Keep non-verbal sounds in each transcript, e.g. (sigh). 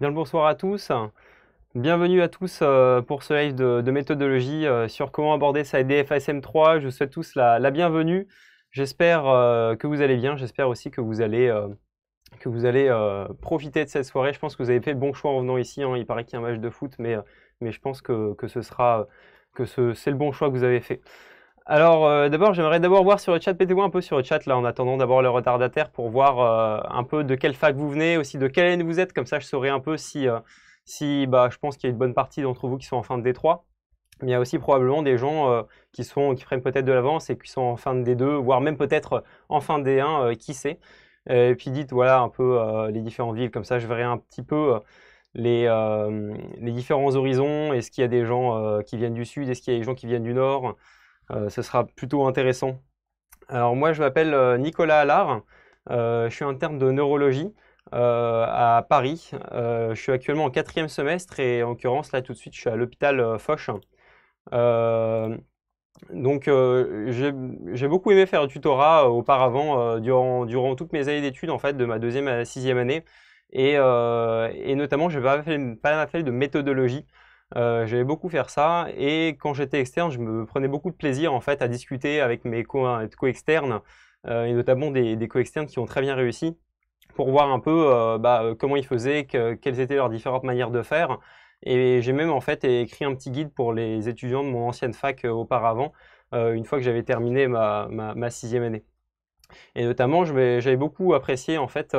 Bien le bonsoir à tous. Bienvenue à tous euh, pour ce live de, méthodologie euh, sur comment aborder sa DFSM3. Je vous souhaite tous la, bienvenue. J'espère euh, que vous allez bien. J'espère aussi que vous allez, que vous allez profiter de cette soirée. Je pense que vous avez fait le bon choix en venant ici. Hein. Il paraît qu'il y a un match de foot, mais, mais je pense que, ce sera que c'est le bon choix que vous avez fait. Alors euh, d'abord, j'aimerais d'abord voir sur le chat, pétez-vous un peu sur le chat là en attendant d'abord le retardataire pour voir euh, un peu de quelle fac vous venez, aussi de quelle année vous êtes, comme ça je saurai un peu si, euh, si bah, je pense qu'il y a une bonne partie d'entre vous qui sont en fin de D3, mais il y a aussi probablement des gens qui, sont, qui prennent peut-être de l'avance et qui sont en fin de D2, voire même peut-être en fin de D1, qui sait. Et puis dites voilà un peu les différentes villes, comme ça je verrai un petit peu... Les, les, différents horizons, est-ce qu'il y a des gens qui viennent du sud, est-ce qu'il y a des gens qui viennent du nord, euh, ce sera plutôt intéressant. Alors moi, je m'appelle euh, Nicolas Allard, euh, je suis interne de neurologie. à Paris. je suis actuellement en quatrième semestre et en l'occurrence, là tout de suite, je suis à l'hôpital Foch. donc j'ai beaucoup aimé faire un tutorat auparavant, durant, toutes mes années d'études, en fait, de ma deuxième à la sixième année. Et, notamment, je n'ai pas, pas fait de méthodologie. Euh, beaucoup faire ça et quand j'étais externe, je me prenais beaucoup de plaisir en fait à discuter avec mes co-externes euh, et notamment des, co-externes qui ont très bien réussi pour voir un peu euh, bah, euh, comment ils faisaient, quelles étaient leurs différentes manières de faire. Et j'ai même en fait écrit un petit guide pour les étudiants de mon ancienne fac auparavant, une fois que j'avais terminé ma, ma, sixième année. Et notamment, j'avais beaucoup apprécié en fait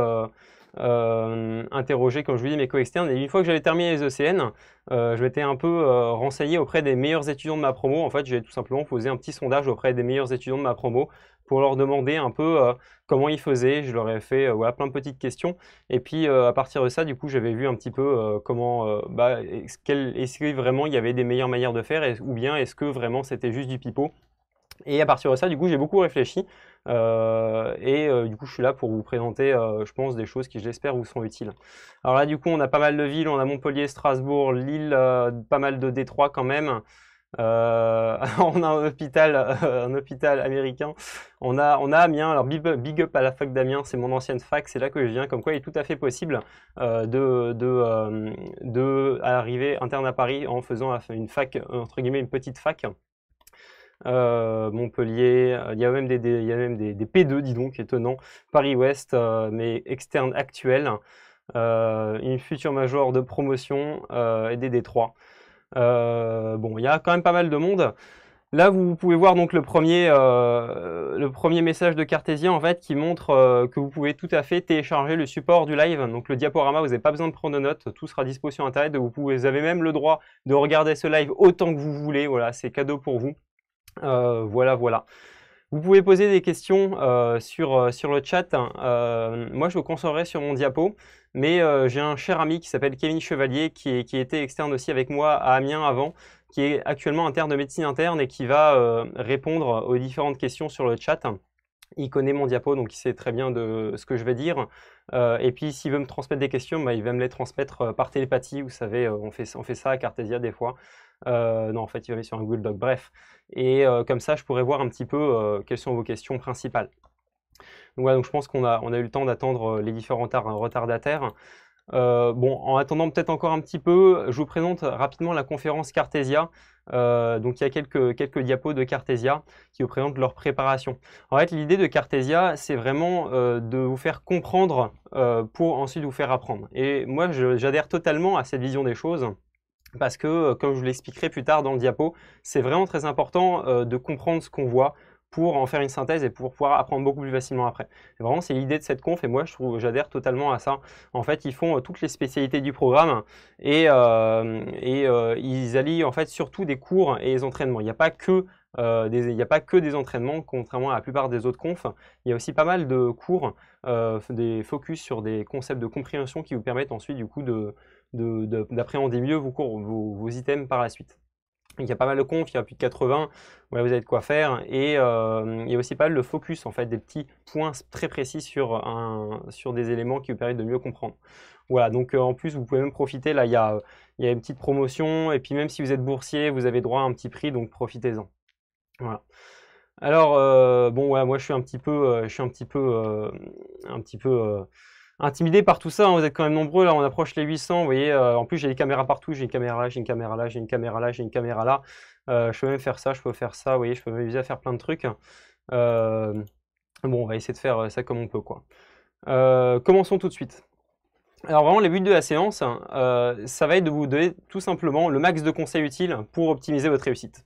euh, interroger, comme je vous dis, mes co-externes. Et une fois que j'avais terminé les ECN, euh, je m'étais un peu euh, renseigné auprès des meilleurs étudiants de ma promo. En fait, j'ai tout simplement posé un petit sondage auprès des meilleurs étudiants de ma promo pour leur demander un peu comment ils faisaient. Je leur ai fait plein de petites questions. Et puis, à partir de ça, du coup, j'avais vu un petit peu comment, bah, est-ce, qu'il est avait vraiment il y avait des meilleures manières de faire, ou bien est-ce que vraiment c'était juste du pipeau et à partir de ça, du coup, j'ai beaucoup réfléchi. Euh, et euh, du coup, je suis là pour vous présenter, euh, je pense, des choses qui, j'espère, vous sont utiles. Alors là, du coup, on a pas mal de villes. On a Montpellier, Strasbourg, Lille, pas mal de Détroit quand même. (laughs) on a un hôpital, un hôpital américain. On a, on a Amiens. Alors, big, up à la fac d'Amiens, c'est mon ancienne fac, c'est là que je viens. Comme quoi, il est tout à fait possible de, de, de, arriver interne à Paris en faisant une fac, entre guillemets, une petite fac. Euh, Montpellier, euh, il y a même des, même des, P2, dis donc, étonnant, Paris-Ouest, euh, mais externe actuel, une future major de promotion et des D3. bon, il y a quand même pas mal de monde. Là, vous pouvez voir donc le premier, le premier message de Cartésien en fait qui montre que vous pouvez tout à fait télécharger le support du live. Donc le diaporama, vous n'avez pas besoin de prendre de notes, tout sera dispo sur Internet. Vous, pouvez, vous avez même le droit de regarder ce live autant que vous voulez. Voilà, c'est cadeau pour vous. Euh, voilà, voilà. Vous pouvez poser des questions euh, sur, euh, sur le chat. moi, je vous conserverai sur mon diapo, mais j'ai un cher ami qui s'appelle Kevin Chevalier, qui, était externe aussi avec moi à Amiens avant, qui est actuellement interne de médecine interne et qui va répondre aux différentes questions sur le chat. Il connaît mon diapo, donc il sait très bien de ce que je vais dire. et puis, s'il veut me transmettre des questions, bah, il va me les transmettre par télépathie. Vous savez, on fait, on fait ça à Cartesia des fois. Euh, non, en fait, il va aller sur un Google Doc, bref. Et euh, comme ça, je pourrais voir un petit peu euh, quelles sont vos questions principales. Donc voilà, je pense qu'on a, eu le temps d'attendre les différents retardataires. bon, en attendant peut-être encore un petit peu, je vous présente rapidement la conférence Cartesia. donc il y a quelques, diapos de Cartesia qui vous présentent leur préparation. En fait, l'idée de Cartesia, c'est vraiment de vous faire comprendre pour ensuite vous faire apprendre. Et moi, j'adhère totalement à cette vision des choses parce que, euh, comme je vous l'expliquerai plus tard dans le diapo, c'est vraiment très important euh, de comprendre ce qu'on voit pour en faire une synthèse et pour pouvoir apprendre beaucoup plus facilement après. vraiment, c'est l'idée de cette conf et moi, je trouve, j'adhère totalement à ça. En fait, ils font euh, toutes les spécialités du programme et, ils allient en fait surtout des cours et des entraînements. Il n'y a pas que il n'y a pas que des entraînements, contrairement à la plupart des autres confs. Il y a aussi pas mal de cours, des focus sur des concepts de compréhension qui vous permettent ensuite du coup de, d'appréhender mieux vos, cours, vos, items par la suite. Il y a pas mal de confs, il y a plus de 80, vous avez de quoi faire. Et euh, il y a aussi pas mal de focus, en fait, des petits points très précis sur, un, sur des éléments qui vous permettent de mieux comprendre. Voilà, donc euh, en plus, vous pouvez même profiter, là, il y, a, il y une petite promotion, et puis même si vous êtes boursier, vous avez droit à un petit prix, donc profitez-en. Voilà. Alors, euh, bon, moi, je suis un petit peu, je suis un petit peu, un petit peu intimidé par tout ça. Hein. vous êtes quand même nombreux. Là, on approche les 800. Vous voyez, euh, en plus, j'ai des caméras partout. J'ai une caméra là, j'ai une caméra là, j'ai une caméra là, j'ai une caméra là. Euh, je peux même faire ça, je peux faire ça. Vous voyez, je peux m'amuser à faire plein de trucs. Euh, bon, on va essayer de faire ça comme on peut. quoi. commençons tout de suite. Alors vraiment, les buts de la séance, ça va être de vous donner tout simplement le max de conseils utiles pour optimiser votre réussite.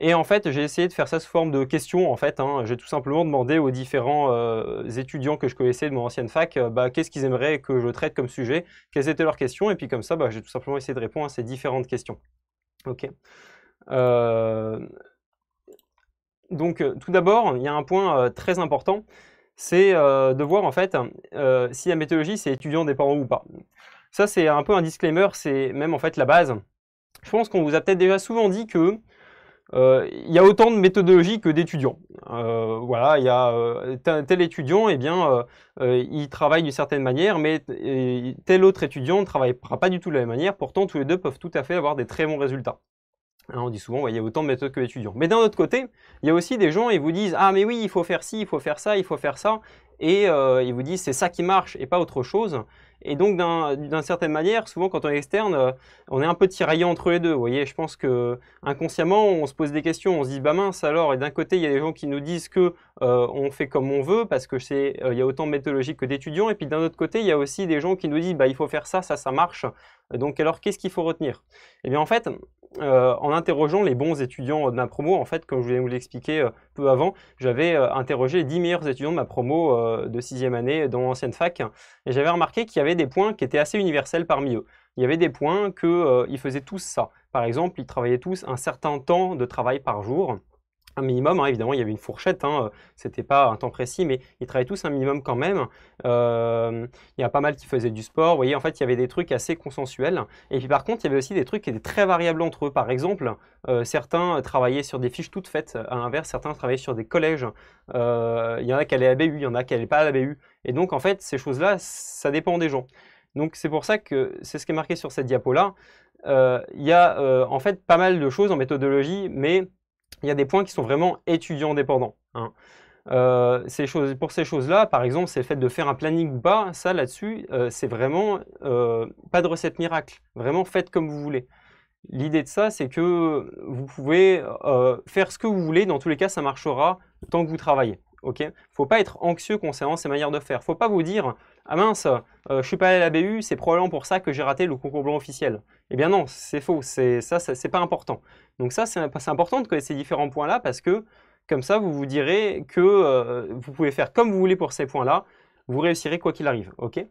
Et en fait, j'ai essayé de faire ça sous forme de questions. En fait, hein. j'ai tout simplement demandé aux différents euh, étudiants que je connaissais de mon ancienne fac, euh, bah, qu'est-ce qu'ils aimeraient que je traite comme sujet, quelles étaient leurs questions, et puis comme ça, bah, j'ai tout simplement essayé de répondre à ces différentes questions. Ok. Euh, donc, tout d'abord, il y a un point très important, c'est de voir en fait si la méthodologie c'est étudiant dépendant ou pas. Ça, c'est un peu un disclaimer, c'est même en fait la base. Je pense qu'on vous a peut-être déjà souvent dit que euh, il y a autant de méthodologies que d'étudiants. Euh, voilà, il y a euh, tel étudiant, eh bien, il travaille d'une certaine manière, mais tel autre étudiant ne travaillera pas du tout de la même manière. Pourtant, tous les deux peuvent tout à fait avoir des très bons résultats. Hein, on dit souvent, il y a autant de méthodes que d'étudiants. Mais d'un autre côté, il y a aussi des gens, ils vous disent, ah mais oui, il faut faire ci, il faut faire ça, il faut faire ça, et ils vous disent, c'est ça qui marche et pas autre chose. Et donc, d'une certaine manière, souvent quand on est externe, euh, on est un peu tiraillé entre les deux. Vous voyez, je pense que inconsciemment, on se pose des questions. On se dit, bah mince alors. Et d'un côté, il y a des gens qui nous disent que euh, on fait comme on veut parce que c'est euh, il y a autant de méthodologies que d'étudiants. Et puis d'un autre côté, il y a aussi des gens qui nous disent bah, il faut faire ça, ça, ça marche. Donc alors qu'est-ce qu'il faut retenir Eh bien en fait, euh, en interrogeant les bons étudiants de ma promo, en fait, comme je vous vous l'expliquer peu avant, j'avais interrogé les 10 meilleurs étudiants de ma promo de 6e année dans l'ancienne fac. Et j'avais remarqué qu'il y avait des points qui étaient assez universels parmi eux. Il y avait des points qu'ils faisaient tous ça. Par exemple, ils travaillaient tous un certain temps de travail par jour un minimum. Hein. évidemment, il y avait une fourchette, hein, euh, c'était pas un temps précis, mais ils travaillaient tous un minimum quand même. Euh, il y a pas mal qui faisaient du sport. Vous voyez, en fait, il y avait des trucs assez consensuels. Et puis par contre, il y avait aussi des trucs qui étaient très variables entre eux. Par exemple, euh, certains travaillaient sur des fiches toutes faites. À l'inverse, certains travaillaient sur des collèges. il y en a qui allaient à la BU, il y en a qui n'allaient pas à la BU. Et donc, en fait, ces choses-là, ça dépend des gens. Donc c'est pour ça que c'est ce qui est marqué sur cette diapo-là. Il y a en fait pas mal de choses en méthodologie, mais il y a des points qui sont vraiment étudiants dépendants. Hein. Euh, pour ces choses-là, par exemple, c'est le fait de faire un planning ou pas, ça là-dessus, euh, c'est vraiment euh, pas de recette miracle. Vraiment, faites comme vous voulez. L'idée de ça, c'est que vous pouvez faire ce que vous voulez, dans tous les cas, ça marchera tant que vous travaillez. Il ne faut pas être anxieux concernant ces manières de faire. Il ne faut pas vous dire ah mince, euh, je suis pas allé à la BU, c'est probablement pour ça que j'ai raté le concours blanc officiel. Eh bien non, c'est faux, c'est ça, c'est pas important. Donc ça, c'est important de connaître ces différents points-là parce que comme ça, vous vous direz que euh, vous pouvez faire comme vous voulez pour ces points-là, vous réussirez quoi qu'il arrive, ok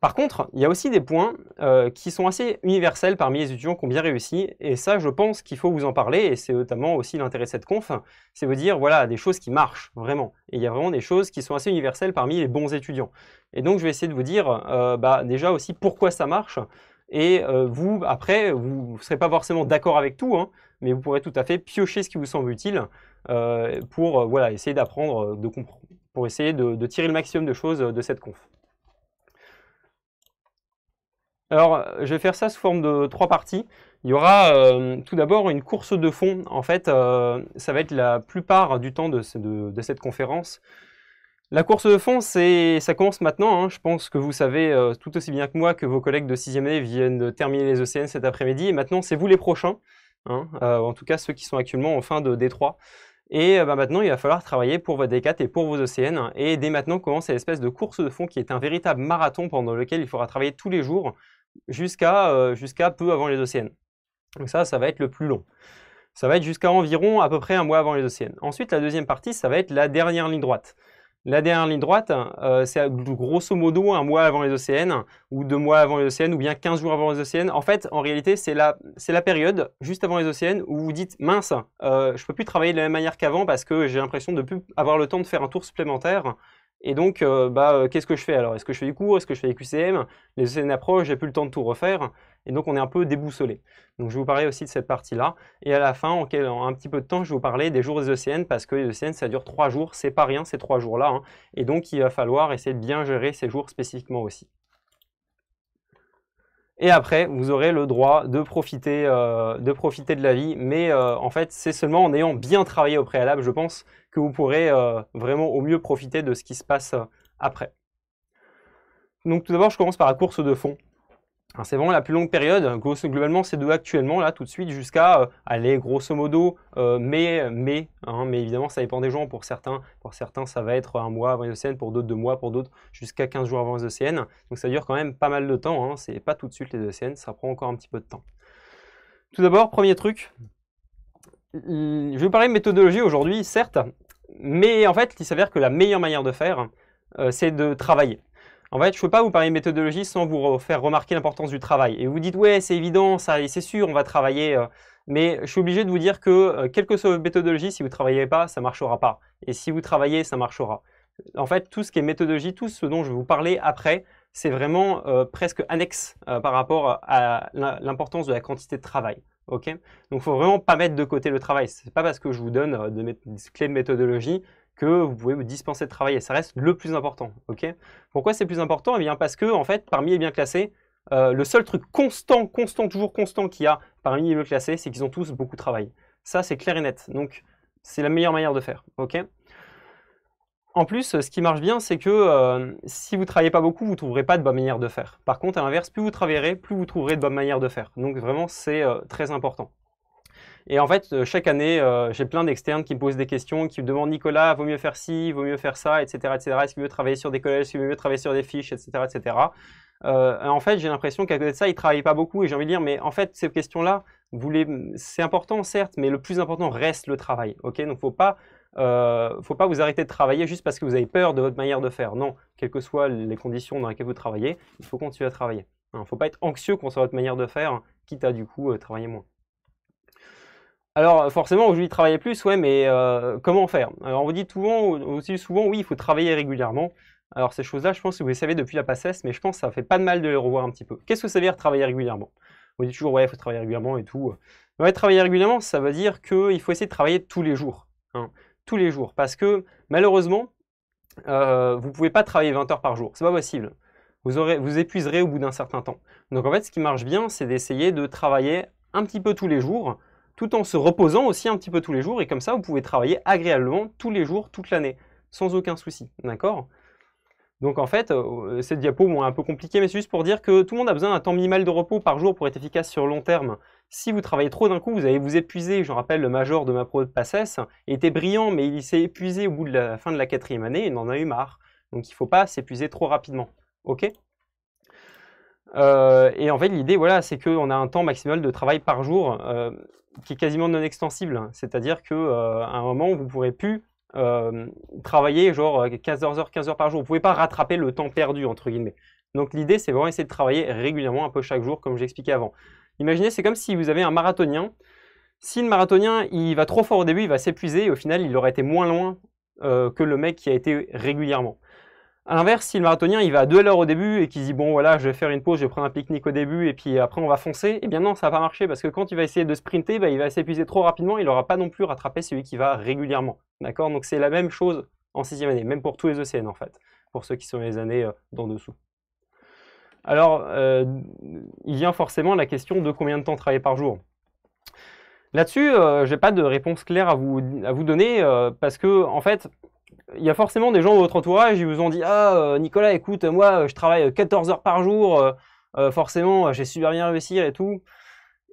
par contre, il y a aussi des points euh, qui sont assez universels parmi les étudiants qui ont bien réussi, et ça, je pense qu'il faut vous en parler, et c'est notamment aussi l'intérêt de cette conf, c'est vous dire, voilà, des choses qui marchent, vraiment. Et il y a vraiment des choses qui sont assez universelles parmi les bons étudiants. Et donc, je vais essayer de vous dire, euh, bah, déjà aussi, pourquoi ça marche, et euh, vous, après, vous ne serez pas forcément d'accord avec tout, hein, mais vous pourrez tout à fait piocher ce qui vous semble utile pour voilà, essayer d'apprendre, pour essayer de, de tirer le maximum de choses de cette conf. Alors, je vais faire ça sous forme de trois parties. Il y aura euh, tout d'abord une course de fond. En fait, euh, ça va être la plupart du temps de, cette conférence. La course de fond, ça commence maintenant. Hein. Je pense que vous savez euh, tout aussi bien que moi que vos collègues de 6e année viennent de terminer les ECN cet après-midi. Et maintenant, c'est vous les prochains, hein. en tout cas ceux qui sont actuellement en fin de D3. Et bah, maintenant, il va falloir travailler pour votre D4 et pour vos ECN. Et dès maintenant commence l'espèce de course de fond qui est un véritable marathon pendant lequel il faudra travailler tous les jours euh, jusqu'à peu avant les océennes Donc ça, ça va être le plus long. Ça va être jusqu'à environ à peu près un mois avant les océennes Ensuite, la deuxième partie, ça va être la dernière ligne droite. La dernière ligne droite, euh, c'est grosso modo un mois avant les océennes ou deux mois avant les océennes ou bien 15 jours avant les océennes En fait, en réalité, c'est la, période juste avant les océennes où vous dites mince, euh, je ne peux plus travailler de la même manière qu'avant parce que j'ai l'impression de ne plus avoir le temps de faire un tour supplémentaire et donc, euh, bah, euh, qu'est-ce que je fais alors Est-ce que je fais du cours Est-ce que je fais des QCM Les ECN approchent, j'ai plus le temps de tout refaire. Et donc, on est un peu déboussolé. Donc, je vais vous parler aussi de cette partie-là. Et à la fin, en, un petit peu de temps, je vais vous parler des jours des ECN parce que les ECN, ça dure trois jours. C'est pas rien, ces trois jours-là. Hein. Et donc, il va falloir essayer de bien gérer ces jours spécifiquement aussi. Et après, vous aurez le droit de profiter, euh, de, profiter de la vie. Mais en fait, c'est seulement en ayant bien travaillé au préalable, je pense, que vous pourrez euh, vraiment au mieux profiter de ce qui se passe euh, après. Donc tout d'abord, je commence par la course de fond. C'est vraiment la plus longue période. Globalement, c'est de actuellement, là, tout de suite, jusqu'à, euh, aller grosso modo, mai, mai. Hein. mais évidemment, ça dépend des gens. Pour certains, pour certains ça va être un mois avant les OCN, pour d'autres, deux mois, pour d'autres, jusqu'à 15 jours avant les OCN. Donc ça dure quand même pas mal de temps. Ce hein. C'est pas tout de suite les scène ça prend encore un petit peu de temps. Tout d'abord, premier truc, Hum, je vais vous parler de méthodologie aujourd'hui, certes, mais en fait, il s'avère que la meilleure manière de faire, euh, c'est de travailler. En fait, je ne peux pas vous parler de méthodologie sans vous faire remarquer l'importance du travail. Et vous dites, ouais, c'est évident, c'est sûr, on va travailler. Euh, mais je suis obligé de vous dire que, euh, quelle que soit votre méthodologie, si vous ne travaillez pas, ça ne marchera pas. Et si vous travaillez, ça marchera. En fait, tout ce qui est méthodologie, tout ce dont je vais vous parler après, c'est vraiment presque annexe par rapport à l'importance de la quantité de travail. Donc, il faut vraiment pas mettre de côté le travail. Ce n'est pas parce que je vous donne euh, des, clés de méthodologie que vous pouvez vous dispenser de travailler. Ça reste le plus important. ok Pourquoi c'est plus important Eh bien parce que, en fait, parmi les bien classés, euh, le seul truc constant, constant, toujours constant qu'il y a parmi les mieux classés, c'est qu'ils ont tous beaucoup de travail. Ça, c'est clair et net. Donc, c'est la meilleure manière de faire. ok en plus, ce qui marche bien, c'est que euh, si vous ne travaillez pas beaucoup, vous ne trouverez pas de bonne manière de faire. Par contre, à l'inverse, plus vous travaillerez, plus vous trouverez de bonne manière de faire. Donc vraiment, c'est euh, très important. Et en fait, euh, chaque année, j'ai plein d'externes qui me posent des questions, qui me demandent Nicolas, vaut mieux faire ci, vaut mieux faire ça, etc. etc. Est-ce qu'il veut travailler sur des collèges, est-ce qu'il mieux travailler sur des fiches, etc. etc. en fait, j'ai l'impression qu'à côté de ça, ils ne travaillent pas beaucoup et j'ai envie de dire, mais en fait, ces questions-là, c'est important, certes, mais le plus important reste le travail. ok Donc, il ne faut pas ne euh, faut pas vous arrêter de travailler juste parce que vous avez peur de votre manière de faire. Non, quelles que soient les conditions dans lesquelles vous travaillez, il faut continuer à travailler. Il hein. ne faut pas être anxieux concernant votre manière de faire, quitte à du coup euh, travailler moins. Alors forcément, aujourd'hui, travailler plus, ouais, mais euh, comment faire Alors on vous dit souvent, aussi souvent, oui, il faut travailler régulièrement. Alors ces choses-là, je pense que vous les savez depuis la passesse, mais je pense que ça fait pas de mal de les revoir un petit peu. Qu'est-ce que ça veut dire travailler régulièrement On dit toujours, ouais, il faut travailler régulièrement et tout. Ouais, travailler régulièrement, ça veut dire qu'il faut essayer de travailler tous les jours. Hein tous les jours. Parce que malheureusement, euh, vous pouvez pas travailler 20 heures par jour. C'est pas possible. Vous, aurez, vous épuiserez au bout d'un certain temps. Donc en fait, ce qui marche bien, c'est d'essayer de travailler un petit peu tous les jours, tout en se reposant aussi un petit peu tous les jours. Et comme ça, vous pouvez travailler agréablement tous les jours, toute l'année, sans aucun souci. D'accord donc en fait, euh, cette diapo est un peu compliqué, mais c'est juste pour dire que tout le monde a besoin d'un temps minimal de repos par jour pour être efficace sur long terme. Si vous travaillez trop d'un coup, vous allez vous épuiser. Je rappelle, le major de ma pro de Il était brillant, mais il s'est épuisé au bout de la fin de la quatrième année et en a eu marre. Donc il ne faut pas s'épuiser trop rapidement. OK euh, Et en fait, l'idée, voilà, c'est qu'on a un temps maximal de travail par jour euh, qui est quasiment non extensible. C'est-à-dire qu'à euh, un moment, vous ne pourrez plus travailler genre 15 heures, 15 heures par jour. Vous ne pouvez pas rattraper le temps perdu, entre guillemets. Donc l'idée, c'est vraiment essayer de travailler régulièrement, un peu chaque jour, comme j'expliquais avant. Imaginez, c'est comme si vous avez un marathonien. Si le marathonien, il va trop fort au début, il va s'épuiser et au final, il aurait été moins loin euh, que le mec qui a été régulièrement. À l'inverse, si le marathonien, il va à deux l'heure au début et qu'il dit bon voilà, je vais faire une pause, je vais prendre un pique-nique au début et puis après on va foncer, eh bien non, ça va pas marcher parce que quand il va essayer de sprinter, bah, il va s'épuiser trop rapidement, il n'aura pas non plus rattrapé celui qui va régulièrement. D'accord Donc c'est la même chose en sixième année, même pour tous les OCN e en fait, pour ceux qui sont les années euh, d'en dessous. Alors, euh, il vient forcément la question de combien de temps travailler par jour. Là-dessus, euh, je n'ai pas de réponse claire à vous, donner euh, parce que, en fait, il y a forcément des gens de votre entourage qui vous ont dit Ah, Nicolas, écoute, moi, je travaille 14 heures par jour, forcément, j'ai super bien réussi et tout.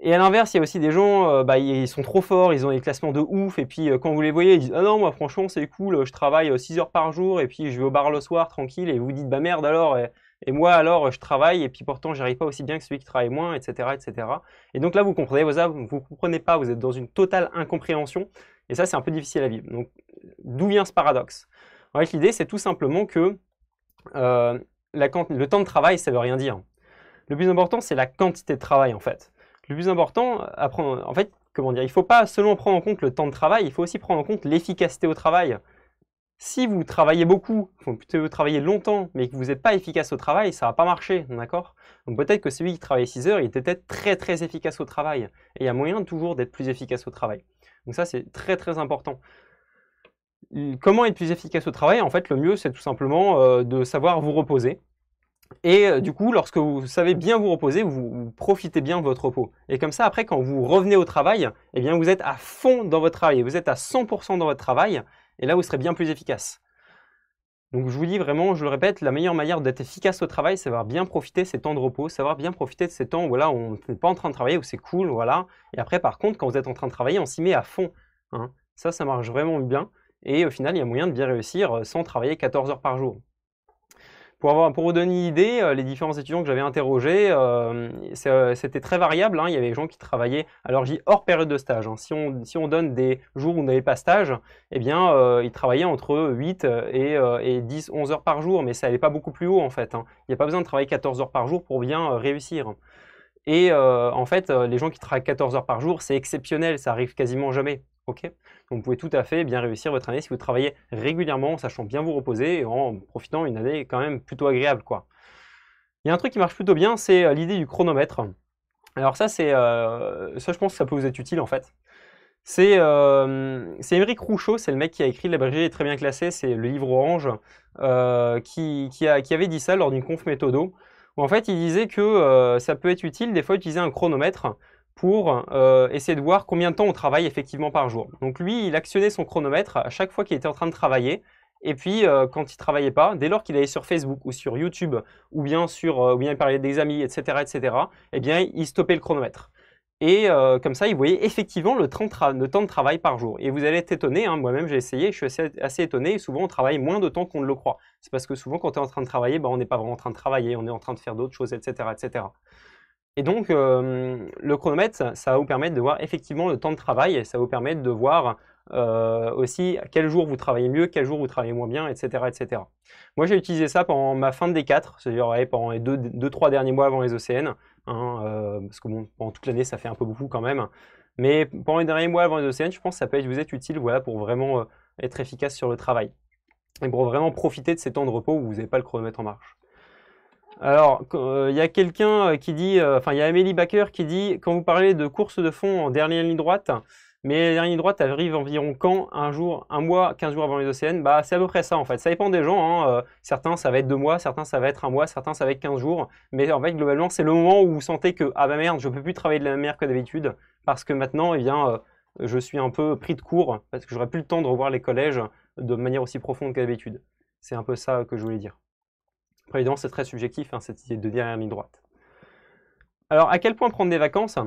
Et à l'inverse, il y a aussi des gens, bah, ils sont trop forts, ils ont des classements de ouf, et puis quand vous les voyez, ils disent Ah non, moi, franchement, c'est cool, je travaille 6 heures par jour, et puis je vais au bar le soir tranquille, et vous dites Bah merde alors. Et moi, alors, je travaille et puis pourtant, j'arrive pas aussi bien que celui qui travaille moins, etc., etc. Et donc là, vous comprenez vous vous comprenez pas, vous êtes dans une totale incompréhension. Et ça, c'est un peu difficile à vivre. Donc, d'où vient ce paradoxe En fait, l'idée, c'est tout simplement que euh, le temps de travail, ça veut rien dire. Le plus important, c'est la quantité de travail, en fait. Le plus important, en fait, comment dire, il ne faut pas seulement prendre en compte le temps de travail, il faut aussi prendre en compte l'efficacité au travail. Si vous travaillez beaucoup, vous travaillez travailler longtemps, mais que vous n'êtes pas efficace au travail, ça va pas marcher, d'accord Donc peut-être que celui qui travaille 6 heures, il était être très très efficace au travail. Et il y a moyen toujours d'être plus efficace au travail. Donc ça, c'est très très important. Comment être plus efficace au travail En fait, le mieux, c'est tout simplement euh, de savoir vous reposer. Et euh, du coup, lorsque vous savez bien vous reposer, vous, profitez bien de votre repos. Et comme ça, après, quand vous revenez au travail, eh bien, vous êtes à fond dans votre travail. Vous êtes à 100% dans votre travail et là où serez bien plus efficace. Donc je vous dis vraiment, je le répète, la meilleure manière d'être efficace au travail, c'est savoir bien profiter de ces temps de repos, savoir bien profiter de ces temps où on n'est pas en train de travailler, où c'est cool, voilà. Et après, par contre, quand vous êtes en train de travailler, on s'y met à fond. Hein. Ça, ça marche vraiment bien. Et au final, il y a moyen de bien réussir euh, sans travailler 14 heures par jour. Pour, vous donner une idée, euh, les différents étudiants que j'avais interrogés, euh, euh, c'était très variable. Hein. Il y avait des gens qui travaillaient, alors j'ai hors période de stage. Hein. Si, on, si, on, donne des jours où on n'avait pas stage, eh bien, ils travaillaient entre 8 et, 10, 11 heures par jour, mais ça n'allait pas beaucoup plus haut en fait. Hein. Il n'y a pas besoin de travailler 14 heures par jour pour bien réussir. Et en fait, les gens qui travaillent 14 heures par jour, c'est exceptionnel, ça arrive quasiment jamais. Donc vous pouvez tout à fait bien réussir votre année si vous travaillez régulièrement, en sachant bien vous reposer et en profitant une année quand même plutôt agréable. Quoi. Il y a un truc qui marche plutôt bien, c'est euh, l'idée du chronomètre. Alors ça, euh, ça, je pense que ça peut vous être utile en fait. C'est euh, Émeric c'est le mec qui a écrit La brigée est très bien classée », c'est le livre orange, euh, qui, avait dit ça lors d'une conf méthodo, où en fait il disait que ça peut être utile des fois d'utiliser un chronomètre pour euh, essayer de voir combien de temps on travaille effectivement par jour. Donc lui, il actionnait son chronomètre à chaque fois qu'il était en train de travailler. Et puis, euh, quand il ne travaillait pas, dès lors qu'il allait sur Facebook ou sur YouTube, ou bien, sur, euh, ou bien il parlait des amis, etc., etc., eh bien, il stoppait le chronomètre. Et comme ça, il voyait effectivement le temps, de travail par jour. Et vous allez être étonné, hein, moi-même j'ai essayé, je suis assez, étonné, et souvent on travaille moins de temps qu'on ne le croit. C'est parce que souvent quand on est en train de travailler, bah, on n'est pas vraiment en train de travailler, on est en train de faire d'autres choses, etc. etc. Et donc, euh, le chronomètre, ça, va vous permettre de voir effectivement le temps de travail, et ça va vous permettre de voir euh, aussi quel jour vous travaillez mieux, quel jour vous travaillez moins bien, etc. etc. Moi, j'ai utilisé ça pendant ma fin de D4, c'est-à-dire pendant les 2-3 deux, derniers mois avant les OCN, e hein, euh, parce que bon, pendant toute l'année, ça fait un peu beaucoup quand même. Mais pendant les derniers mois avant les OCN, e je pense que ça peut vous être utile voilà, pour vraiment euh, être efficace sur le travail et pour vraiment profiter de ces temps de repos où vous n'avez pas le chronomètre en marche. Alors, euh, il y a quelqu'un euh, qui dit, euh, enfin, il y a Amélie Baker qui dit, quand vous parlez de course de fond en dernière ligne droite, mais la dernière ligne droite arrive environ quand Un jour, un mois, 15 jours avant les océans, Bah, c'est à peu près ça en fait. Ça dépend des gens. Hein, certains, ça va être deux mois, certains, ça va être un mois, certains, ça va être 15 jours. Mais en fait, globalement, c'est le moment où vous sentez que, ah bah merde, je ne peux plus travailler de la même manière que d'habitude, parce que maintenant, eh bien, je suis un peu pris de cours parce que j'aurais plus le temps de revoir les collèges de manière aussi profonde que d'habitude. C'est un peu ça que je voulais dire. Après, c'est très subjectif, hein, cette idée de la ligne droite. Alors, à quel point prendre des vacances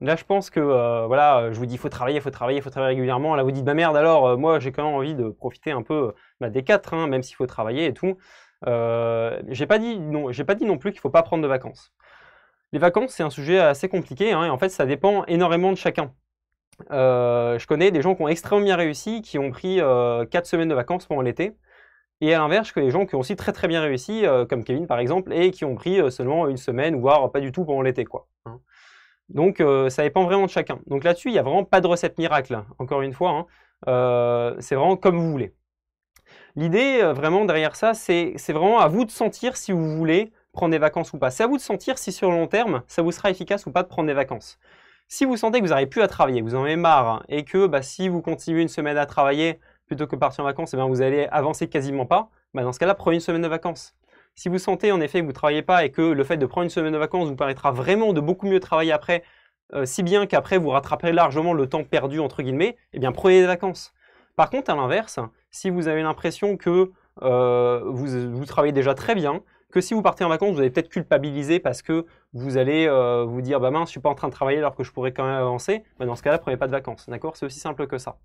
Là, je pense que, euh, voilà, je vous dis, il faut travailler, il faut travailler, il faut travailler régulièrement. Là, vous dites, bah merde, alors, euh, moi, j'ai quand même envie de profiter un peu bah, des quatre, hein, même s'il faut travailler et tout. Euh, j'ai pas dit non, j'ai pas dit non plus qu'il faut pas prendre de vacances. Les vacances, c'est un sujet assez compliqué, hein, et en fait, ça dépend énormément de chacun. Euh, je connais des gens qui ont extrêmement bien réussi, qui ont pris quatre semaines de vacances pendant l'été, et à l'inverse, que les gens qui ont aussi très très bien réussi, euh, comme Kevin par exemple, et qui ont pris euh, seulement une semaine, voire pas du tout pendant l'été. quoi. Hein. Donc euh, ça dépend vraiment de chacun. Donc là-dessus, il n'y a vraiment pas de recette miracle, encore une fois. Hein. c'est vraiment comme vous voulez. L'idée vraiment derrière ça, c'est vraiment à vous de sentir si vous voulez prendre des vacances ou pas. C'est à vous de sentir si sur le long terme, ça vous sera efficace ou pas de prendre des vacances. Si vous sentez que vous n'arrivez plus à travailler, que vous en avez marre, hein, et que bah, si vous continuez une semaine à travailler, plutôt que partir en vacances, eh bien, vous allez avancer quasiment pas, bah, dans ce cas-là, prenez une semaine de vacances. Si vous sentez en effet que vous ne travaillez pas et que le fait de prendre une semaine de vacances vous permettra vraiment de beaucoup mieux travailler après, euh, si bien qu'après vous rattraperez largement le temps perdu entre guillemets, eh bien prenez des vacances. Par contre, à l'inverse, si vous avez l'impression que euh, vous, travaillez déjà très bien, que si vous partez en vacances, vous allez peut-être culpabiliser parce que vous allez euh, vous dire bah mince, je suis pas en train de travailler alors que je pourrais quand même avancer. Bah, dans ce cas-là, prenez pas de vacances, d'accord C'est aussi simple que ça.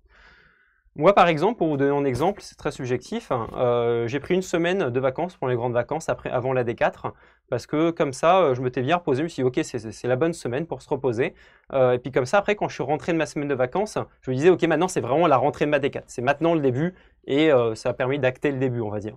Moi, par exemple, pour vous donner un exemple, c'est très subjectif, hein, euh, j'ai pris une semaine de vacances pour les grandes vacances après, avant la D4, parce que comme ça, euh, je m'étais bien reposé, je me suis dit, ok, c'est la bonne semaine pour se reposer. Euh, et puis comme ça, après, quand je suis rentré de ma semaine de vacances, je me disais, ok, maintenant, c'est vraiment la rentrée de ma D4, c'est maintenant le début, et ça a permis d'acter le début, on va dire.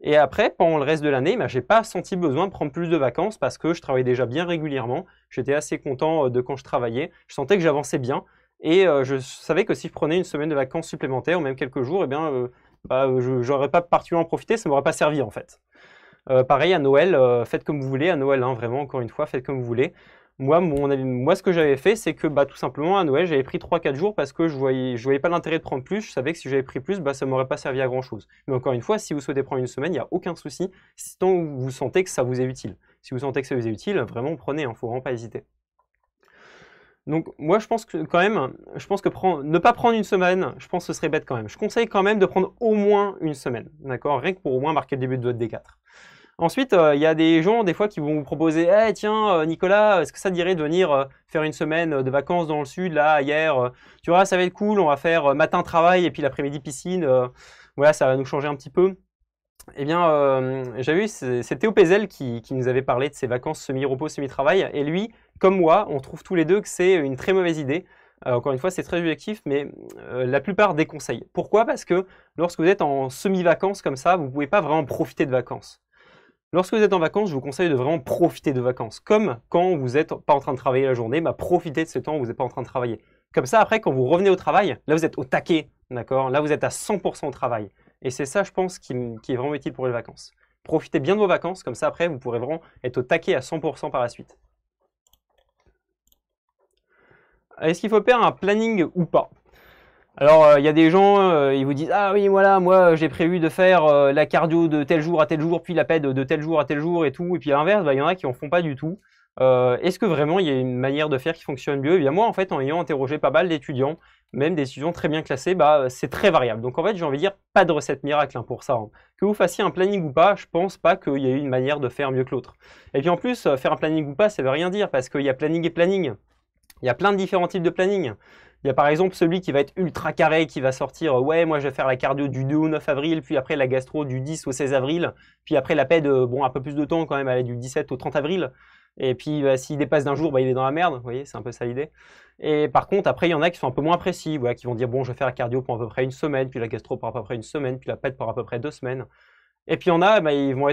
Et après, pendant le reste de l'année, ben, je n'ai pas senti besoin de prendre plus de vacances parce que je travaillais déjà bien régulièrement. J'étais assez content de quand je travaillais. Je sentais que j'avançais bien. Et euh, je savais que si je prenais une semaine de vacances supplémentaires, ou même quelques jours, eh bien, euh, bah, euh, je n'aurais pas particulièrement profité, ça ne m'aurait pas servi en fait. pareil, à Noël, faites comme vous voulez, à Noël, hein, vraiment, encore une fois, faites comme vous voulez. Moi, moi, ce que j'avais fait, c'est que bah, tout simplement, à Noël, j'avais pris 3-4 jours parce que je ne voyais, je pas l'intérêt de prendre plus. Je savais que si j'avais pris plus, bah, ça ne m'aurait pas servi à grand-chose. Mais encore une fois, si vous souhaitez prendre une semaine, il n'y a aucun souci, si tant vous sentez que ça vous est utile. Si vous sentez que ça vous est utile, vraiment, prenez, il hein, ne faut vraiment pas hésiter. Donc moi, je pense que quand même, je pense que ne pas prendre une semaine, je pense que ce serait bête quand même. Je conseille quand même de prendre au moins une semaine, d'accord Rien que pour au moins marquer le début de votre D4. Ensuite, euh, il y a des gens, des fois, qui vont vous proposer eh tiens, euh, Nicolas, est-ce que ça dirait de venir euh, faire une semaine de vacances dans le sud, là, hier Tu vois, ça va être cool, on va faire matin travail et puis l'après-midi piscine. voilà, ça va nous changer un petit peu. » eh bien, euh, j'ai j'avais c'est Théo Pézel qui, nous avait parlé de ces vacances semi-repos, semi-travail. Et lui, comme moi, on trouve tous les deux que c'est une très mauvaise idée. Euh, encore une fois, c'est très objectif, mais euh, la plupart déconseillent. Pourquoi Parce que lorsque vous êtes en semi-vacances comme ça, vous ne pouvez pas vraiment profiter de vacances. Lorsque vous êtes en vacances, je vous conseille de vraiment profiter de vacances. Comme quand vous n'êtes pas en train de travailler la journée, bah, profitez de ce temps où vous n'êtes pas en train de travailler. Comme ça, après, quand vous revenez au travail, là, vous êtes au taquet, Là, vous êtes à 100% au travail. Et c'est ça, je pense, qui, est vraiment utile pour les vacances. Profitez bien de vos vacances, comme ça après, vous pourrez vraiment être au taquet à 100% par la suite. Est-ce qu'il faut faire un planning ou pas alors, euh, il y a des gens, euh, ils vous disent Ah oui, voilà, moi j'ai prévu de faire euh, la cardio de tel jour à tel jour, puis la péd de tel jour à tel jour et tout. Et puis à l'inverse, bah, il y en a qui en font pas du tout. Est-ce que vraiment il y a une manière de faire qui fonctionne mieux et eh bien, Moi, en fait, en ayant interrogé pas mal d'étudiants même des étudiants très bien classés, bah, euh, c'est très variable. Donc en fait, j'ai envie de dire, pas de recette miracle hein, pour ça. Hein. Que vous fassiez un planning ou pas, je pense pas qu'il y ait une manière de faire mieux que l'autre. Et puis en plus, euh, faire un planning ou pas, ça veut rien dire, parce qu'il y a planning et planning. Il y a plein de différents types de planning. Il y a par exemple celui qui va être ultra carré, qui va sortir euh, « Ouais, moi je vais faire la cardio du 2 au 9 avril, puis après la gastro du 10 au 16 avril, puis après la de, bon, un peu plus de temps quand même, elle du 17 au 30 avril. » Et puis, bah, s'il dépasse d'un jour, bah, il est dans la merde. Vous voyez, c'est un peu ça l'idée. Et par contre, après, il y en a qui sont un peu moins précis, qui vont dire bon, je vais faire la cardio pour à peu près une semaine, puis la gastro pour à peu près une semaine, puis la pète pour à peu près deux semaines. Et puis il y en a, bah, ils vont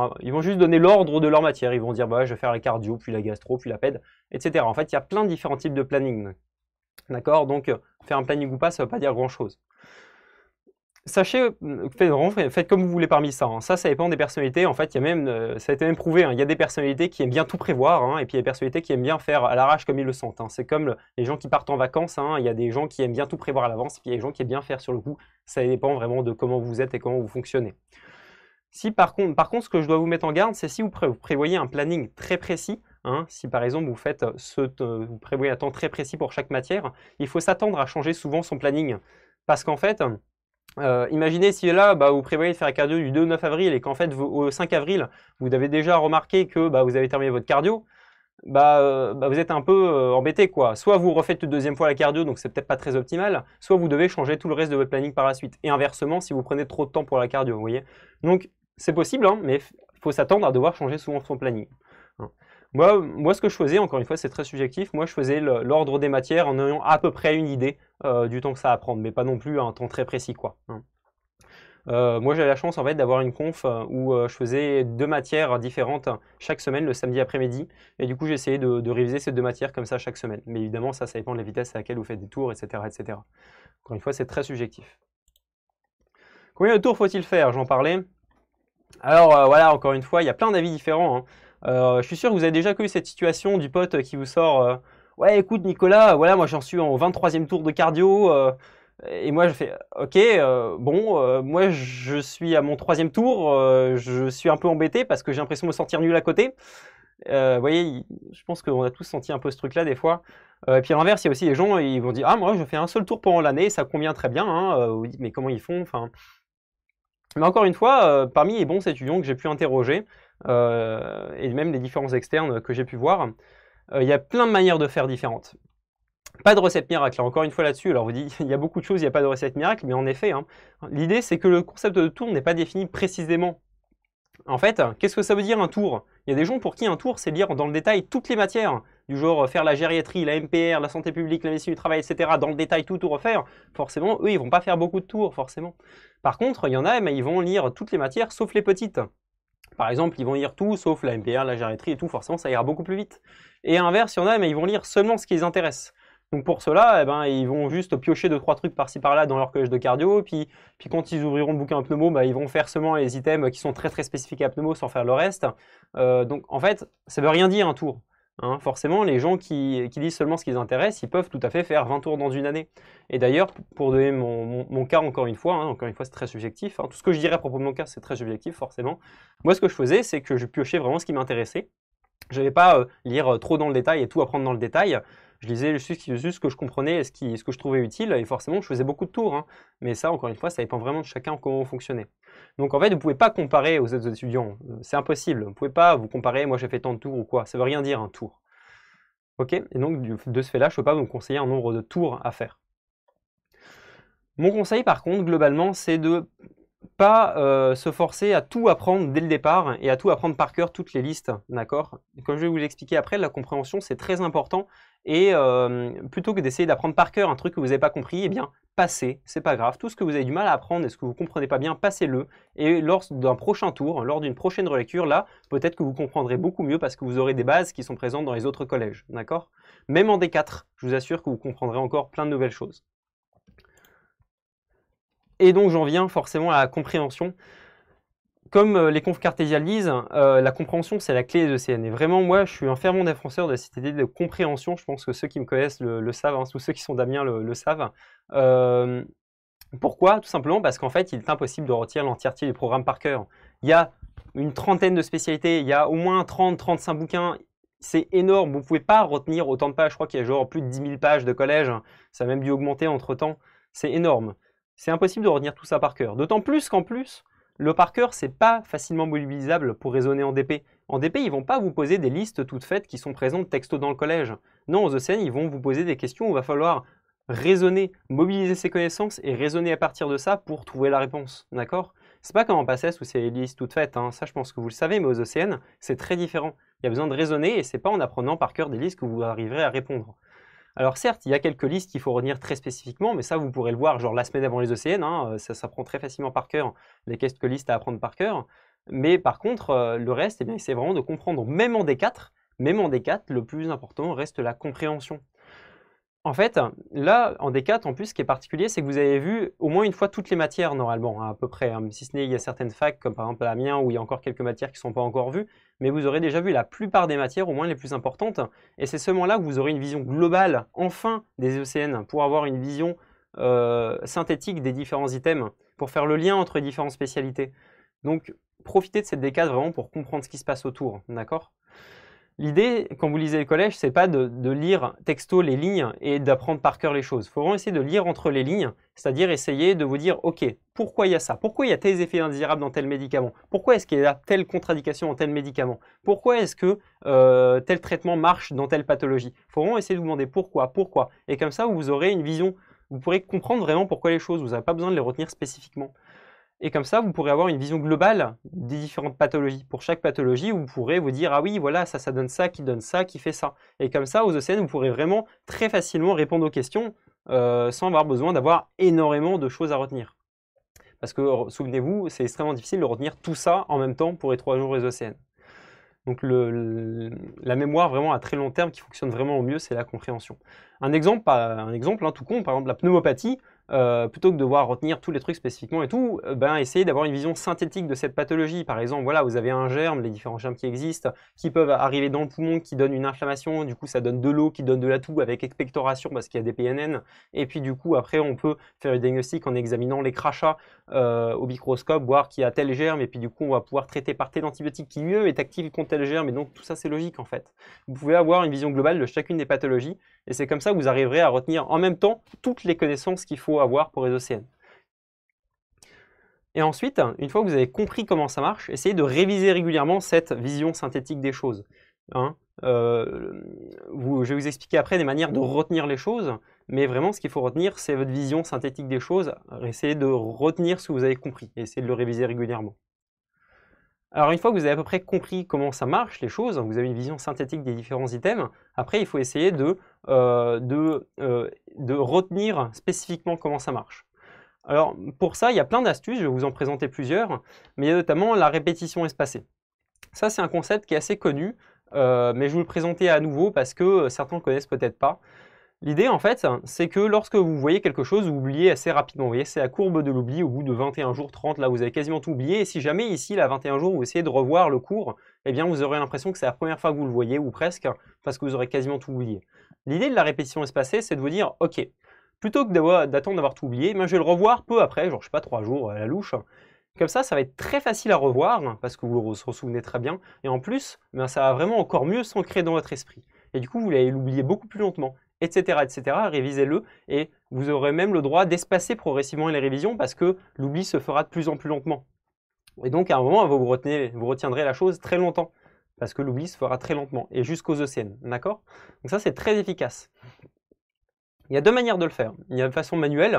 hein, ils vont juste donner l'ordre de leur matière. Ils vont dire bah, je vais faire la cardio, puis la gastro, puis la pète, etc. En fait, il y a plein de différents types de planning. D'accord Donc, euh, faire un planning ou pas, ça ne veut pas dire grand-chose sachez, euh, faites, comme vous voulez parmi ça. Hein. Ça, ça dépend des personnalités. En fait, il y a même, euh, ça a été même prouvé. Hein. Il y a des personnalités qui aiment bien tout prévoir, hein, et puis il y a des personnalités qui aiment bien faire à l'arrache comme ils le sentent. C'est comme les gens qui partent en vacances. Il y a des gens qui aiment bien tout prévoir à l'avance, et puis il y a des gens qui aiment bien faire sur le coup. Ça dépend vraiment de comment vous êtes et comment vous fonctionnez. Si par contre, par contre, ce que je dois vous mettre en garde, c'est si vous, prévoyez un planning très précis, si par exemple vous faites euh, ce, vous prévoyez un temps très précis pour chaque matière, il faut s'attendre à changer souvent son planning, parce qu'en fait, euh, imaginez si là, bah, vous prévoyez de faire la cardio du 2 au 9 avril et qu'en fait, vous, au 5 avril, vous avez déjà remarqué que bah, vous avez terminé votre cardio, bah, euh, bah vous êtes un peu euh, embêté. quoi. Soit vous refaites une deuxième fois la cardio, donc c'est peut-être pas très optimal, soit vous devez changer tout le reste de votre planning par la suite. Et inversement, si vous prenez trop de temps pour la cardio, vous voyez. Donc, c'est possible, hein, mais il faut s'attendre à devoir changer souvent son planning. Hein. Moi, ce que je faisais, encore une fois, c'est très subjectif, moi je faisais l'ordre des matières en ayant à peu près une idée euh, du temps que ça va prendre, mais pas non plus un temps très précis. quoi. Hein. Euh, moi, j'ai la chance en fait d'avoir une conf euh, où je faisais deux matières différentes chaque semaine le samedi après-midi. Et du coup, j'essayais de, de réviser ces deux matières comme ça chaque semaine. Mais évidemment, ça, ça dépend de la vitesse à laquelle vous faites des tours, etc. etc. Encore une fois, c'est très subjectif. Combien de tours faut-il faire J'en parlais. Alors voilà, encore une fois, il y a plein d'avis différents. Hein. Euh, je suis sûr que vous avez déjà connu cette situation du pote qui vous sort euh, Ouais, écoute, Nicolas, voilà, moi j'en suis en 23e tour de cardio. Euh, et moi, je fais OK, bon, moi, je suis à mon troisième tour. je suis un peu embêté parce que j'ai l'impression de me sentir nul à côté. vous voyez, je pense qu'on a tous senti un peu ce truc-là des fois. et puis à l'inverse, il y a aussi des gens, ils vont dire Ah, moi, je fais un seul tour pendant l'année, ça convient très bien. Hein, mais comment ils font enfin... Mais encore une fois, parmi les bons étudiants que j'ai pu interroger, euh, et même les différences externes que j'ai pu voir. Euh, il y a plein de manières de faire différentes. Pas de recette miracle, hein. encore une fois là-dessus. Alors vous dites, (laughs) il y a beaucoup de choses, il n'y a pas de recette miracle, mais en effet, hein, l'idée c'est que le concept de tour n'est pas défini précisément. En fait, qu'est-ce que ça veut dire un tour Il y a des gens pour qui un tour, c'est lire dans le détail toutes les matières, du genre euh, faire la gériatrie, la MPR, la santé publique, la du travail, etc. Dans le détail, tout, tout refaire. Forcément, eux, ils vont pas faire beaucoup de tours, forcément. Par contre, il y en a, mais ils vont lire toutes les matières, sauf les petites. Par exemple, ils vont lire tout sauf la MPR, la géométrie, et tout, forcément ça ira beaucoup plus vite. Et à l'inverse, il y en a, mais ils vont lire seulement ce qui les intéresse. Donc pour cela, eh ben, ils vont juste piocher deux, trois trucs par-ci par-là dans leur collège de cardio, puis, puis quand ils ouvriront le bouquin à pneumo, bah, ils vont faire seulement les items qui sont très très spécifiques à pneumo sans faire le reste. Euh, donc en fait, ça ne veut rien dire un tour. Hein. forcément, les gens qui, disent seulement ce qui les intéresse, ils peuvent tout à fait faire 20 tours dans une année. Et d'ailleurs, pour donner mon, cas encore une fois, hein, encore une fois c'est très subjectif, hein. tout ce que je dirais à propos de mon cas c'est très subjectif forcément, moi ce que je faisais c'est que je piochais vraiment ce qui m'intéressait, je n'allais pas euh, lire euh, trop dans le détail et tout apprendre dans le détail, je lisais juste ce que je comprenais et ce, que je trouvais utile, et forcément, je faisais beaucoup de tours. Hein. Mais ça, encore une fois, ça dépend vraiment de chacun comment on fonctionnait. Donc en fait, vous ne pouvez pas comparer aux autres étudiants. Euh, c'est impossible. Vous ne pouvez pas vous comparer, moi j'ai fait tant de tours ou quoi. Ça ne veut rien dire un tour. Ok Et donc de ce fait-là, je ne peux pas vous conseiller un nombre de tours à faire. Mon conseil par contre, globalement, c'est de pas euh, se forcer à tout apprendre dès le départ et à tout apprendre par cœur toutes les listes, d'accord Comme je vais vous l'expliquer après, la compréhension c'est très important et euh, plutôt que d'essayer d'apprendre par cœur un truc que vous n'avez pas compris, eh bien passez, c'est pas grave. Tout ce que vous avez du mal à apprendre et ce que vous comprenez pas bien, passez-le et lors d'un prochain tour, lors d'une prochaine relecture, là peut-être que vous comprendrez beaucoup mieux parce que vous aurez des bases qui sont présentes dans les autres collèges, d'accord Même en D4, je vous assure que vous comprendrez encore plein de nouvelles choses. Et donc j'en viens forcément à la compréhension. Comme euh, les confs le disent, euh, la compréhension c'est la clé de CN. Et vraiment, moi je suis un fervent défenseur de cette idée de compréhension. Je pense que ceux qui me connaissent le, savent, hein, tous ceux qui sont Damien le, savent. Euh, pourquoi Tout simplement parce qu'en fait, il est impossible de retirer l'entièreté du programme par cœur. Il y a une trentaine de spécialités, il y a au moins 30-35 bouquins. C'est énorme, vous ne pouvez pas retenir autant de pages. Je crois qu'il y a genre plus de 10 000 pages de collège. Ça a même dû augmenter entre-temps. C'est énorme c'est impossible de retenir tout ça par cœur. D'autant plus qu'en plus, le par cœur, c'est pas facilement mobilisable pour raisonner en DP. En DP, ils vont pas vous poser des listes toutes faites qui sont présentes texto dans le collège. Non, aux ECN, ils vont vous poser des questions où il va falloir raisonner, mobiliser ses connaissances et raisonner à partir de ça pour trouver la réponse. D'accord C'est pas comme en PASSES où c'est les listes toutes faites. Hein. Ça, je pense que vous le savez, mais aux ECN, c'est très différent. Il y a besoin de raisonner et c'est pas en apprenant par cœur des listes que vous arriverez à répondre. Alors certes, il y a quelques listes qu'il faut retenir très spécifiquement, mais ça, vous pourrez le voir genre la semaine avant les océans, hein, euh, ça s'apprend très facilement par cœur, les quelques listes à apprendre par cœur. Mais par contre, euh, le reste, eh c'est vraiment de comprendre, même en D4, même en D4, le plus important reste la compréhension. En fait, là, en D4, en plus, ce qui est particulier, c'est que vous avez vu au moins une fois toutes les matières, normalement, hein, à peu près. Hein. Si ce n'est, il y a certaines facs, comme par exemple la mienne, où il y a encore quelques matières qui ne sont pas encore vues, mais vous aurez déjà vu la plupart des matières, au moins les plus importantes. Et c'est seulement là que vous aurez une vision globale, enfin, des ECN, pour avoir une vision euh, synthétique des différents items, pour faire le lien entre les différentes spécialités. Donc, profitez de cette D4 vraiment pour comprendre ce qui se passe autour, d'accord L'idée, quand vous lisez le collège, c'est pas de, lire texto les lignes et d'apprendre par cœur les choses. Il faut essayer de lire entre les lignes, c'est-à-dire essayer de vous dire, OK, pourquoi il y a ça Pourquoi il y a tels effets indésirables dans tel médicament Pourquoi est-ce qu'il y a telle contradiction dans tel médicament Pourquoi est-ce que euh, tel traitement marche dans telle pathologie Il faut vraiment essayer de vous demander pourquoi, pourquoi. Et comme ça, vous aurez une vision, vous pourrez comprendre vraiment pourquoi les choses, vous n'avez pas besoin de les retenir spécifiquement. Et comme ça, vous pourrez avoir une vision globale des différentes pathologies. Pour chaque pathologie, vous pourrez vous dire, ah oui, voilà, ça, ça donne ça, qui donne ça, qui fait ça. Et comme ça, aux OCN, vous pourrez vraiment très facilement répondre aux questions euh, sans avoir besoin d'avoir énormément de choses à retenir. Parce que, souvenez-vous, c'est extrêmement difficile de retenir tout ça en même temps pour les trois jours des OCN. Donc la mémoire vraiment à très long terme qui fonctionne vraiment au mieux, c'est la compréhension. Un exemple, un exemple hein, tout con, par exemple la pneumopathie, euh, plutôt que de devoir retenir tous les trucs spécifiquement et tout, euh, ben, essayez d'avoir une vision synthétique de cette pathologie. Par exemple, voilà, vous avez un germe, les différents germes qui existent, qui peuvent arriver dans le poumon, qui donnent une inflammation, du coup ça donne de l'eau, qui donne de la toux avec expectoration parce qu'il y a des PNN. Et puis du coup, après, on peut faire le diagnostic en examinant les crachats euh, au microscope, voir qui a tel germe, et puis du coup, on va pouvoir traiter par tel antibiotique qui mieux est actif contre tel germe. Et donc tout ça, c'est logique en fait. Vous pouvez avoir une vision globale de chacune des pathologies, et c'est comme ça que vous arriverez à retenir en même temps toutes les connaissances qu'il faut avoir pour les Et ensuite, une fois que vous avez compris comment ça marche, essayez de réviser régulièrement cette vision synthétique des choses. Hein. Euh, je vais vous expliquer après des manières de retenir les choses, mais vraiment ce qu'il faut retenir, c'est votre vision synthétique des choses. Essayez de retenir ce que vous avez compris et essayez de le réviser régulièrement. Alors une fois que vous avez à peu près compris comment ça marche, les choses, vous avez une vision synthétique des différents items, après il faut essayer euh, euh, de, retenir spécifiquement comment ça marche. Alors pour ça, il y a plein d'astuces, je vais vous en présenter plusieurs, mais il y a notamment la répétition espacée. Ça c'est un concept qui est assez connu, euh, mais je vais vous le présenter à nouveau parce que certains ne le connaissent peut-être pas. L'idée, en fait, c'est que lorsque vous voyez quelque chose, vous oubliez assez rapidement. Vous voyez, c'est la courbe de l'oubli au bout de 21 jours, 30. Là, vous avez quasiment tout oublié. Et si jamais, ici, là, 21 jours, vous essayez de revoir le cours, eh bien, vous aurez l'impression que c'est la première fois que vous le voyez, ou presque, parce que vous aurez quasiment tout oublié. L'idée de la répétition espacée, c'est de vous dire, OK, plutôt que d'attendre d'avoir tout oublié, je vais le revoir peu après, genre, je sais pas, 3 jours à la louche. Comme ça, ça va être très facile à revoir, parce que vous le souvenez très bien. Et en plus, ben, ça va vraiment encore mieux s'ancrer dans votre esprit. Et du coup, vous allez l'oublier beaucoup plus lentement etc., etc. Révisez-le et vous aurez même le droit d'espacer progressivement les révisions parce que l'oubli se fera de plus en plus lentement. Et donc, à un moment, vous, vous retiendrez la chose très longtemps parce que l'oubli se fera très lentement et jusqu'aux océans, d'accord Donc ça, c'est très efficace. Il y a deux manières de le faire. Il y a une façon manuelle.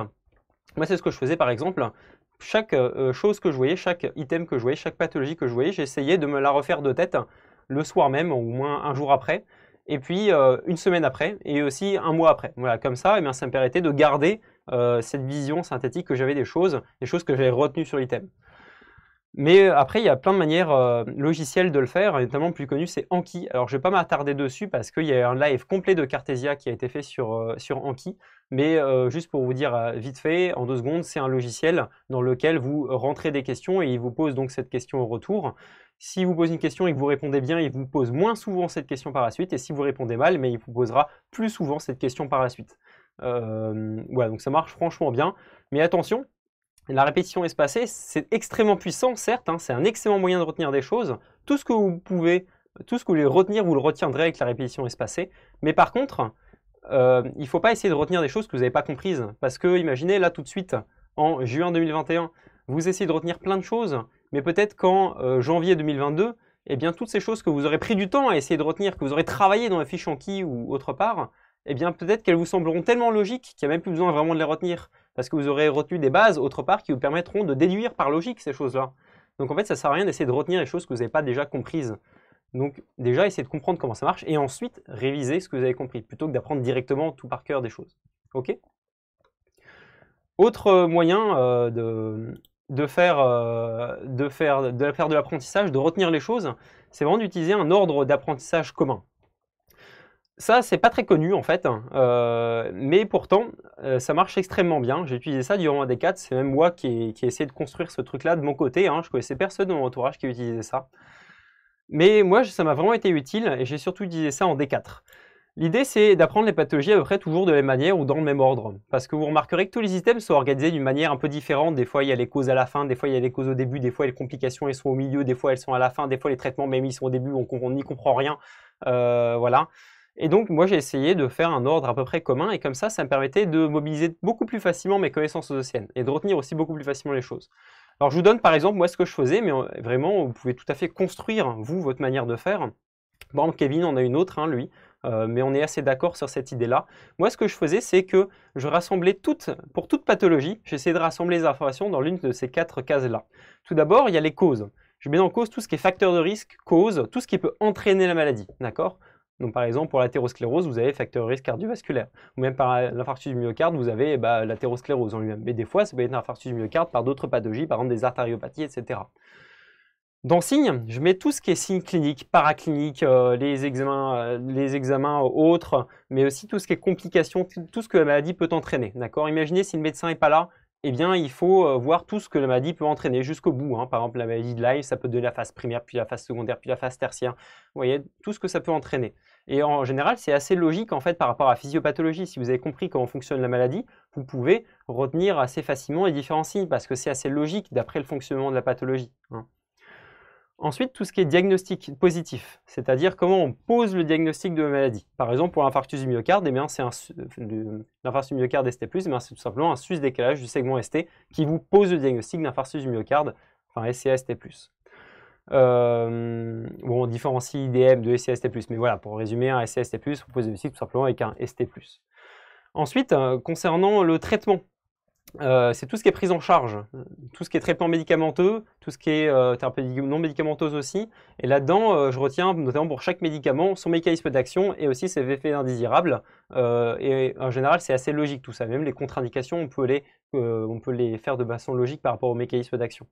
Moi, c'est ce que je faisais, par exemple. Chaque euh, chose que je voyais, chaque item que je voyais, chaque pathologie que je voyais, j'essayais de me la refaire de tête le soir même, ou au moins un jour après, et puis euh, une semaine après, et aussi un mois après. Voilà, comme ça, eh bien, ça me permettait de garder euh, cette vision synthétique que j'avais des choses, des choses que j'avais retenues sur l'item. Mais euh, après, il y a plein de manières logicielles de le faire, notamment le plus connu, c'est Anki. Alors, je ne vais pas m'attarder dessus parce qu'il y a un live complet de Cartesia qui a été fait sur, sur Anki. Mais juste pour vous dire vite fait, en deux secondes, c'est un logiciel dans lequel vous rentrez des questions et il vous pose donc cette question au retour. Si vous posez une question et que vous répondez bien, il vous pose moins souvent cette question par la suite. Et si vous répondez mal, mais il vous posera plus souvent cette question par la suite. Euh, voilà, donc ça marche franchement bien. Mais attention, la répétition espacée, c'est extrêmement puissant, certes. Hein, c'est un excellent moyen de retenir des choses. Tout ce que vous pouvez, tout ce que vous voulez retenir, vous le retiendrez avec la répétition espacée. Mais par contre, euh, il ne faut pas essayer de retenir des choses que vous n'avez pas comprises. Parce que, imaginez, là, tout de suite, en juin 2021, vous essayez de retenir plein de choses mais peut-être qu'en euh, janvier 2022, eh bien, toutes ces choses que vous aurez pris du temps à essayer de retenir, que vous aurez travaillé dans la fiche Anki ou autre part, eh bien, peut-être qu'elles vous sembleront tellement logiques qu'il n'y a même plus besoin vraiment de les retenir, parce que vous aurez retenu des bases autre part qui vous permettront de déduire par logique ces choses-là. Donc, en fait, ça ne sert à rien d'essayer de retenir les choses que vous n'avez pas déjà comprises. Donc, déjà, essayez de comprendre comment ça marche et ensuite réviser ce que vous avez compris, plutôt que d'apprendre directement tout par cœur des choses. OK Autre euh, moyen euh, de, de faire, euh, de, faire, de faire de l'apprentissage, de retenir les choses, c'est vraiment d'utiliser un ordre d'apprentissage commun. Ça, c'est pas très connu en fait, euh, mais pourtant, euh, ça marche extrêmement bien. J'ai utilisé ça durant d 4 c'est même moi qui ai, essayé de construire ce truc-là de mon côté. Hein. Je connaissais personne dans mon entourage qui utilisait ça. Mais moi, ça m'a vraiment été utile et j'ai surtout utilisé ça en D4. L'idée, c'est d'apprendre les pathologies à peu près toujours de la même manière ou dans le même ordre. Parce que vous remarquerez que tous les systèmes sont organisés d'une manière un peu différente. Des fois, il y a les causes à la fin, des fois, il y a les causes au début, des fois, les complications, elles sont au milieu, des fois, elles sont à la fin, des fois, les traitements, même, ils sont au début, on n'y comprend rien. Euh, voilà. Et donc, moi, j'ai essayé de faire un ordre à peu près commun, et comme ça, ça me permettait de mobiliser beaucoup plus facilement mes connaissances osseuses et de retenir aussi beaucoup plus facilement les choses. Alors, je vous donne par exemple, moi, ce que je faisais, mais euh, vraiment, vous pouvez tout à fait construire, vous, votre manière de faire. Bon, Kevin en a une autre, hein, lui. Euh, mais on est assez d'accord sur cette idée-là. Moi, ce que je faisais, c'est que je rassemblais toutes, pour toute pathologie, j'essayais de rassembler les informations dans l'une de ces quatre cases-là. Tout d'abord, il y a les causes. Je mets en cause tout ce qui est facteur de risque, cause, tout ce qui peut entraîner la maladie, d'accord donc, par exemple, pour l'athérosclérose, vous avez facteur de risque cardiovasculaire. Ou même par l'infarctus du myocarde, vous avez bah, l'athérosclérose en lui-même. Mais des fois, ça peut être un infarctus du myocarde par d'autres pathologies, par exemple des artériopathies, etc. Dans signe, je mets tout ce qui est signe clinique, paraclinique, euh, les, examens, euh, les examens autres, mais aussi tout ce qui est complications, tout ce que la maladie peut entraîner. D'accord Imaginez si le médecin n'est pas là, eh bien, il faut euh, voir tout ce que la maladie peut entraîner jusqu'au bout. Hein. Par exemple, la maladie de Lyme, ça peut donner la phase primaire, puis la phase secondaire, puis la phase tertiaire. Vous voyez, tout ce que ça peut entraîner. Et en général, c'est assez logique en fait par rapport à la physiopathologie. Si vous avez compris comment fonctionne la maladie, vous pouvez retenir assez facilement les différents parce que c'est assez logique d'après le fonctionnement de la pathologie. Hein. Ensuite, tout ce qui est diagnostic positif, c'est-à-dire comment on pose le diagnostic de maladie. Par exemple, pour l'infarctus du myocarde, eh c'est l'infarctus du myocarde ST+, eh c'est tout simplement un sus décalage du segment ST qui vous pose le diagnostic d'infarctus du myocarde, enfin SCST+. Euh, on différencie IDM de SCST+, mais voilà, pour résumer, un SCST+, vous posez le diagnostic tout simplement avec un ST+. Ensuite, euh, concernant le traitement, euh, c'est tout ce qui est prise en charge, tout ce qui est traitement médicamenteux, tout ce qui est euh, non médicamenteuse aussi. Et là-dedans, euh, je retiens notamment pour chaque médicament son mécanisme d'action et aussi ses effets indésirables. et en général, c'est assez logique tout ça. Même les contre-indications, on, peut les, faire de façon logique par rapport au mécanisme d'action.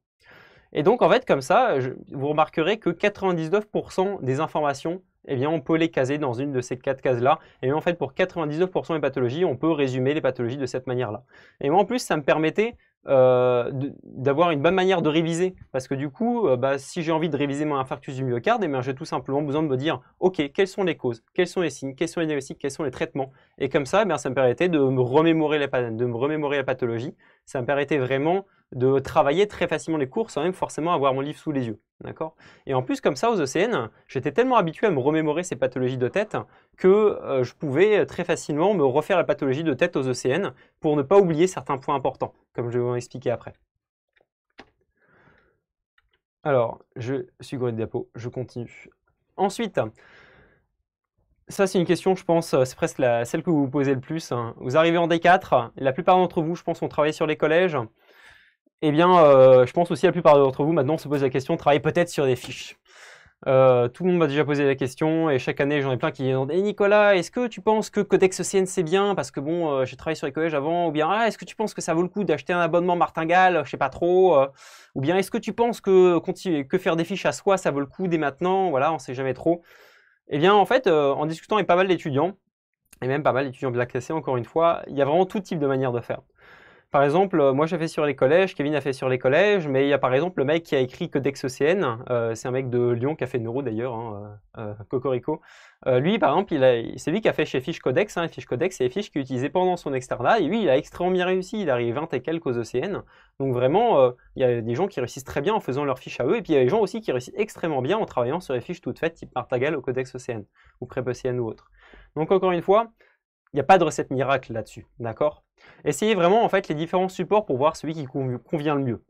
Et donc, en fait, comme ça, vous remarquerez que 99% des informations eh bien, on peut les caser dans une de ces quatre cases-là. Et en fait, pour 99% des pathologies, on peut résumer les pathologies de cette manière-là. Et moi, en plus, ça me permettait euh, d'avoir une bonne manière de réviser. Parce que du coup, euh, bah, si j'ai envie de réviser mon infarctus du myocarde, eh j'ai tout simplement besoin de me dire, OK, quelles sont les causes, quels sont les signes, quels sont les diagnostics, quels sont les traitements. Et comme ça, eh ça me permettait de me remémorer de me remémorer la pathologie. Ça me permettait vraiment de travailler très facilement les cours sans même forcément avoir mon livre sous les yeux. D'accord Et en plus, comme ça, aux ECN, j'étais tellement habitué à me remémorer ces pathologies de tête que euh, je pouvais très facilement me refaire la pathologie de tête aux ECN pour ne pas oublier certains points importants, comme je vais vous expliquer après. Alors, je suis gros de diapo, je continue. Ensuite, ça, c'est une question, je pense, euh, c'est presque celle que vous vous posez le plus. Hein. Vous arrivez en D4, la plupart d'entre vous, je pense, ont travaillé sur les collèges eh bien, euh, je pense aussi à la plupart d'entre vous maintenant se pose la question de peut-être sur des fiches. Euh, tout le monde m'a déjà posé la question et chaque année j'en ai plein qui disent Eh Nicolas, est-ce que tu penses que Codex CN c'est bien parce que bon, euh, j'ai travaillé sur les collèges avant Ou bien ah, est-ce que tu penses que ça vaut le coup d'acheter un abonnement martingale Je sais pas trop. ou bien est-ce que tu penses que, continuer, que faire des fiches à soi ça vaut le coup dès maintenant Voilà, on sait jamais trop. Eh bien, en fait, en discutant avec pas mal d'étudiants, et même pas mal d'étudiants de la classe encore une fois, il y a vraiment tout type de manière de faire. Par exemple, euh, moi j'ai fait sur les collèges, Kevin a fait sur les collèges, mais il y a par exemple le mec qui a écrit Codex OCN, euh, c'est un mec de Lyon qui a fait Neuro d'ailleurs, hein, euh, Cocorico. lui, par exemple, c'est lui qui a fait chez Fiche Codex, hein, Fiche Codex, c'est les fiches qu'il utilisait pendant son externat, et lui il a extrêmement bien réussi, il arrive 20 et quelques aux OCN. E Donc vraiment, il y a des gens qui réussissent très bien en faisant leurs fiches à eux, et puis il y a des gens aussi qui réussissent extrêmement bien en travaillant sur les fiches toutes faites, type Martagal au Codex OCN, e ou Prep OCN ou autre. Donc encore une fois, il n'y a pas de recette miracle là-dessus, d'accord Essayez vraiment en fait les différents supports pour voir celui qui convient le mieux.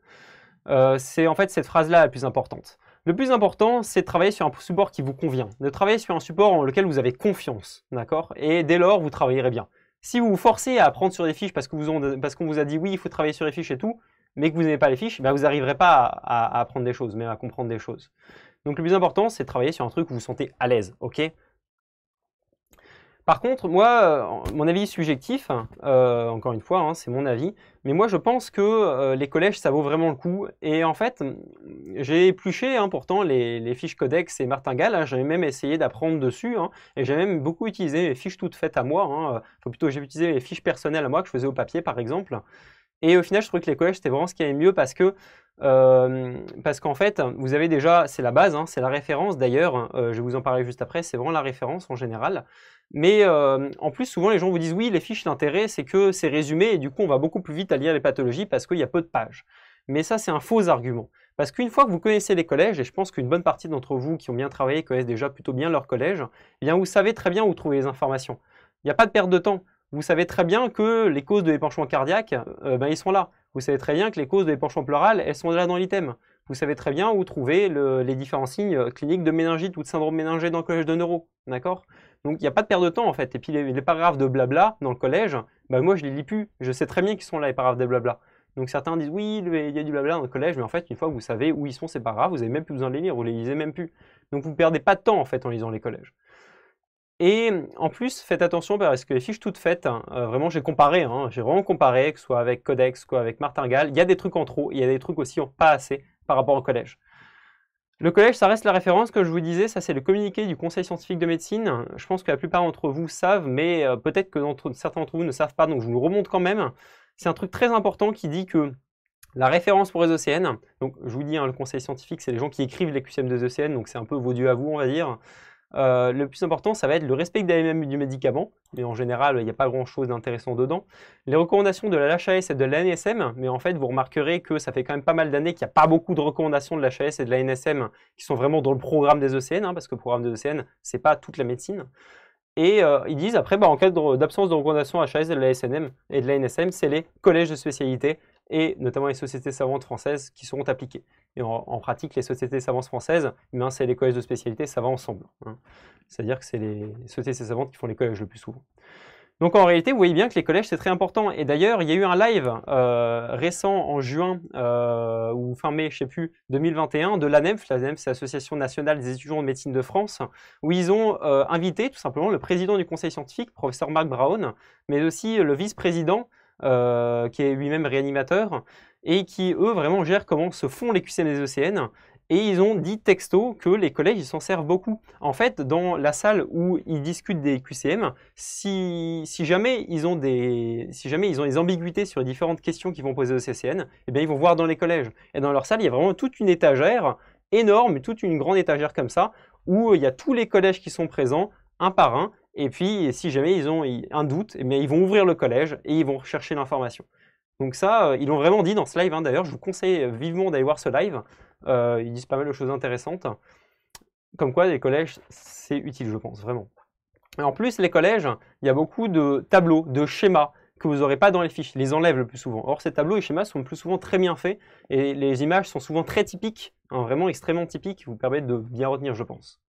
Euh, c'est en fait cette phrase-là la plus importante. Le plus important, c'est de travailler sur un support qui vous convient, de travailler sur un support en lequel vous avez confiance, d'accord Et dès lors, vous travaillerez bien. Si vous vous forcez à apprendre sur des fiches parce qu'on vous, vous, a dit oui, il faut travailler sur les fiches et tout, mais que vous n'avez pas les fiches, ben vous n'arriverez pas à, apprendre des choses, mais à comprendre des choses. Donc le plus important, c'est de travailler sur un truc où vous vous sentez à l'aise, ok par contre, moi, euh, mon avis subjectif, euh, encore une fois, hein, c'est mon avis, mais moi je pense que euh, les collèges, ça vaut vraiment le coup. Et en fait, j'ai épluché hein, pourtant les, fiches codex et martingale, hein. j'avais même essayé d'apprendre dessus, et j'ai même beaucoup utilisé les fiches toutes faites à moi, Ou plutôt j'ai utilisé les fiches personnelles à moi que je faisais au papier par exemple. Et au final, je trouvais que les collèges, c'était vraiment ce qui allait mieux parce que parce qu'en fait, vous avez déjà, c'est la base, c'est la référence d'ailleurs, je vais vous en parler juste après, c'est vraiment la référence en général. Mais euh, en plus, souvent, les gens vous disent oui, les fiches d'intérêt, c'est que c'est résumé et du coup, on va beaucoup plus vite à lire les pathologies parce qu'il y a peu de pages. Mais ça, c'est un faux argument. Parce qu'une fois que vous connaissez les collèges, et je pense qu'une bonne partie d'entre vous qui ont bien travaillé connaissent déjà plutôt bien leurs collèges, eh bien vous savez très bien où trouver les informations. Il n'y a pas de perte de temps. Vous savez très bien que les causes de l'épanchement cardiaque, euh, ben, ils sont là. Vous savez très bien que les causes de l'épanchement pleural, elles sont déjà dans l'item vous savez très bien où trouver les différents signes euh, cliniques de méningite ou de syndrome méningé dans le collège de neuro. D'accord Donc il n'y a pas de perte de temps en fait. Et puis les, paragraphes de blabla dans le collège, bah, moi je les lis plus. Je sais très bien qu'ils sont là les paragraphes de blabla. Donc certains disent oui, il y a du blabla dans le collège, mais en fait, une fois que vous savez où ils sont, ces pas grave, vous n'avez même plus besoin de les lire, vous ne les lisez même plus. Donc vous ne perdez pas de temps en fait en lisant les collèges. Et en plus, faites attention parce que les fiches toutes faites, hein, euh, vraiment j'ai comparé, hein, j'ai vraiment comparé, que ce soit avec Codex, que soit avec Martingale, il y a des trucs en trop, il y a des trucs aussi en pas assez par rapport au collège. Le collège, ça reste la référence que je vous disais, ça c'est le communiqué du Conseil scientifique de médecine. Je pense que la plupart d'entre vous savent, mais euh, peut-être que certains d'entre vous ne savent pas, donc je vous le remonte quand même. C'est un truc très important qui dit que la référence pour les ECN, donc je vous dis, hein, le Conseil scientifique, c'est les gens qui écrivent les QCM des ECN, donc c'est un peu vos dieux à vous, on va dire. Euh, le plus important, ça va être le respect des l'AMM du médicament, mais en général, il n'y a pas grand-chose d'intéressant dedans. Les recommandations de la LHAS et de l'ANSM, mais en fait, vous remarquerez que ça fait quand même pas mal d'années qu'il n'y a pas beaucoup de recommandations de la LHAS et de l'ANSM qui sont vraiment dans le programme des ECN, hein, parce que le programme des ECN, c'est pas toute la médecine. Et euh, ils disent après, bah, en cas d'absence de recommandations HAS de la et de l'ANSM, c'est les collèges de spécialité et notamment les sociétés savantes françaises qui seront appliquées. Et en, pratique, les sociétés savantes françaises, ben, c'est les collèges de spécialité, ça va ensemble. Hein. C'est-à-dire que c'est les sociétés savantes qui font les collèges le plus souvent. Donc en réalité, vous voyez bien que les collèges, c'est très important. Et d'ailleurs, il y a eu un live euh, récent en juin, euh, ou fin mai, je ne sais plus, 2021, de l'ANEMF. L'ANEMF, c'est l'Association nationale des étudiants de médecine de France, où ils ont euh, invité tout simplement le président du conseil scientifique, professeur Marc Brown, mais aussi le vice-président euh, qui est lui-même réanimateur, et qui, eux, vraiment gèrent comment se font les QCM des ECN. Et ils ont dit texto que les collèges, ils s'en servent beaucoup. En fait, dans la salle où ils discutent des QCM, si, jamais, ils ont des, si jamais ils ont des ambiguïtés sur les différentes questions qu'ils vont poser aux CCN, et eh bien, ils vont voir dans les collèges. Et dans leur salle, il y a vraiment toute une étagère énorme, toute une grande étagère comme ça, où il y a tous les collèges qui sont présents, un par un, et puis, si jamais ils ont un doute, mais eh ils vont ouvrir le collège et ils vont rechercher l'information. Donc ça, euh, ils l'ont vraiment dit dans ce live. Hein. D'ailleurs, je vous conseille vivement d'aller voir ce live. Euh, ils disent pas mal de choses intéressantes. Comme quoi, les collèges, c'est utile, je pense, vraiment. Et en plus, les collèges, il y a beaucoup de tableaux, de schémas que vous n'aurez pas dans les fiches. Ils les enlèvent le plus souvent. Or, ces tableaux et schémas sont le plus souvent très bien faits et les images sont souvent très typiques, hein, vraiment extrêmement typiques, qui vous permettent de bien retenir, je pense.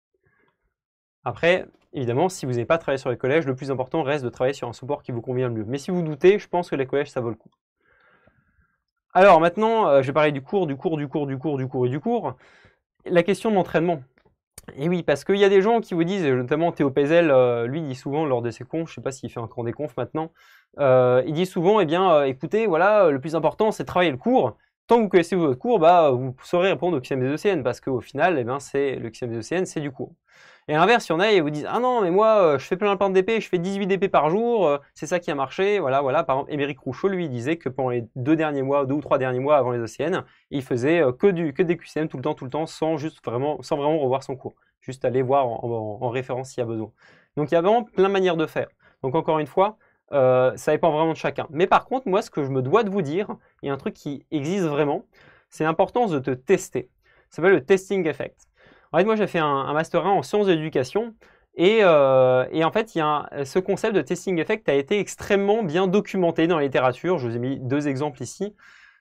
Après, évidemment, si vous n'avez pas travaillé sur les collèges, le plus important reste de travailler sur un support qui vous convient le mieux. Mais si vous doutez, je pense que les collèges, ça vaut le coup. Alors maintenant, euh, je vais parler du cours, du cours, du cours, du cours, du cours et du cours. La question de l'entraînement. Et oui, parce qu'il y a des gens qui vous disent, euh, notamment Théo Pezel, euh, lui dit souvent lors de ses confs, je ne sais pas s'il fait un encore des confs maintenant, il dit souvent, eh bien, écoutez, voilà, le plus important, c'est de travailler le cours. Tant que vous connaissez votre cours, bah, vous saurez répondre au QCM des parce qu'au final, eh ben, c'est le QCM des c'est du cours. Et à l'inverse, il y en a, et vous disent Ah non, mais moi, euh, je fais plein de d'épées, je fais 18 DP par jour, euh, c'est ça qui a marché. Voilà, voilà. Par exemple, Émeric Rouchot, lui, disait que pendant les deux derniers mois, deux ou trois derniers mois avant les OCN, il faisait euh, que, du, que des QCM tout le temps, tout le temps, sans, juste vraiment, sans vraiment revoir son cours. Juste aller voir en, référence s'il y a besoin. Donc, il y a vraiment plein de manières de faire. Donc, encore une fois, ça dépend vraiment de chacun. Mais par contre, moi, ce que je me dois de vous dire, il y a un truc qui existe vraiment, c'est l'importance de te tester. Ça s'appelle le testing effect. En fait, moi, j'ai fait un, master 1 en sciences d'éducation, euh, Et, en fait, y a ce concept de testing effect a été extrêmement bien documenté dans la littérature. Je vous ai mis deux exemples ici.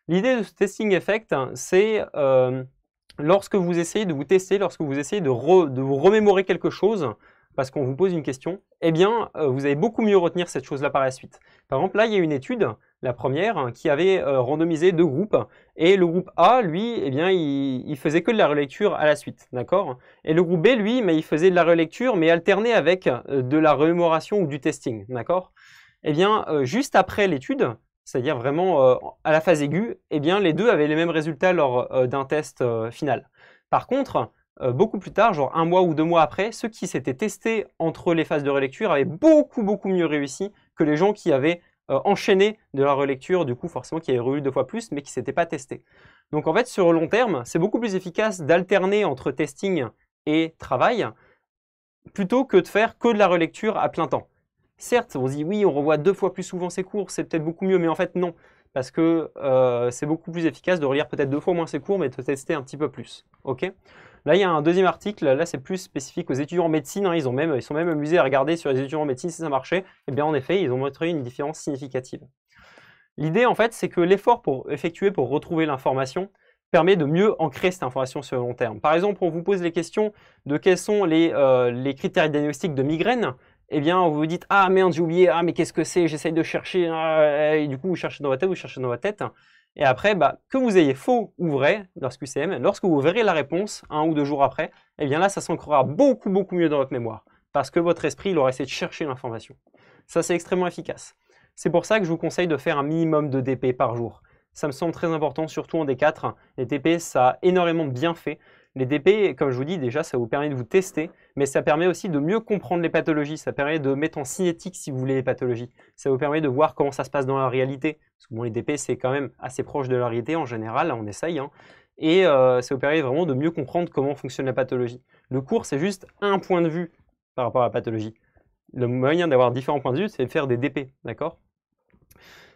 L'idée de ce testing effect, c'est euh, lorsque vous essayez de vous tester, lorsque vous essayez de vous remémorer quelque chose, parce qu'on vous pose une question, eh bien, euh, vous allez beaucoup mieux retenir cette chose-là par la suite. Par exemple, là, il y a une étude, la première, hein, qui avait euh, randomisé deux groupes, et le groupe A, lui, eh bien, il, faisait que de la relecture à la suite, d'accord Et le groupe B, lui, mais il faisait de la relecture, mais alterné avec euh, de la remémoration ou du testing, d'accord Eh bien, juste après l'étude, c'est-à-dire vraiment à la phase aiguë, eh bien, les deux avaient les mêmes résultats lors d'un test final. Par contre, euh, beaucoup plus tard, genre un mois ou deux mois après, ceux qui s'étaient testés entre les phases de relecture avaient beaucoup, beaucoup mieux réussi que les gens qui avaient euh, enchaîné de la relecture, du coup forcément qui avaient relu deux fois plus, mais qui ne s'étaient pas testés. Donc en fait, sur le long terme, c'est beaucoup plus efficace d'alterner entre testing et travail plutôt que de faire que de la relecture à plein temps. Certes, on se dit oui, on revoit deux fois plus souvent ses cours, c'est peut-être beaucoup mieux, mais en fait non, parce que euh, c'est beaucoup plus efficace de relire peut-être deux fois moins ses cours, mais de tester un petit peu plus. ok Là, il y a un deuxième article, là c'est plus spécifique aux étudiants en médecine, hein. ils, même, ils sont même amusés à regarder sur les étudiants en médecine si ça marchait. Et eh bien en effet, ils ont montré une différence significative. L'idée en fait, c'est que l'effort pour, effectuer, pour retrouver l'information permet de mieux ancrer cette information sur le long terme. Par exemple, on vous pose les questions de quels sont les, euh, critères diagnostiques de migraine, eh bien, vous vous dites « Ah merde, j'ai oublié, ah mais qu'est-ce que c'est J'essaye de chercher, ah, et du coup, vous cherchez dans votre tête, vous cherchez dans votre tête. Et après, bah, que vous ayez faux ou vrai QCM, lorsque vous verrez la réponse un ou deux jours après, eh bien là, ça s'ancrera beaucoup, beaucoup mieux dans votre mémoire parce que votre esprit, il aura essayé de chercher l'information. Ça, c'est extrêmement efficace. C'est pour ça que je vous conseille de faire un minimum de DP par jour. Ça me semble très important, surtout en D4. Les DP, ça a énormément bien fait. Les DP, comme je vous dis, déjà, ça vous permet de vous tester, mais ça permet aussi de mieux comprendre les pathologies. Ça permet de mettre en cinétique, si vous voulez, les pathologies. Ça vous permet de voir comment ça se passe dans la réalité. Parce que bon, les DP, c'est quand même assez proche de la réalité en général, on essaye. Hein. Et euh, ça vous permet vraiment de mieux comprendre comment fonctionne la pathologie. Le cours, c'est juste un point de vue par rapport à la pathologie. Le moyen d'avoir différents points de vue, c'est de faire des DP, d'accord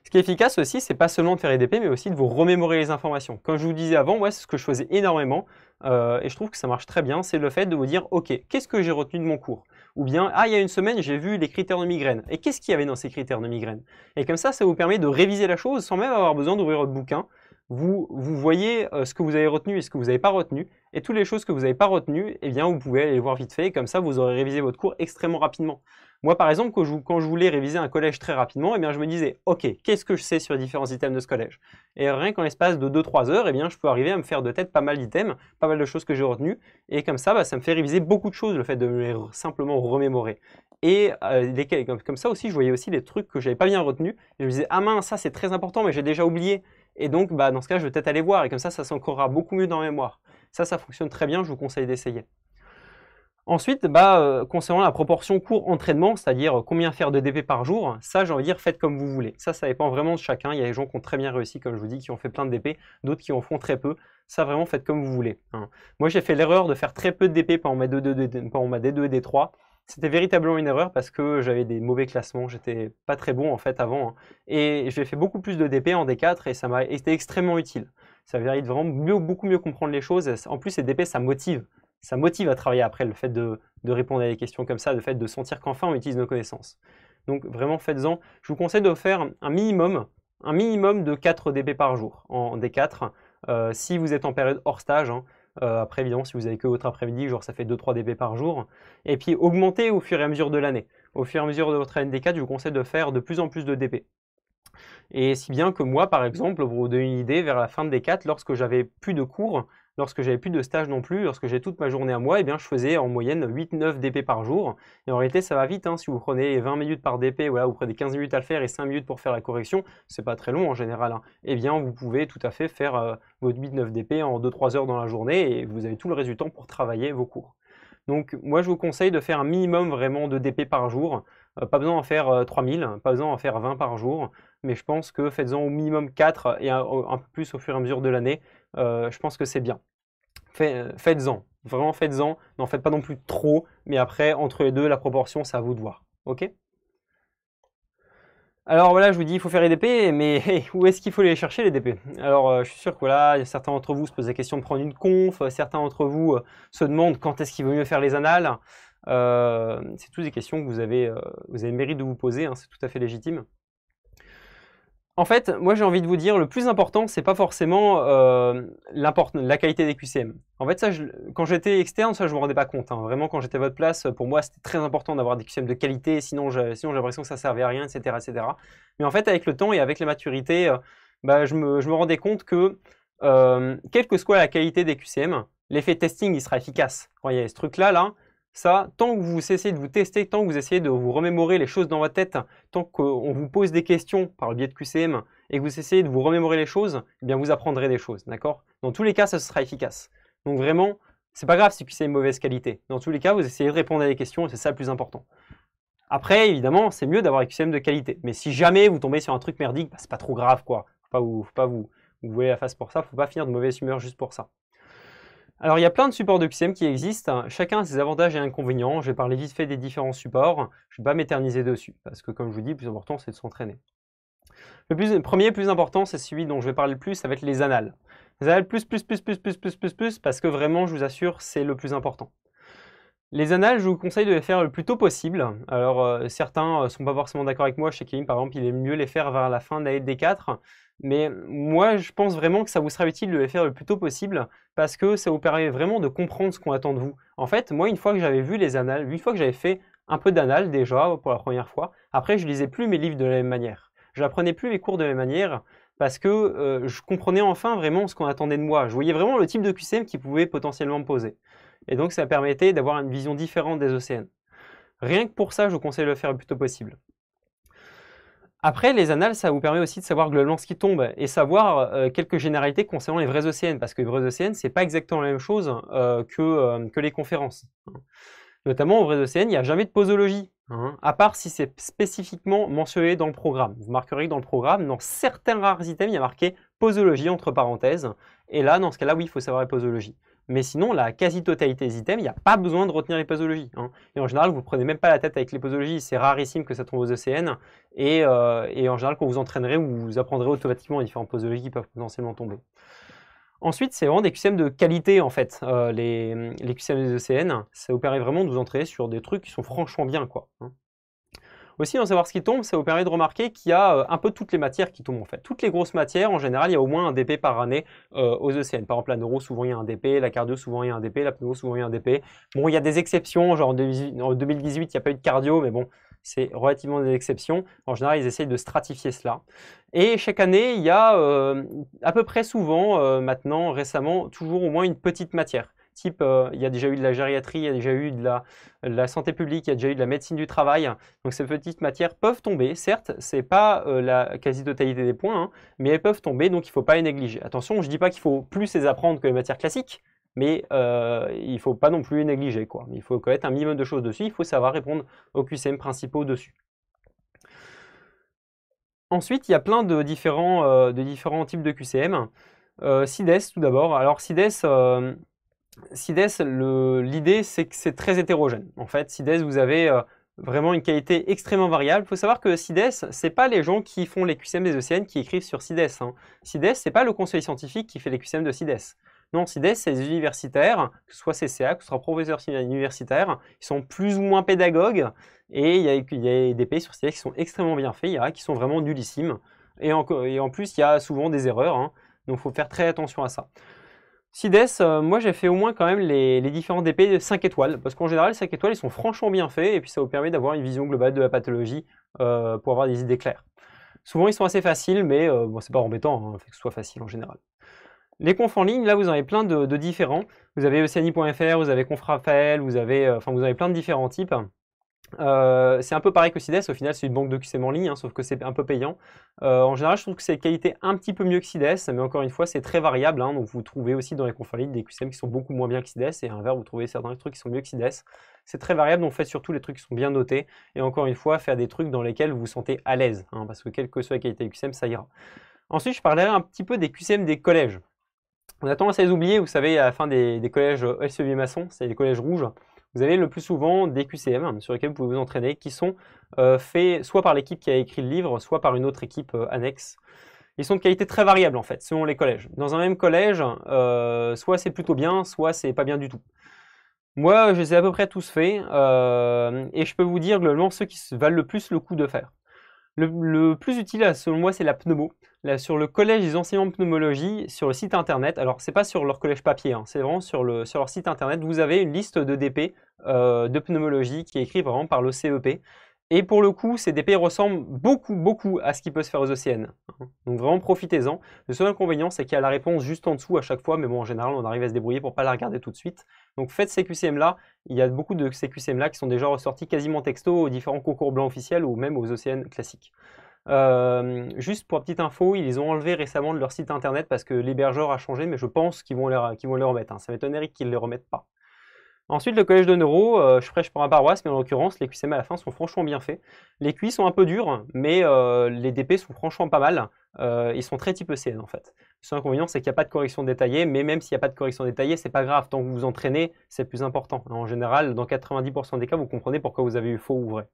ce qui est efficace aussi, c'est pas seulement de faire des DP, mais aussi de vous remémorer les informations. Comme je vous disais avant, moi, c'est ce que je faisais énormément. Euh, et je trouve que ça marche très bien, c'est le fait de vous dire ok, qu'est-ce que j'ai retenu de mon cours Ou bien ah, il y a une semaine, j'ai vu les critères de migraine. Et qu'est-ce qu'il y avait dans ces critères de migraine Et comme ça, ça vous permet de réviser la chose sans même avoir besoin d'ouvrir votre bouquin. Vous, vous voyez euh, ce que vous avez retenu et ce que vous n'avez pas retenu, et toutes les choses que vous n'avez pas retenues, eh bien, vous pouvez aller les voir vite fait, comme ça, vous aurez révisé votre cours extrêmement rapidement. Moi, par exemple, quand je, voulais réviser un collège très rapidement, eh bien, je me disais, OK, qu'est-ce que je sais sur différents items de ce collège Et rien qu'en l'espace de 2-3 heures, eh bien, je peux arriver à me faire de tête pas mal d'items, pas mal de choses que j'ai retenues. Et comme ça, bah, ça me fait réviser beaucoup de choses, le fait de me les simplement remémorer. Et euh, comme, ça aussi, je voyais aussi les trucs que je n'avais pas bien retenus. Et je me disais, ah mince, ça c'est très important, mais j'ai déjà oublié. Et donc, bah, dans ce cas, je vais peut-être aller voir. Et comme ça, ça s'ancrera beaucoup mieux dans la mémoire. Ça, ça fonctionne très bien, je vous conseille d'essayer. Ensuite, bah, euh, concernant la proportion court entraînement cest c'est-à-dire euh, combien faire de DP par jour, ça, j'ai envie de dire, faites comme vous voulez. Ça, ça dépend vraiment de chacun. Il y a des gens qui ont très bien réussi, comme je vous dis, qui ont fait plein de DP, d'autres qui en font très peu. Ça, vraiment, faites comme vous voulez. Hein. Moi, j'ai fait l'erreur de faire très peu de DP pendant ma, D2 et D3. C'était véritablement une erreur parce que j'avais des mauvais classements, j'étais pas très bon en fait avant. Hein. Et j'ai fait beaucoup plus de DP en D4 et ça m'a été extrêmement utile. Ça m'a vraiment beaucoup mieux comprendre les choses. En plus, ces DP, ça motive ça motive à travailler après le fait de, répondre à des questions comme ça, le fait de sentir qu'enfin on utilise nos connaissances. Donc vraiment faites-en. Je vous conseille de faire un minimum, un minimum de 4 DP par jour en D4. Euh, si vous êtes en période hors stage, hein, euh, après évidemment si vous avez que votre après-midi, genre ça fait 2-3 DP par jour. Et puis augmentez au fur et à mesure de l'année. Au fur et à mesure de votre année D4, je vous conseille de faire de plus en plus de DP. Et si bien que moi, par exemple, pour vous donner une idée, vers la fin de D4, lorsque j'avais plus de cours, lorsque j'avais plus de stage non plus, lorsque j'ai toute ma journée à moi, eh bien, je faisais en moyenne 8-9 DP par jour. Et en réalité, ça va vite. Hein. Si vous prenez 20 minutes par DP, voilà, vous prenez 15 minutes à le faire et 5 minutes pour faire la correction, c'est pas très long en général. Et hein. eh bien, vous pouvez tout à fait faire euh, votre 8-9 DP en 2-3 heures dans la journée et vous avez tout le résultat pour travailler vos cours. Donc moi je vous conseille de faire un minimum vraiment de DP par jour. Euh, pas besoin d'en faire 3000, euh, pas besoin d'en faire 20 par jour, mais je pense que faites-en au minimum 4 et un, peu plus au fur et à mesure de l'année. Euh, je pense que c'est bien. Euh, faites-en, vraiment faites-en, n'en faites pas non plus trop, mais après, entre les deux, la proportion, c'est à vous de voir. Ok alors voilà, je vous dis, il faut faire les DP, mais (laughs) où est-ce qu'il faut les chercher les DP Alors euh, je suis sûr que voilà, certains d'entre vous se posent la question de prendre une conf, certains d'entre vous se demandent quand est-ce qu'il vaut mieux faire les annales. c'est toutes des questions que vous avez, vous avez le mérite de vous poser, hein. c'est tout à fait légitime. En fait, moi j'ai envie de vous dire, le plus important, c'est pas forcément euh, la qualité des QCM. En fait, ça, quand j'étais externe, ça je me rendais pas compte. Hein. Vraiment, quand j'étais à votre place, pour moi c'était très important d'avoir des QCM de qualité, sinon j'ai l'impression que ça servait à rien, etc., etc. Mais en fait, avec le temps et avec la maturité, euh, bah, je, me, rendais compte que, euh, quelle que soit la qualité des QCM, l'effet testing il sera efficace. Quand il ce truc-là, là ça, tant que vous essayez de vous tester, tant que vous essayez de vous remémorer les choses dans votre tête, tant qu'on vous pose des questions par le biais de QCM et que vous essayez de vous remémorer les choses, eh bien vous apprendrez des choses, d'accord Dans tous les cas, ça sera efficace. Donc vraiment, c'est pas grave si QCM est de mauvaise qualité. Dans tous les cas, vous essayez de répondre à des questions et c'est ça le plus important. Après, évidemment, c'est mieux d'avoir un QCM de qualité. Mais si jamais vous tombez sur un truc merdique, bah, c'est pas trop grave, quoi. Faut pas vous, faut pas vous, vous la face pour ça. Faut pas finir de mauvaise humeur juste pour ça. Alors il y a plein de supports de qui existent, chacun a ses avantages et inconvénients. Je vais parler vite fait des différents supports, je ne vais pas m'éterniser dessus, parce que comme je vous dis, le plus important c'est de s'entraîner. Le, le premier plus important, c'est celui dont je vais parler le plus, ça va être les annales. Les annales plus, plus, plus, plus, plus, plus, plus, plus, parce que vraiment, je vous assure, c'est le plus important. Les annales, je vous conseille de les faire le plus tôt possible. Alors, euh, certains ne euh, sont pas forcément d'accord avec moi. Chez Kevin, par exemple, il est mieux les faire vers la fin de l'année D4. Mais moi, je pense vraiment que ça vous sera utile de les faire le plus tôt possible parce que ça vous permet vraiment de comprendre ce qu'on attend de vous. En fait, moi, une fois que j'avais vu les annales, une fois que j'avais fait un peu d'annales déjà euh, pour la première fois, après, je lisais plus mes livres de la même manière. Je n'apprenais plus mes cours de la même manière parce que je comprenais enfin vraiment ce qu'on attendait de moi. Je voyais vraiment le type de QCM qui pouvait potentiellement me poser. Et donc, ça permettait d'avoir une vision différente des océans. Rien que pour ça, je vous conseille de le faire le plus tôt possible. Après, les annales, ça vous permet aussi de savoir globalement ce qui tombe et savoir euh, quelques généralités concernant les vraies océans, parce que les vrais océans, c'est pas exactement la même chose euh, euh, que, les conférences. Hein. Notamment, aux vraies océans, il n'y a jamais de posologie, hein, à part si c'est spécifiquement mentionné dans le programme. Vous marquerez que dans le programme, dans certains rares items, il y a marqué posologie entre parenthèses, et là, dans ce cas-là, oui, il faut savoir la posologie. Mais sinon, la quasi-totalité des items, il n'y a pas besoin de retenir les posologies. Hein. Et en général, vous ne prenez même pas la tête avec les posologies. C'est rarissime que ça tombe aux ECN. Euh, et, en général, quand vous entraînerez, vous apprendrez automatiquement les différentes posologies qui peuvent potentiellement tomber. Ensuite, c'est vraiment des QCM de qualité, en fait, euh, les, QCM des ECN. Ça vous permet vraiment de vous entraîner sur des trucs qui sont franchement bien, quoi. Hein. Aussi, en Savoir ce qui tombe, ça vous permet de remarquer qu'il y a euh, un peu toutes les matières qui tombent en fait. Toutes les grosses matières, en général, il y a au moins un DP par année euh, aux ECN. Par exemple, la neuro, souvent il y a un DP, la cardio, souvent il y a un DP, la pneumo, souvent il y a un DP. Bon, il y a des exceptions, genre en 2018, il n'y a pas eu de cardio, mais bon, c'est relativement des exceptions. En général, ils essayent de stratifier cela. Et chaque année, il y a euh, à peu près souvent, maintenant, récemment, toujours au moins une petite matière. Euh, il y a déjà eu de la gériatrie, il y a déjà eu de la, santé publique, il y a déjà eu de la médecine du travail. Donc ces petites matières peuvent tomber, certes, ce n'est pas euh, la quasi-totalité des points, hein, mais elles peuvent tomber, donc il ne faut pas les négliger. Attention, je ne dis pas qu'il faut plus les apprendre que les matières classiques, mais euh, il ne faut pas non plus les négliger. Quoi. Il faut connaître un minimum de choses dessus, il faut savoir répondre aux QCM principaux dessus. Ensuite, il y a plein de différents, types de QCM. Euh, CIDES tout d'abord. Alors CIDES, CIDES, l'idée, c'est que c'est très hétérogène. En fait, CIDES, vous avez euh, vraiment une qualité extrêmement variable. Il faut savoir que CIDES, ce n'est pas les gens qui font les QCM des ECN qui écrivent sur CIDES. Hein. CIDES, ce n'est pas le conseil scientifique qui fait les QCM de CIDES. Non, CIDES, c'est les universitaires, que ce soit CCA, que ce soit professeur universitaire, ils sont plus ou moins pédagogues, et il y, a, des pays sur CIDES qui sont extrêmement bien faits, il y en a qui sont vraiment nullissimes, et en, plus, il y a souvent des erreurs, hein. donc il faut faire très attention à ça. Sides, euh, moi j'ai fait au moins quand même les, différents DP 5 étoiles, parce qu'en général 5 étoiles ils sont franchement bien faits, et puis ça vous permet d'avoir une vision globale de la pathologie euh, pour avoir des idées claires. Souvent ils sont assez faciles, mais euh, bon, c'est pas embêtant, hein, fait que ce soit facile en général. Les confs en ligne, là vous en avez plein de, différents. Vous avez e oceani.fr, vous avez Confrafel, vous avez, enfin vous avez plein de différents types. Euh, c'est un peu pareil que SIDES, au final c'est une banque de QCM en ligne, hein, sauf que c'est un peu payant. Euh, en général, je trouve que c'est qualité un petit peu mieux que SIDES, mais encore une fois, c'est très variable. Hein, donc vous trouvez aussi dans les confrères des QCM qui sont beaucoup moins bien que SIDES, et à l'inverse, vous trouvez certains trucs qui sont mieux que SIDES. C'est très variable, donc faites surtout les trucs qui sont bien notés, et encore une fois, faire des trucs dans lesquels vous vous sentez à l'aise, hein, parce que quelle que soit la qualité du QCM, ça ira. Ensuite, je parlerai un petit peu des QCM des collèges. On a tendance à les oublier, vous savez, à la fin des, collèges euh, SEV maçon c'est les collèges rouges vous avez le plus souvent des QCM sur lesquels vous pouvez vous entraîner, qui sont euh, faits soit par l'équipe qui a écrit le livre, soit par une autre équipe euh, annexe. Ils sont de qualité très variable en fait, selon les collèges. Dans un même collège, euh, soit c'est plutôt bien, soit c'est pas bien du tout. Moi, je les ai à peu près tous faits, et je peux vous dire globalement ceux qui valent le plus le coup de faire. Le, plus utile, selon moi, c'est la pneumo. sur le collège des enseignants de pneumologie, sur le site internet, alors c'est pas sur leur collège papier, hein, c'est vraiment sur, leur site internet, vous avez une liste de DP euh, de pneumologie qui est écrite vraiment par le CEP. Et pour le coup, ces DP ressemblent beaucoup, beaucoup à ce qui peut se faire aux OCN. E Donc vraiment, profitez-en. Le seul inconvénient, c'est qu'il y a la réponse juste en dessous à chaque fois, mais bon, en général, on arrive à se débrouiller pour ne pas la regarder tout de suite. Donc faites ces QCM-là. Il y a beaucoup de ces QCM-là qui sont déjà ressortis quasiment texto aux différents concours blancs officiels ou même aux OCN e classiques. Euh, juste pour petite info, ils les ont enlevés récemment de leur site internet parce que l'hébergeur a changé, mais je pense qu'ils vont, les, remettre. Hein. Ça m'étonnerait qu'ils ne les remettent pas. Ensuite, le collège de neuro, euh, je prêche pour ma paroisse, mais en l'occurrence, les QCM à la fin sont franchement bien faits. Les QI sont un peu durs, mais euh, les DP sont franchement pas mal. Euh, ils sont très type ECN en fait. Le seul inconvénient, c'est qu'il n'y a pas de correction détaillée, mais même s'il n'y a pas de correction détaillée, c'est pas grave. Tant que vous vous entraînez, c'est plus important. En général, dans 90% des cas, vous comprenez pourquoi vous avez eu faux ou vrai.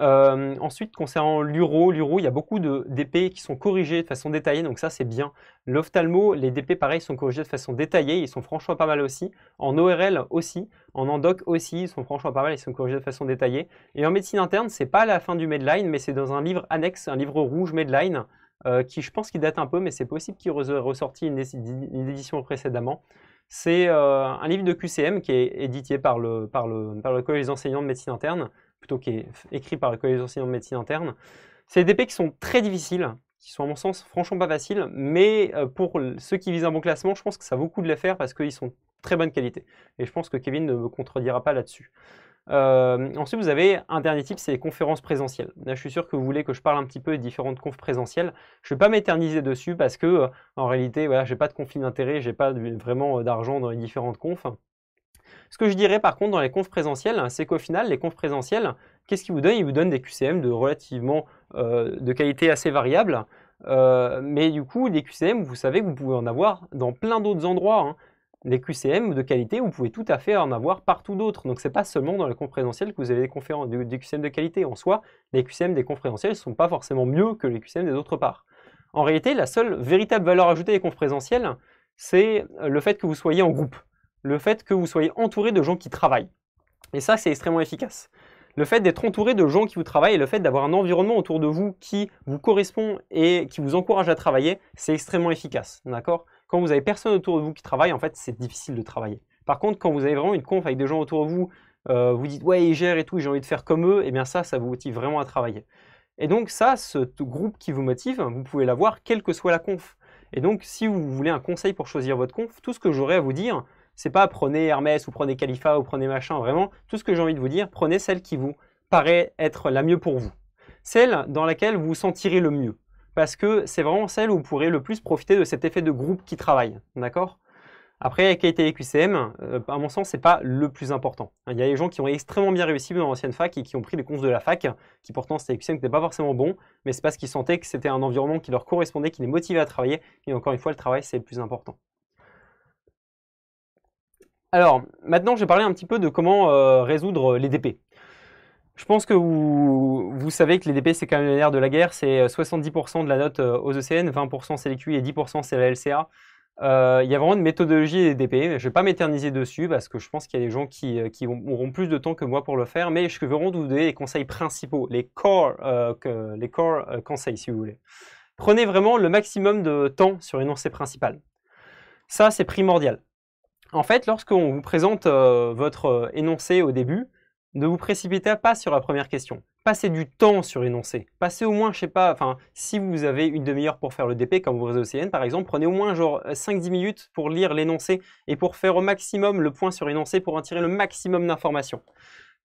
Euh, ensuite, concernant l'uro, l'uro, il y a beaucoup de DP qui sont corrigés de façon détaillée, donc ça c'est bien. L'ophtalmo, les DP pareil sont corrigés de façon détaillée, ils sont franchement pas mal aussi. En ORL aussi, en endoc aussi, ils sont franchement pas mal, ils sont corrigés de façon détaillée. Et en médecine interne, c'est pas à la fin du Medline, mais c'est dans un livre annexe, un livre rouge Medline, euh, qui je pense qu'il date un peu, mais c'est possible qu'il soit ressorti une, édition précédemment. C'est euh, un livre de QCM qui est édité par le, par par le Collège des enseignants de médecine interne plutôt qui écrit par le Collège d'enseignants de médecine interne. C'est des DP qui sont très difficiles, qui sont à mon sens franchement pas faciles, mais euh, pour ceux qui visent un bon classement, je pense que ça vaut le coup de les faire parce qu'ils sont de très bonne qualité. Et je pense que Kevin ne me contredira pas là-dessus. Euh, ensuite, vous avez un dernier type, c'est les conférences présentielles. Là, je suis sûr que vous voulez que je parle un petit peu des différentes confs présentielles. Je ne vais pas m'éterniser dessus parce que, euh, en réalité, voilà, j'ai pas de conflit d'intérêt, j'ai pas vraiment d'argent dans les différentes confs. Ce que je dirais par contre dans les confs présentiels, hein, c'est qu'au final, les confs présentiels, qu'est-ce qu'ils vous donnent Ils vous donnent des QCM de relativement euh, de qualité assez variable. Euh, mais du coup, les QCM, vous savez que vous pouvez en avoir dans plein d'autres endroits. Les hein. QCM de qualité, vous pouvez tout à fait en avoir partout d'autres. Donc, ce n'est pas seulement dans les confs présentiels que vous avez des, conférences, QCM de qualité. En soi, les QCM des confs présentiels ne sont pas forcément mieux que les QCM des autres parts. En réalité, la seule véritable valeur ajoutée des confs présentiels, c'est le fait que vous soyez en groupe le fait que vous soyez entouré de gens qui travaillent. Et ça, c'est extrêmement efficace. Le fait d'être entouré de gens qui vous travaillent et le fait d'avoir un environnement autour de vous qui vous correspond et qui vous encourage à travailler, c'est extrêmement efficace. D'accord Quand vous avez personne autour de vous qui travaille, en fait, c'est difficile de travailler. Par contre, quand vous avez vraiment une conf avec des gens autour de vous, euh, vous dites ouais, ils gèrent et tout, j'ai envie de faire comme eux, et eh bien ça, ça vous motive vraiment à travailler. Et donc, ça, ce groupe qui vous motive, vous pouvez l'avoir quelle que soit la conf. Et donc, si vous voulez un conseil pour choisir votre conf, tout ce que j'aurais à vous dire, c'est pas prenez Hermès ou prenez Califa ou prenez machin. Vraiment, tout ce que j'ai envie de vous dire, prenez celle qui vous paraît être la mieux pour vous. Celle dans laquelle vous vous sentirez le mieux. Parce que c'est vraiment celle où vous pourrez le plus profiter de cet effet de groupe qui travaille. D'accord après, la qualité des QCM, euh, à mon sens, ce n'est pas le plus important. Il y a des gens qui ont extrêmement bien réussi dans l'ancienne fac et qui ont pris les comptes de la fac, qui pourtant c'était QCM qui n'étaient pas forcément bon, mais c'est parce qu'ils sentaient que c'était un environnement qui leur correspondait, qui les motivait à travailler. Et encore une fois, le travail, c'est le plus important. Alors, maintenant, je vais parler un petit peu de comment euh, résoudre euh, les DP. Je pense que vous, savez que les DP, c'est quand même l'ère de la guerre. C'est 70% euh, de la note aux ECN, 20% c'est les et 10% c'est la LCA. Il y a vraiment une méthodologie des DP. Je ne vais pas m'éterniser dessus parce que je pense qu'il y a des gens qui, auront plus de temps que moi pour le faire, mais je vais vous donner les conseils principaux, les core, les core conseils si vous voulez. Prenez vraiment le maximum de temps sur l'énoncé principal. Ça, c'est primordial. En fait, lorsqu'on vous présente euh, votre euh, énoncé au début, ne vous précipitez pas sur la première question. Passez du temps sur énoncé. Passez au moins, je sais pas, enfin, si vous avez une demi-heure pour faire le DP, comme vous au CN par exemple, prenez au moins genre 5-10 minutes pour lire l'énoncé et pour faire au maximum le point sur énoncé pour en tirer le maximum d'informations.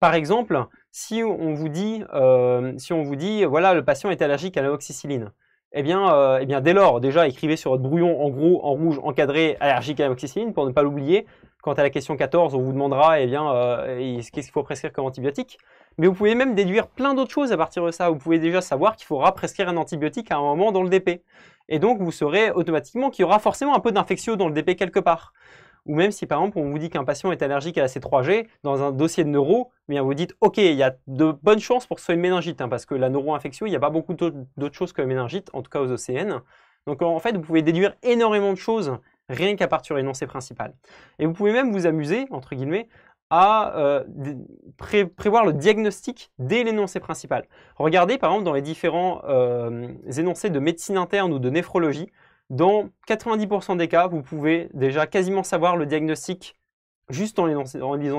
Par exemple, si on vous dit, euh, si on vous dit, voilà, le patient est allergique à l'amoxicilline eh bien, euh, eh bien, dès lors, déjà, écrivez sur votre brouillon en gros, en rouge, encadré, allergique à l'amoxicilline pour ne pas l'oublier. Quant à la question 14, on vous demandera eh bien, euh, qu'est-ce qu'il faut prescrire comme antibiotique. Mais vous pouvez même déduire plein d'autres choses à partir de ça. Vous pouvez déjà savoir qu'il faudra prescrire un antibiotique à un moment dans le DP. Et donc, vous saurez automatiquement qu'il y aura forcément un peu d'infectio dans le DP quelque part. Ou même si par exemple on vous dit qu'un patient est allergique à la C3G, dans un dossier de neuro, eh bien vous dites ok, il y a de bonnes chances pour que ce soit une méningite, hein, parce que la neuroinfection, il n'y a pas beaucoup d'autres choses que la méningite, en tout cas aux OCN. Donc en fait, vous pouvez déduire énormément de choses rien qu'à partir de l'énoncé principal. Et vous pouvez même vous amuser, entre guillemets, à euh, prévoir le diagnostic dès l'énoncé principal. Regardez par exemple dans les différents euh, énoncés de médecine interne ou de néphrologie, dans 90% des cas, vous pouvez déjà quasiment savoir le diagnostic juste en, lisant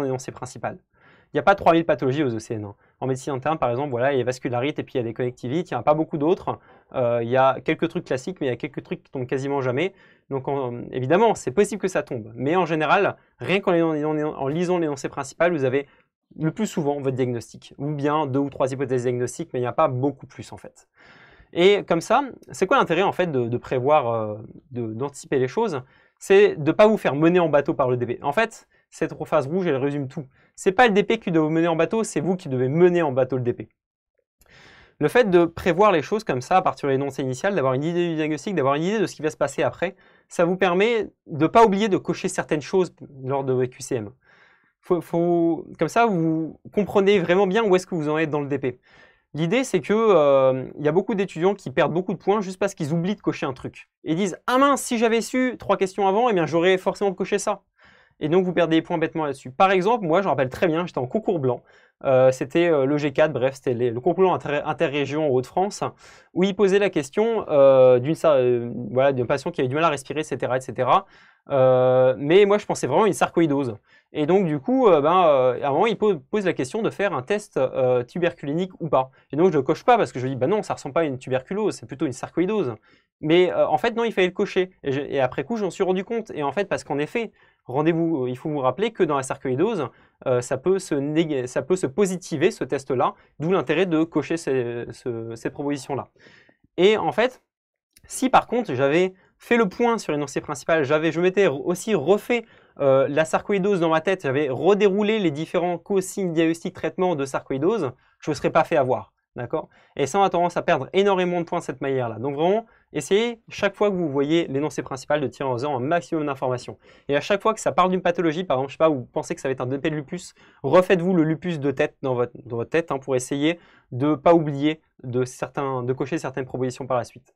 l'énoncé principal. Il n'y a pas 3000 pathologies aux OCN. E hein. En médecine interne, par exemple, voilà, il y a vascularite et puis il y a des connectivites, il n'y en a pas beaucoup d'autres. Euh, il y a quelques trucs classiques, mais il y a quelques trucs qui tombent quasiment jamais. Donc évidemment, c'est possible que ça tombe. Mais en général, rien qu'en en lisant l'énoncé principal, vous avez le plus souvent votre diagnostic. Ou bien deux ou trois hypothèses diagnostiques, mais il n'y a pas beaucoup plus en fait. Et comme ça, c'est quoi l'intérêt en fait de, prévoir, euh, d'anticiper les choses C'est de ne pas vous faire mener en bateau par le DP. En fait, cette phase rouge, elle résume tout. n'est pas le DP qui doit vous mener en bateau, c'est vous qui devez mener en bateau le DP. Le fait de prévoir les choses comme ça à partir de l'énoncé initial, d'avoir une idée du diagnostic, d'avoir une idée de ce qui va se passer après, ça vous permet de ne pas oublier de cocher certaines choses lors de vos QCM. comme ça, vous comprenez vraiment bien où est-ce que vous en êtes dans le DP. L'idée, c'est que il euh, y a beaucoup d'étudiants qui perdent beaucoup de points juste parce qu'ils oublient de cocher un truc. Et ils disent Ah mince, si j'avais su trois questions avant, eh bien j'aurais forcément coché ça. Et donc vous perdez des points bêtement là-dessus. Par exemple, moi, je me rappelle très bien, j'étais en concours blanc. Euh, c'était euh, le G4, bref, c'était le concours inter interrégion en de france où ils posaient la question d'une patiente patient qui avait du mal à respirer, etc. etc. mais moi, je pensais vraiment à une sarcoïdose. Et donc, du coup, euh, ben, euh, à un moment, il pose, la question de faire un test euh, tuberculinique ou pas. Et donc, je ne le coche pas parce que je dis, ben non, ça ne ressemble pas à une tuberculose, c'est plutôt une sarcoïdose. Mais en fait, non, il fallait le cocher. Et, après coup, j'en suis rendu compte. Et en fait, parce qu'en effet, rendez-vous, il faut vous rappeler que dans la sarcoïdose, ça, peut se ça peut se positiver, ce test-là, d'où l'intérêt de cocher ces, proposition là Et en fait, si par contre, j'avais fait le point sur l'énoncé principal, je m'étais aussi refait euh, la sarcoïdose dans ma tête, j'avais redéroulé les différents co-signes diagnostiques traitements de sarcoïdose, je ne serais pas fait avoir. D'accord Et ça, on a tendance à perdre énormément de points de cette manière-là. Donc vraiment, essayez, chaque fois que vous voyez l'énoncé principal, de tirer en faisant un maximum d'informations. Et à chaque fois que ça parle d'une pathologie, par exemple, je sais pas, vous pensez que ça va être un DP de lupus, refaites-vous le lupus de tête dans votre, tête hein, pour essayer de ne pas oublier de cocher certaines propositions par la suite.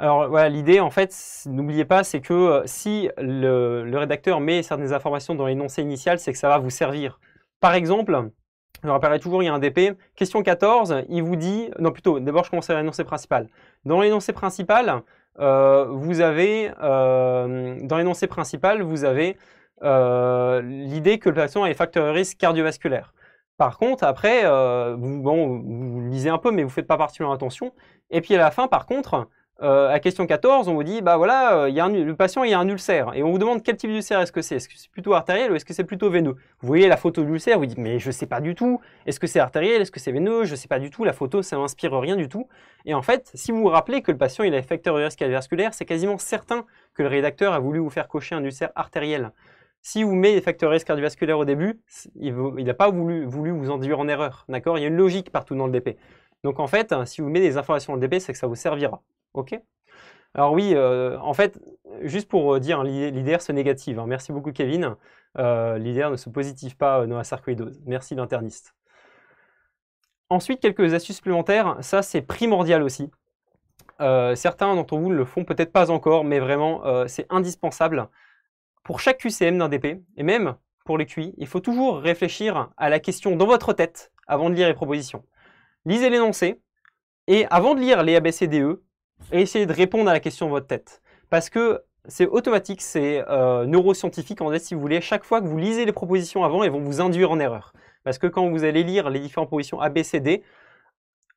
Alors voilà, l'idée en fait, n'oubliez pas, c'est que euh, si le, rédacteur met certaines informations dans l'énoncé initial, c'est que ça va vous servir. Par exemple, je apparaît toujours, il y a un DP, question 14, il vous dit, non plutôt, d'abord je commence à l'énoncé principal. Dans l'énoncé principal, euh, vous avez, euh, dans l'énoncé principal, vous avez l'idée que le patient a des facteurs de risque cardiovasculaire. Par contre, après, vous, vous lisez un peu, mais vous ne faites pas particulièrement attention. Et puis à la fin, par contre, euh, à question 14, on vous dit, bah voilà, euh, il y a le patient il y a un ulcère. Et on vous demande quel type d'ulcère est-ce que c'est. Est-ce que c'est plutôt artériel ou est-ce que c'est plutôt veineux Vous voyez la photo de l'ulcère, vous dites, mais je ne sais pas du tout. Est-ce que c'est artériel Est-ce que c'est veineux Je ne sais pas du tout. La photo, ça n'inspire rien du tout. Et en fait, si vous vous rappelez que le patient il a des facteurs de risque cardiovasculaire, c'est quasiment certain que le rédacteur a voulu vous faire cocher un ulcère artériel. Si vous mettez des facteurs de risque cardiovasculaire au début, il n'a pas voulu, voulu vous induire en erreur. D'accord Il y a une logique partout dans le DP. Donc en fait, hein, si vous mettez des informations dans le DP, c'est que ça vous servira. OK Alors oui, euh, en fait, juste pour euh, dire, hein, l'IDR se négative. Hein. Merci beaucoup, Kevin. Euh, L'IDR ne se positive pas, Noah Sarkoïdose. Merci, l'interniste. Ensuite, quelques astuces supplémentaires. Ça, c'est primordial aussi. certains d'entre vous ne le font peut-être pas encore, mais vraiment, c'est indispensable. Pour chaque QCM d'un DP, et même pour les QI, il faut toujours réfléchir à la question dans votre tête avant de lire les propositions. Lisez l'énoncé, et avant de lire les ABCDE, et essayez de répondre à la question de votre tête. Parce que c'est automatique, c'est euh, neuroscientifique en fait, si vous voulez. Chaque fois que vous lisez les propositions avant, elles vont vous induire en erreur. Parce que quand vous allez lire les différentes propositions A, B, C, D,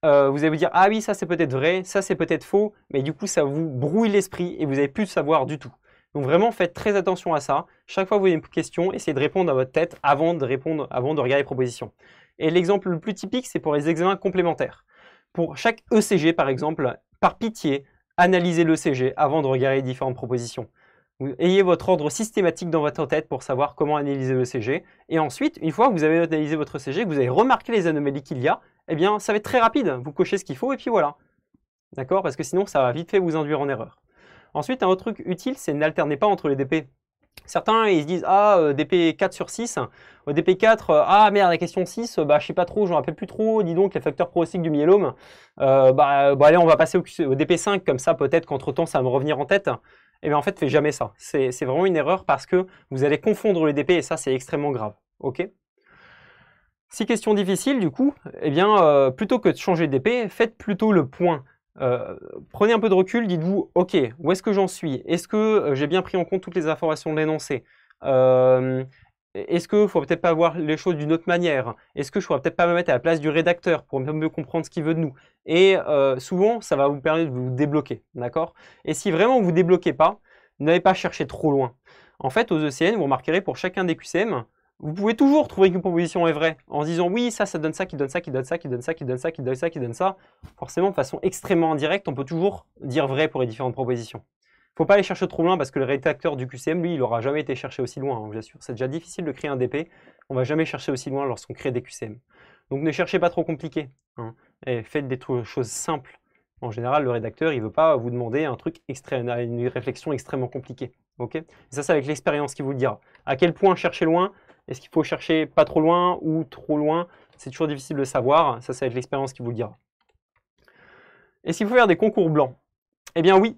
euh, vous allez vous dire ah oui ça c'est peut-être vrai, ça c'est peut-être faux, mais du coup ça vous brouille l'esprit et vous n'avez plus de savoir du tout. Donc vraiment faites très attention à ça. Chaque fois que vous avez une question, essayez de répondre à votre tête avant de répondre, avant de regarder les propositions. Et l'exemple le plus typique c'est pour les examens complémentaires. Pour chaque ECG par exemple, par pitié, analysez le CG avant de regarder les différentes propositions. ayez votre ordre systématique dans votre tête pour savoir comment analyser le CG. Et ensuite, une fois que vous avez analysé votre CG, que vous avez remarqué les anomalies qu'il y a, eh bien, ça va être très rapide. Vous cochez ce qu'il faut et puis voilà. D'accord Parce que sinon, ça va vite fait vous induire en erreur. Ensuite, un autre truc utile, c'est n'alternez pas entre les DP. Certains, ils se disent, ah, euh, DP4 sur 6. Au DP4, euh, ah merde, la question 6, bah, je sais pas trop, je me rappelle plus trop, dis donc, les facteurs prostiques du myélome. Euh, bah, allez, on va passer au, DP5, comme ça, peut-être qu'entre-temps, ça va me revenir en tête. Eh bien, en fait, fais jamais ça. C'est vraiment une erreur parce que vous allez confondre les DP et ça, c'est extrêmement grave. OK Six questions difficiles, du coup, eh bien, plutôt que de changer de DP, faites plutôt le point euh, prenez un peu de recul, dites-vous, OK, où est-ce que j'en suis Est-ce que euh, j'ai bien pris en compte toutes les informations de l'énoncé euh, Est-ce qu'il ne faut peut-être pas voir les choses d'une autre manière Est-ce que je ne pourrais peut-être pas me mettre à la place du rédacteur pour mieux comprendre ce qu'il veut de nous Et souvent, ça va vous permettre de vous débloquer, d'accord Et si vraiment vous ne vous débloquez pas, n'allez pas chercher trop loin. En fait, aux ECN, vous remarquerez pour chacun des QCM, vous pouvez toujours trouver qu'une proposition est vraie en disant oui, ça, ça donne ça, qui donne ça, qui donne ça, qui donne ça, qui donne ça, qui donne ça, qui donne ça. Forcément, de façon extrêmement indirecte, on peut toujours dire vrai pour les différentes propositions. Il ne faut pas aller chercher trop loin parce que le rédacteur du QCM, lui, il n'aura jamais été cherché aussi loin, j'assure. Hein, je vous assure. C'est déjà difficile de créer un DP. On ne va jamais chercher aussi loin lorsqu'on crée des QCM. Donc ne cherchez pas trop compliqué. Hein, faites des choses simples. En général, le rédacteur, il ne veut pas vous demander un truc une réflexion extrêmement compliquée. Okay et ça, c'est avec l'expérience qui vous le dira. À quel point chercher loin est-ce qu'il faut chercher pas trop loin ou trop loin C'est toujours difficile de savoir. Ça, ça va être l'expérience qui vous le dira. Est-ce qu'il faut faire des concours blancs Eh bien oui.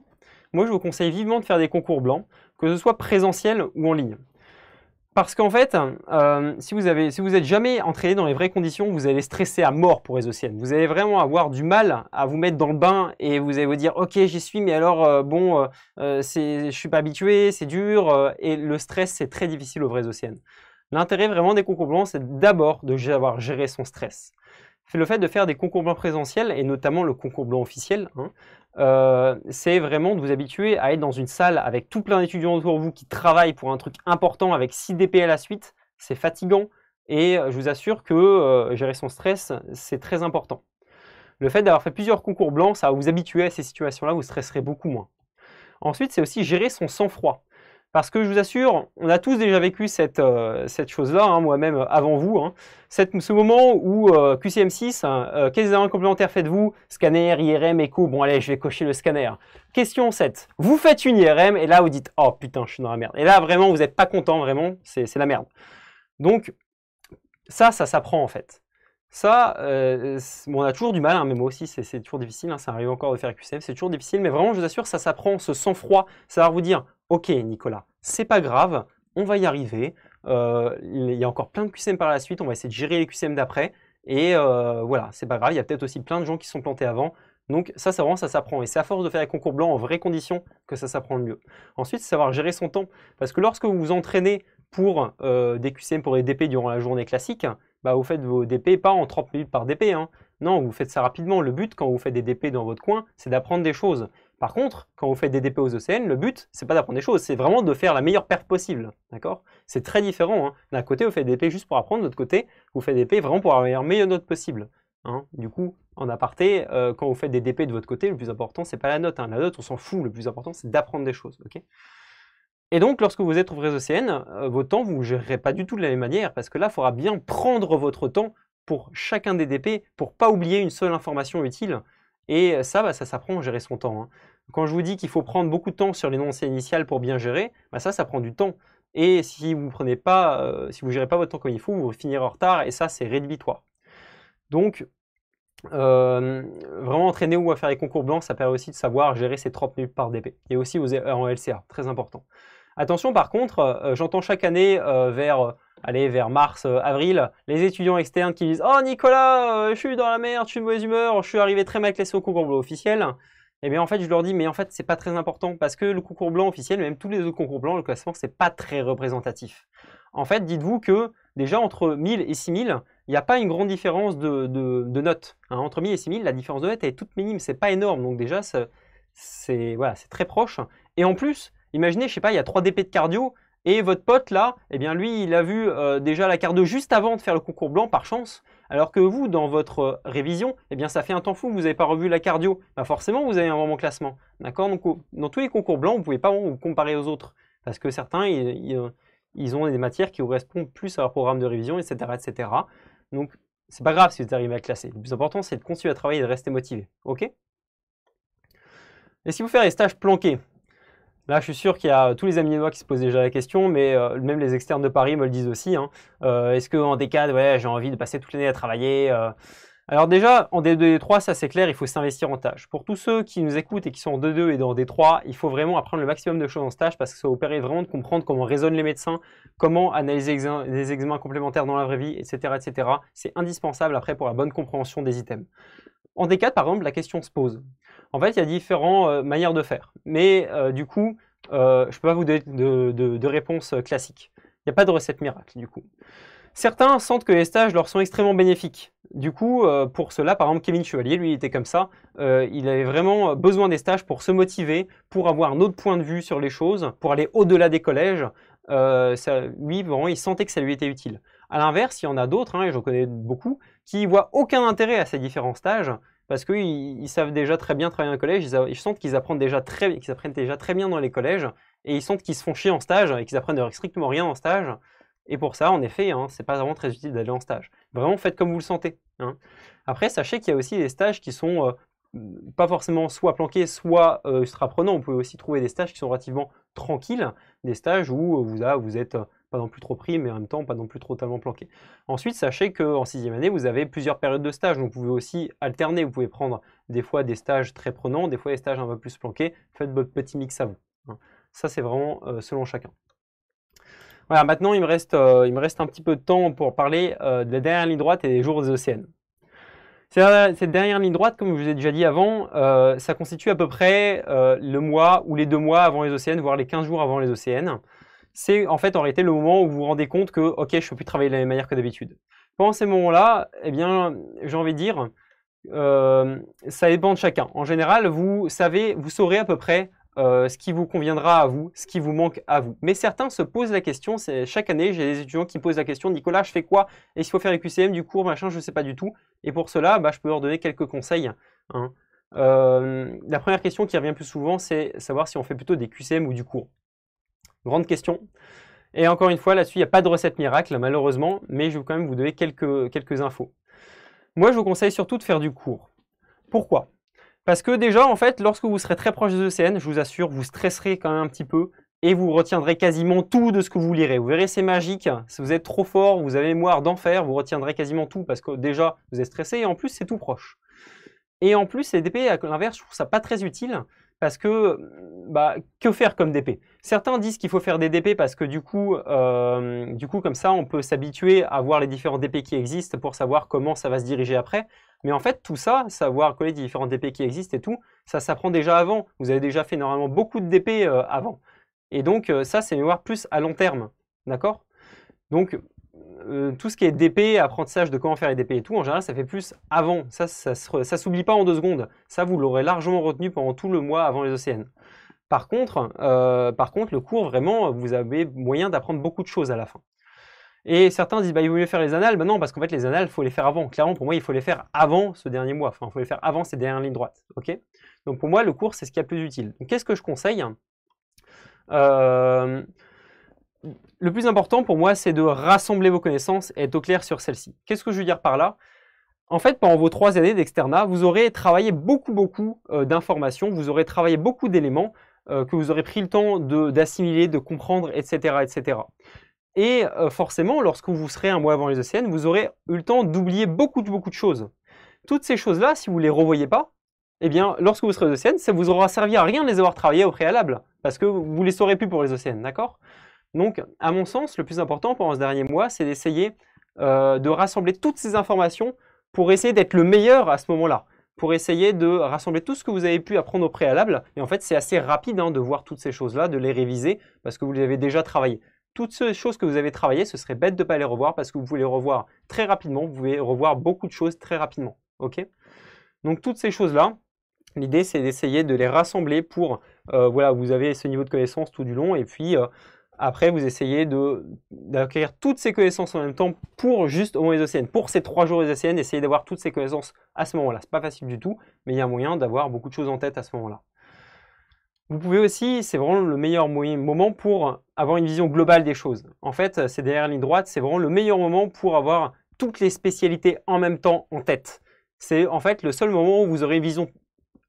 Moi, je vous conseille vivement de faire des concours blancs, que ce soit présentiel ou en ligne. Parce qu'en fait, euh, si vous n'êtes jamais entraîné dans les vraies conditions, vous allez stresser à mort pour les océanes. Vous allez vraiment avoir du mal à vous mettre dans le bain et vous allez vous dire Ok, j'y suis, mais alors, euh, bon, euh, je ne suis pas habitué, c'est dur. et le stress, c'est très difficile aux vraies océanes. L'intérêt vraiment des concours blancs, c'est d'abord de savoir gérer son stress. Le fait de faire des concours blancs présentiels, et notamment le concours blanc officiel, hein, euh, c'est vraiment de vous habituer à être dans une salle avec tout plein d'étudiants autour de vous qui travaillent pour un truc important avec 6 DP à la suite. C'est fatigant et euh, je vous assure que euh, gérer son stress, c'est très important. Le fait d'avoir fait plusieurs concours blancs, ça va vous habituer à ces situations-là, vous stresserez beaucoup moins. Ensuite, c'est aussi gérer son sang-froid. Parce que je vous assure, on a tous déjà vécu cette, euh, chose-là, hein, moi-même euh, avant vous. Hein. ce moment où euh, QCM6, hein, quels éléments complémentaires faites-vous Scanner, IRM, écho. Bon, allez, je vais cocher le scanner. Question 7. Vous faites une IRM et là, vous dites Oh putain, je suis dans la merde. Et là, vraiment, vous n'êtes pas content, vraiment, c'est la merde. Donc, ça, ça s'apprend en fait. Ça, euh, on a toujours du mal, hein, mais moi aussi c'est toujours difficile, hein, ça arrive encore de faire QCM, c'est toujours difficile, mais vraiment je vous assure, ça s'apprend, ce sang-froid, ça va vous dire, ok Nicolas, c'est pas grave, on va y arriver, euh, il y a encore plein de QCM par la suite, on va essayer de gérer les QCM d'après, et euh, voilà, c'est pas grave, il y a peut-être aussi plein de gens qui sont plantés avant, donc ça, ça vraiment, ça s'apprend. Et c'est à force de faire les concours blancs en vraies conditions que ça s'apprend le mieux. Ensuite, c'est savoir gérer son temps. Parce que lorsque vous vous entraînez pour des QCM, pour les DP durant la journée classique, bah, vous faites vos DP pas en 30 minutes par DP. Hein. Non, vous faites ça rapidement. Le but, quand vous faites des DP dans votre coin, c'est d'apprendre des choses. Par contre, quand vous faites des DP aux océans, e le but, c'est pas d'apprendre des choses, c'est vraiment de faire la meilleure perte possible. D'accord C'est très différent. Hein. D'un côté, vous faites des DP juste pour apprendre, de l'autre côté, vous faites des DP vraiment pour avoir la meilleure, note possible. Hein. Du coup, en aparté, euh, quand vous faites des DP de votre côté, le plus important, c'est pas la note. La note, on s'en fout. Le plus important, c'est d'apprendre des choses. ok et donc, lorsque vous êtes ouvrier OCN, euh, vos temps, vous ne gérerez pas du tout de la même manière, parce que là, il faudra bien prendre votre temps pour chacun des DP, pour pas oublier une seule information utile. Et euh, ça, bah, ça s'apprend à gérer son temps. Hein. Quand je vous dis qu'il faut prendre beaucoup de temps sur l'énoncé initial pour bien gérer, bah, ça, ça prend du temps. Et si vous prenez euh, si vous gérez pas votre temps comme il faut, vous finirez en retard, et ça, c'est rédhibitoire. Donc, vraiment entraîner ou à faire les concours blancs, ça permet aussi de savoir gérer ses 30 minutes par DP. Et aussi aux, e en LCA, très important. Attention par contre, euh, j'entends chaque année euh, vers euh, allez, vers mars, avril, les étudiants externes qui disent « Oh Nicolas, je suis dans la merde, je suis de mauvaise humeur, je suis arrivé très mal classé au concours blanc officiel. Eh » et bien en fait, je leur dis « Mais en fait, c'est pas très important parce que le concours blanc officiel, même tous les autres concours blancs, le classement, c'est pas très représentatif. » En fait, dites-vous que déjà entre 1000 et 6000, il n'y a pas une grande différence de, notes. Hein. Entre 1000 et 6000, la différence de notes est toute minime, c'est pas énorme. Donc déjà, c'est voilà, très proche. Et en plus, Imaginez, je sais pas, il y a 3 DP de cardio, et votre pote là, eh bien lui, il a vu euh, déjà la cardio juste avant de faire le concours blanc par chance, alors que vous, dans votre euh, révision, eh bien ça fait un temps fou, vous n'avez pas revu la cardio, bah, forcément vous avez un moment classement, d'accord Donc dans tous les concours blancs, vous pouvez pas vous comparer aux autres, parce que certains, ils, euh, ont des matières qui correspondent plus à leur programme de révision, etc., etc. Donc c'est pas grave si vous arrivez à classer. Le plus important, c'est de continuer à travailler et de rester motivé. Ok Et si vous faites des stages planqués, Là, je suis sûr qu'il y a tous les amis moi qui se posent déjà la question, mais euh, même les externes de Paris me le disent aussi. Hein. Euh, est-ce qu'en D4, ouais, j'ai envie de passer toute l'année à travailler euh? Alors déjà, en D2 D3, ça c'est clair, il faut s'investir en tâches. Pour tous ceux qui nous écoutent et qui sont en D2 et dans D3, il faut vraiment apprendre le maximum de choses en stage parce que ça vous vraiment de comprendre comment raisonnent les médecins, comment analyser des examens, complémentaires dans la vraie vie, etc. etc. C'est indispensable après pour la bonne compréhension des items. En D4, par exemple, la question se pose. En fait, il y a différentes euh, manières de faire. Mais euh, du coup, euh, je ne peux pas vous donner de, réponse classique. Il n'y a pas de recette miracle, du coup. Certains sentent que les stages leur sont extrêmement bénéfiques. Du coup, pour cela, par exemple, Kevin Chevalier, lui, il était comme ça. il avait vraiment besoin des stages pour se motiver, pour avoir un autre point de vue sur les choses, pour aller au-delà des collèges. lui, vraiment, il sentait que ça lui était utile. À l'inverse, il y en a d'autres, hein, et je connais beaucoup, qui voient aucun intérêt à ces différents stages parce qu'ils savent déjà très bien travailler en collège, ils, sentent qu'ils apprennent, déjà très, qu'ils apprennent déjà très bien dans les collèges, et ils sentent qu'ils se font chier en stage, et qu'ils apprennent strictement rien en stage. Et pour ça, en effet, hein, c'est pas vraiment très utile d'aller en stage. Vraiment, faites comme vous le sentez. Hein. Après, sachez qu'il y a aussi des stages qui sont euh, pas forcément soit planqués, soit euh, ultra prenants. On peut aussi trouver des stages qui sont relativement tranquilles, des stages où euh, vous, vous êtes euh, pas non plus trop pris, mais en même temps pas non plus trop totalement planqué. Ensuite, sachez qu'en sixième année, vous avez plusieurs périodes de stage, vous pouvez aussi alterner, vous pouvez prendre des fois des stages très prenants, des fois des stages un peu plus planqués, faites votre petit mix à vous. Hein. Ça, c'est vraiment euh, selon chacun. Voilà, maintenant, il me, reste, euh, il me reste un petit peu de temps pour parler euh, de la dernière ligne droite et des jours des océans Cette dernière ligne droite, comme je vous ai déjà dit avant, ça constitue à peu près le mois ou les deux mois avant les océans voire les 15 jours avant les océans c'est en fait en réalité le moment où vous vous rendez compte que ok, je ne peux plus travailler de la même manière que d'habitude. Pendant ces moments-là, eh bien, j'ai envie de dire, euh, ça dépend de chacun. En général, vous savez, vous saurez à peu près euh, ce qui vous conviendra à vous, ce qui vous manque à vous. Mais certains se posent la question, c'est chaque année, j'ai des étudiants qui posent la question, Nicolas, je fais quoi Est-ce qu'il faut faire les QCM, du cours, machin, je ne sais pas du tout. Et pour cela, bah, je peux leur donner quelques conseils. Hein. Euh, la première question qui revient plus souvent, c'est savoir si on fait plutôt des QCM ou du cours. Grande question. Et encore une fois, là-dessus, il n'y a pas de recette miracle, malheureusement, mais je vais quand même vous donner quelques, quelques infos. Moi, je vous conseille surtout de faire du cours. Pourquoi Parce que déjà, en fait, lorsque vous serez très proche des ECN, je vous assure, vous stresserez quand même un petit peu et vous retiendrez quasiment tout de ce que vous lirez. Vous verrez, c'est magique. Si vous êtes trop fort, vous avez mémoire d'enfer, vous retiendrez quasiment tout parce que déjà, vous êtes stressé et en plus, c'est tout proche. Et en plus, les DP, à l'inverse, je trouve ça pas très utile parce que, bah, que faire comme DP Certains disent qu'il faut faire des DP parce que du coup, euh, du coup comme ça, on peut s'habituer à voir les différents DP qui existent pour savoir comment ça va se diriger après. Mais en fait, tout ça, savoir que les différents DP qui existent et tout, ça s'apprend déjà avant. Vous avez déjà fait normalement beaucoup de DP euh, avant. Et donc, euh, ça, c'est mieux voir plus à long terme. D'accord Donc, euh, tout ce qui est DP, apprentissage de comment faire les DP et tout, en général, ça fait plus avant. Ça, ça, s'oublie pas en deux secondes. Ça, vous l'aurez largement retenu pendant tout le mois avant les OCN. Par contre, euh, par contre, le cours, vraiment, vous avez moyen d'apprendre beaucoup de choses à la fin. Et certains disent, bah, il vaut mieux faire les annales. maintenant non, parce qu'en fait, les annales, il faut les faire avant. Clairement, pour moi, il faut les faire avant ce dernier mois. Enfin, il faut les faire avant ces dernières lignes droites. ok Donc, pour moi, le cours, c'est ce qui est a plus utile. Qu'est-ce que je conseille euh, le plus important pour moi, c'est de rassembler vos connaissances et être au clair sur celles-ci. Qu'est-ce que je veux dire par là En fait, pendant vos trois années d'externat, vous aurez travaillé beaucoup, beaucoup euh, d'informations, vous aurez travaillé beaucoup d'éléments euh, que vous aurez pris le temps d'assimiler, de, comprendre, etc. etc. Et euh, forcément, lorsque vous serez un mois avant les OCN, e vous aurez eu le temps d'oublier beaucoup, beaucoup de choses. Toutes ces choses-là, si vous ne les revoyez pas, eh bien, lorsque vous serez aux OCN, e ça vous aura servi à rien de les avoir travaillées au préalable, parce que vous ne les saurez plus pour les OCN, e d'accord donc, à mon sens, le plus important pendant ce dernier mois, c'est d'essayer euh, de rassembler toutes ces informations pour essayer d'être le meilleur à ce moment-là, pour essayer de rassembler tout ce que vous avez pu apprendre au préalable. Et en fait, c'est assez rapide hein, de voir toutes ces choses-là, de les réviser, parce que vous les avez déjà travaillées. Toutes ces choses que vous avez travaillées, ce serait bête de ne pas les revoir, parce que vous pouvez les revoir très rapidement, vous pouvez revoir beaucoup de choses très rapidement. ok Donc, toutes ces choses-là, l'idée, c'est d'essayer de les rassembler pour, euh, voilà, vous avez ce niveau de connaissance tout du long, et puis... Euh, après, vous essayez d'acquérir toutes ces connaissances en même temps pour juste au moins les OCN. Pour ces trois jours des OCN, essayez d'avoir toutes ces connaissances à ce moment-là. C'est pas facile du tout, mais il y a moyen d'avoir beaucoup de choses en tête à ce moment-là. Vous pouvez aussi, c'est vraiment le meilleur moment pour avoir une vision globale des choses. En fait, c'est derrière ligne droite, c'est vraiment le meilleur moment pour avoir toutes les spécialités en même temps en tête. C'est en fait le seul moment où vous aurez une vision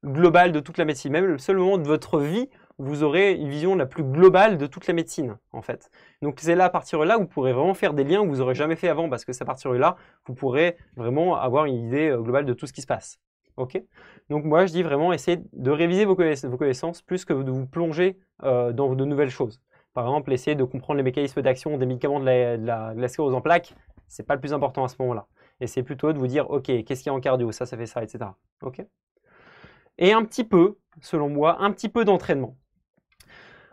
globale de toute la médecine, même le seul moment de votre vie vous aurez une vision la plus globale de toute la médecine, en fait. Donc c'est là, à partir de là, vous pourrez vraiment faire des liens que vous n'aurez jamais fait avant, parce que c'est à partir de là, vous pourrez vraiment avoir une idée euh, globale de tout ce qui se passe. Ok Donc moi, je dis vraiment, essayez de réviser vos, connaissances plus que de vous plonger euh, dans de nouvelles choses. Par exemple, essayez de comprendre les mécanismes d'action des médicaments de la, de sclérose en plaques, c'est pas le plus important à ce moment-là. Essayez plutôt de vous dire, ok, qu'est-ce qu'il y a en cardio Ça, ça fait ça, etc. Ok Et un petit peu, selon moi, un petit peu d'entraînement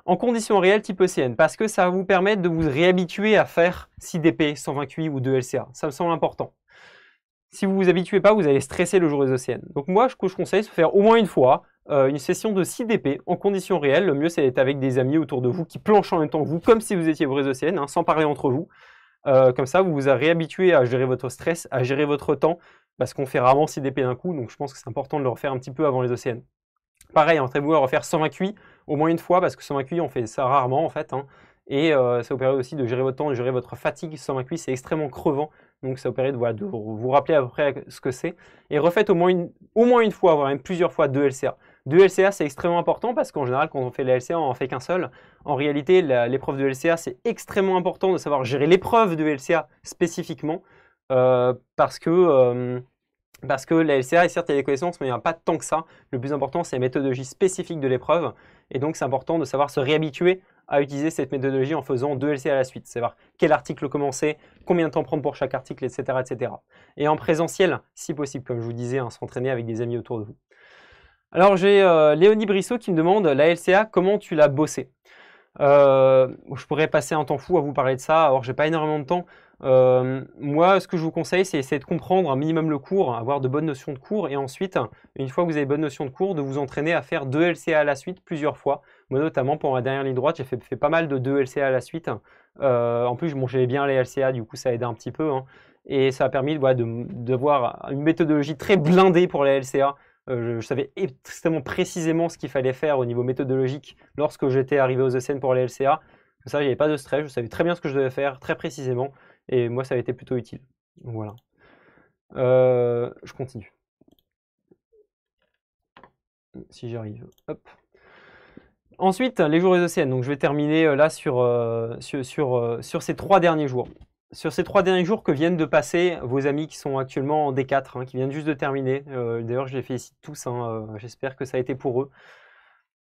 en conditions réelles type ECN, parce que ça va vous permettre de vous réhabituer à faire 6 DP, 128 ou 2 LCA. Ça me semble important. Si vous ne vous habituez pas, vous allez stresser le jour des ECN. Donc moi, ce que je conseille, c'est de faire au moins une fois euh, une session de 6 DP en conditions réelles. Le mieux, c'est d'être avec des amis autour de vous qui planchent en même temps que vous, comme si vous étiez vos ECN, e hein, sans parler entre vous. Euh, comme ça, vous vous réhabituez à gérer votre stress, à gérer votre temps, parce qu'on fait rarement 6 DP d'un coup, donc je pense que c'est important de le refaire un petit peu avant les OCN. E Pareil, entrez hein, vous à refaire 128, au moins une fois, parce que sans on fait ça rarement en fait. Hein. Et euh, ça vous permet aussi de gérer votre temps, de gérer votre fatigue. Sans c'est extrêmement crevant. Donc ça vous permet de, vous rappeler vous rappeler près ce que c'est. Et refaites au moins, une, au moins une fois, voire même plusieurs fois, deux LCA. Deux LCA, c'est extrêmement important parce qu'en général, quand on fait les LCA, on en fait qu'un seul. En réalité, l'épreuve de LCA, c'est extrêmement important de savoir gérer l'épreuve de LCA spécifiquement euh, parce que... Euh, parce que la LCA, certes, il y a des connaissances, mais il n'y a pas tant que ça. Le plus important, c'est la méthodologie spécifique de l'épreuve. Et donc, c'est important de savoir se réhabituer à utiliser cette méthodologie en faisant deux LCA à la suite, savoir quel article commencer, combien de temps prendre pour chaque article, etc. etc. Et en présentiel, si possible, comme je vous disais, hein, s'entraîner avec des amis autour de vous. Alors j'ai euh, Léonie Brissot qui me demande, la LCA, comment tu l'as bossée euh, Je pourrais passer un temps fou à vous parler de ça, alors n'ai pas énormément de temps. Euh, moi, ce que je vous conseille, c'est essayer de comprendre un minimum le cours, avoir de bonnes notions de cours, et ensuite, une fois que vous avez bonnes notions de cours, de vous entraîner à faire deux LCA à la suite plusieurs fois. Moi, notamment, pour la dernière ligne droite, j'ai fait, pas mal de deux LCA à la suite. Euh, en plus, bon, j'avais bien les LCA, du coup, ça a un petit peu. Hein. et ça a permis bah, de d'avoir une méthodologie très blindée pour les LCA. Euh, je, savais extrêmement précisément ce qu'il fallait faire au niveau méthodologique lorsque j'étais arrivé aux ECN pour les LCA. Comme ça, il n'y avait pas de stress, je savais très bien ce que je devais faire, très précisément. Et moi, ça a été plutôt utile. Voilà. Euh, je continue. Si j'arrive. Hop. Ensuite, les jours océans. Donc, je vais terminer euh, là sur, euh, sur, sur, ces trois derniers jours. Sur ces trois derniers jours que viennent de passer vos amis qui sont actuellement en D4, hein, qui viennent juste de terminer. D'ailleurs, je les félicite tous. Hein, j'espère que ça a été pour eux.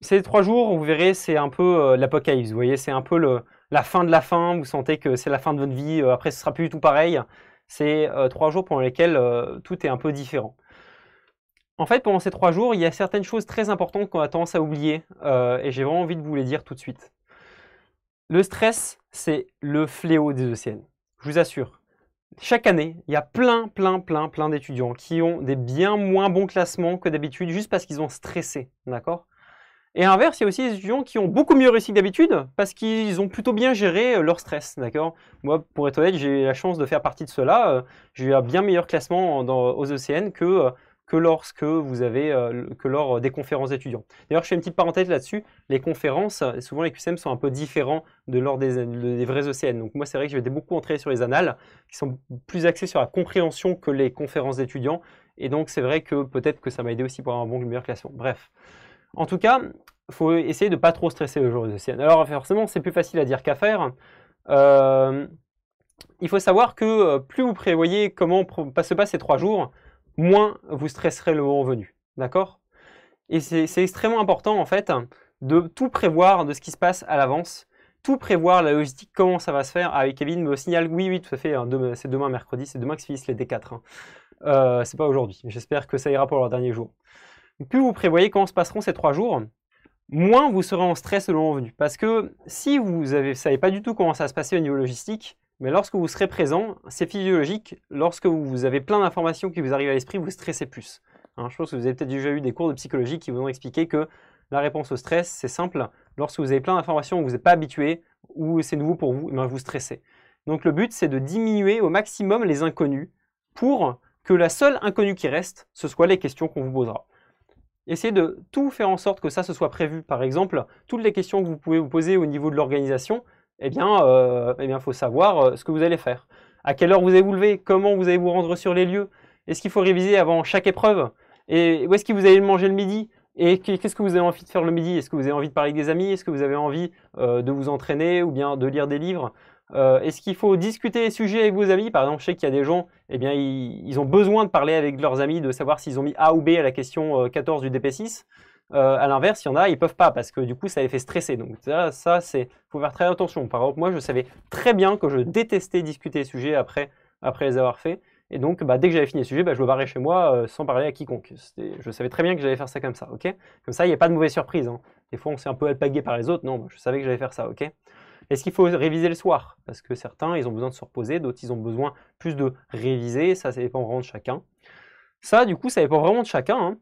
Ces trois jours, vous verrez, c'est un peu l'apocalypse. Vous voyez, c'est un peu le, la fin de la fin, vous sentez que c'est la fin de votre vie, euh, après ce sera plus du tout pareil. C'est euh, trois jours pendant lesquels euh, tout est un peu différent. En fait, pendant ces trois jours, il y a certaines choses très importantes qu'on a tendance à oublier, et j'ai vraiment envie de vous les dire tout de suite. Le stress, c'est le fléau des océans je vous assure chaque année, il y a plein, plein, plein, plein d'étudiants qui ont des bien moins bons classements que d'habitude juste parce qu'ils ont stressé, d'accord et à l'inverse, il y a aussi des étudiants qui ont beaucoup mieux réussi que d'habitude parce qu'ils ont plutôt bien géré euh, leur stress, d'accord Moi, pour être honnête, j'ai eu la chance de faire partie de cela. Euh, j'ai eu un bien meilleur classement aux ECN que, euh, que lorsque vous avez, que lors des conférences d'étudiants. D'ailleurs, je fais une petite parenthèse là-dessus. Les conférences, souvent les QCM sont un peu différents de lors des, des vrais ECN. Donc moi, c'est vrai que j'étais beaucoup entré sur les annales qui sont plus axées sur la compréhension que les conférences d'étudiants. Et donc, c'est vrai que peut-être que ça m'a aidé aussi pour avoir un bon meilleur classement. Bref. En tout cas, il faut essayer de pas trop stresser le jour de CN. Alors forcément, c'est plus facile à dire qu'à faire. Euh, il faut savoir que euh, plus vous prévoyez comment se passent ces trois jours, moins vous stresserez le moment venu. D'accord Et c'est extrêmement important en fait de tout prévoir de ce qui se passe à l'avance, tout prévoir la logistique, comment ça va se faire. Ah, oui, Kevin me signale, oui, oui, tout à fait, hein, c'est demain mercredi, c'est demain que se finissent les D4. Hein. Euh, c'est pas aujourd'hui. J'espère que ça ira pour leur dernier jour plus vous prévoyez comment se passeront ces trois jours, moins vous serez en stress selon venu. Parce que si vous ne savez pas du tout comment ça va se passer au niveau logistique, mais lorsque vous serez présent, c'est physiologique, lorsque vous avez plein d'informations qui vous arrivent à l'esprit, vous stressez plus. Hein, je pense que vous avez peut-être déjà eu des cours de psychologie qui vous ont expliqué que la réponse au stress, c'est simple. Lorsque vous avez plein d'informations que vous n'êtes pas habitué ou c'est nouveau pour vous, ben, vous stressez. Donc le but, c'est de diminuer au maximum les inconnus pour que la seule inconnue qui reste, ce soit les questions qu'on vous posera essayez de tout faire en sorte que ça se soit prévu. Par exemple, toutes les questions que vous pouvez vous poser au niveau de l'organisation, eh bien, euh, eh bien, faut savoir euh, ce que vous allez faire. À quelle heure vous allez vous lever Comment vous allez vous rendre sur les lieux Est-ce qu'il faut réviser avant chaque épreuve Et où est-ce que vous allez manger le midi et qu'est-ce que vous avez envie de faire le midi Est-ce que vous avez envie de parler avec des amis Est-ce que vous avez envie euh, de vous entraîner ou bien de lire des livres Est-ce qu'il faut discuter des sujets avec vos amis Par exemple, je sais qu'il y a des gens eh bien, ils, ont besoin de parler avec leurs amis, de savoir s'ils ont mis A ou B à la question 14 euh, du DP6. Euh, à l'inverse, il y en a, ils peuvent pas parce que du coup, ça les fait stresser. Donc ça, ça c'est faut faire très attention. Par exemple, moi, je savais très bien que je détestais discuter des sujets après, après les avoir faits. Et donc, bah, dès que j'avais fini les sujets, bah, je me barrais chez moi euh, sans parler à quiconque. Je savais très bien que j'allais faire ça comme ça, ok Comme ça, il n'y a pas de mauvaise surprise. Hein. Des fois, on s'est un peu alpagué par les autres. Non, je savais que j'allais faire ça, ok est-ce qu'il faut réviser le soir Parce que certains, ils ont besoin de se reposer, d'autres, ils ont besoin plus de réviser, ça, ça dépend vraiment de chacun. Ça, du coup, ça dépend vraiment de chacun, hein,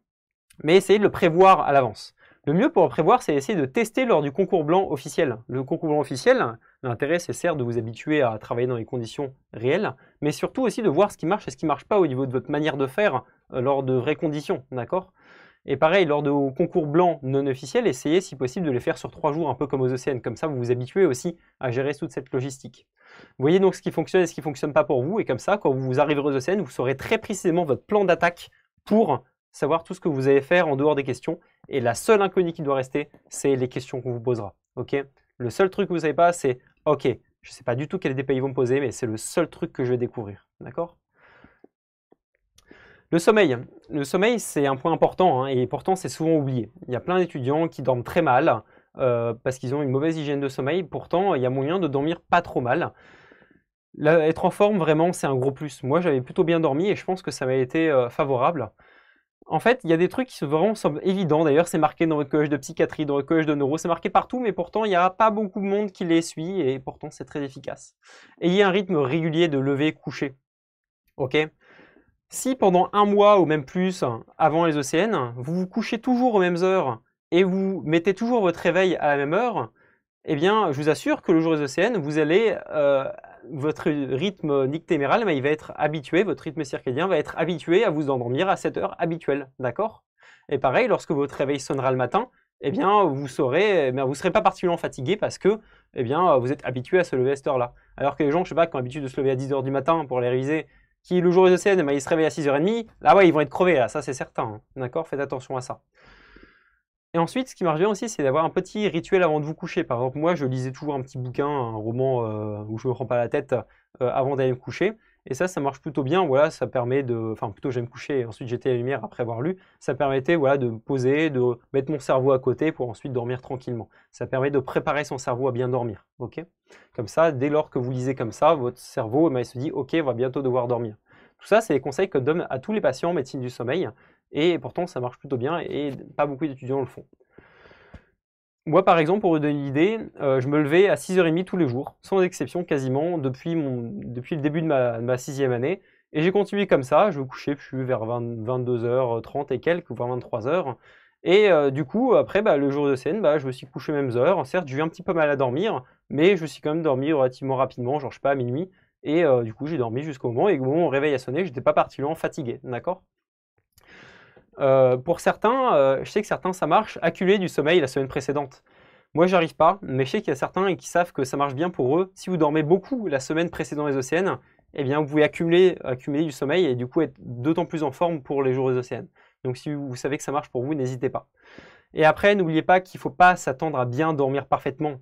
mais essayez de le prévoir à l'avance. Le mieux pour le prévoir, c'est essayer de tester lors du concours blanc officiel. Le concours blanc officiel, l'intérêt, c'est certes de vous habituer à travailler dans les conditions réelles, mais surtout aussi de voir ce qui marche et ce qui ne marche pas au niveau de votre manière de faire euh, lors de vraies conditions, d'accord et pareil, lors de vos concours blancs non officiels, essayez si possible de les faire sur trois jours, un peu comme aux océans. Comme ça, vous vous habituez aussi à gérer toute cette logistique. Vous voyez donc ce qui fonctionne et ce qui ne fonctionne pas pour vous. Et comme ça, quand vous arriverez aux océans, vous saurez très précisément votre plan d'attaque pour savoir tout ce que vous allez faire en dehors des questions. Et la seule inconnue qui doit rester, c'est les questions qu'on vous posera. le seul truc que vous ne savez pas, c'est OK, je ne sais pas du tout quel DPI ils vont me poser, mais c'est le seul truc que je vais découvrir. D'accord le sommeil. Le sommeil, c'est un point important hein, et pourtant c'est souvent oublié. Il y a plein d'étudiants qui dorment très mal euh, parce qu'ils ont une mauvaise hygiène de sommeil. Pourtant, il y a moyen de dormir pas trop mal. être en forme, vraiment, c'est un gros plus. Moi, j'avais plutôt bien dormi et je pense que ça m'a été euh, favorable. En fait, il y a des trucs qui vraiment semblent évidents. D'ailleurs, c'est marqué dans le collège de psychiatrie, dans le collège de neuro, c'est marqué partout, mais pourtant, il n'y a pas beaucoup de monde qui les suit et pourtant, c'est très efficace. Ayez un rythme régulier de lever-coucher. OK si pendant un mois ou même plus avant les OCN, vous vous couchez toujours aux mêmes heures et vous mettez toujours votre réveil à la même heure, eh bien, je vous assure que le jour des OCN, vous allez, euh, votre rythme nictéméral, mais il va être habitué, votre rythme circadien va être habitué à vous endormir à cette heure habituelle, d'accord Et pareil, lorsque votre réveil sonnera le matin, eh bien, vous eh ne serez pas particulièrement fatigué parce que, eh bien, vous êtes habitué à se lever à cette heure-là. Alors que les gens, je sais pas, qui ont l'habitude de se lever à 10h du matin pour les réviser qui le jour de scène, bah, se réveille à 6h30, là ouais, ils vont être crevés, là, ça c'est certain. Hein. D'accord Faites attention à ça. Et ensuite, ce qui marche bien aussi, c'est d'avoir un petit rituel avant de vous coucher. Par exemple, moi, je lisais toujours un petit bouquin, un roman euh, où je ne me prends pas la tête euh, avant d'aller me coucher. Et ça, ça marche plutôt bien. Voilà, ça permet de, enfin plutôt, j'aime coucher. Et ensuite, j'étais à la lumière après avoir lu. Ça permettait, voilà, de me poser, de mettre mon cerveau à côté pour ensuite dormir tranquillement. Ça permet de préparer son cerveau à bien dormir. Ok Comme ça, dès lors que vous lisez comme ça, votre cerveau, eh ben, il se dit, ok, on va bientôt devoir dormir. Tout ça, c'est des conseils que donne à tous les patients en médecine du sommeil. Et pourtant, ça marche plutôt bien et pas beaucoup d'étudiants le font. Moi, par exemple, pour vous donner une idée, euh, je me levais à 6h30 tous les jours, sans exception quasiment, depuis, mon, depuis le début de ma, sixième année. Et j'ai continué comme ça, je me couchais vers 22h30 et quelques, ou 23h. Et euh, du coup, après, bah, le jour de scène, bah, je me suis couché aux mêmes heures. Certes, j'ai eu un petit peu mal à dormir, mais je me suis quand même dormi relativement rapidement, genre je sais pas, à minuit. Et euh, du coup, j'ai dormi jusqu'au moment, et au moment où mon réveil a sonné, j'étais pas particulièrement fatigué, d'accord euh, pour certains, euh, je sais que certains, ça marche, accumuler du sommeil la semaine précédente. Moi, j'arrive pas, mais je sais qu'il y a certains qui savent que ça marche bien pour eux. Si vous dormez beaucoup la semaine précédant les océanes, eh bien, vous pouvez accumuler, accumuler du sommeil et du coup être d'autant plus en forme pour les jours des océanes. Donc, si vous savez que ça marche pour vous, n'hésitez pas. Et après, n'oubliez pas qu'il ne faut pas s'attendre à bien dormir parfaitement.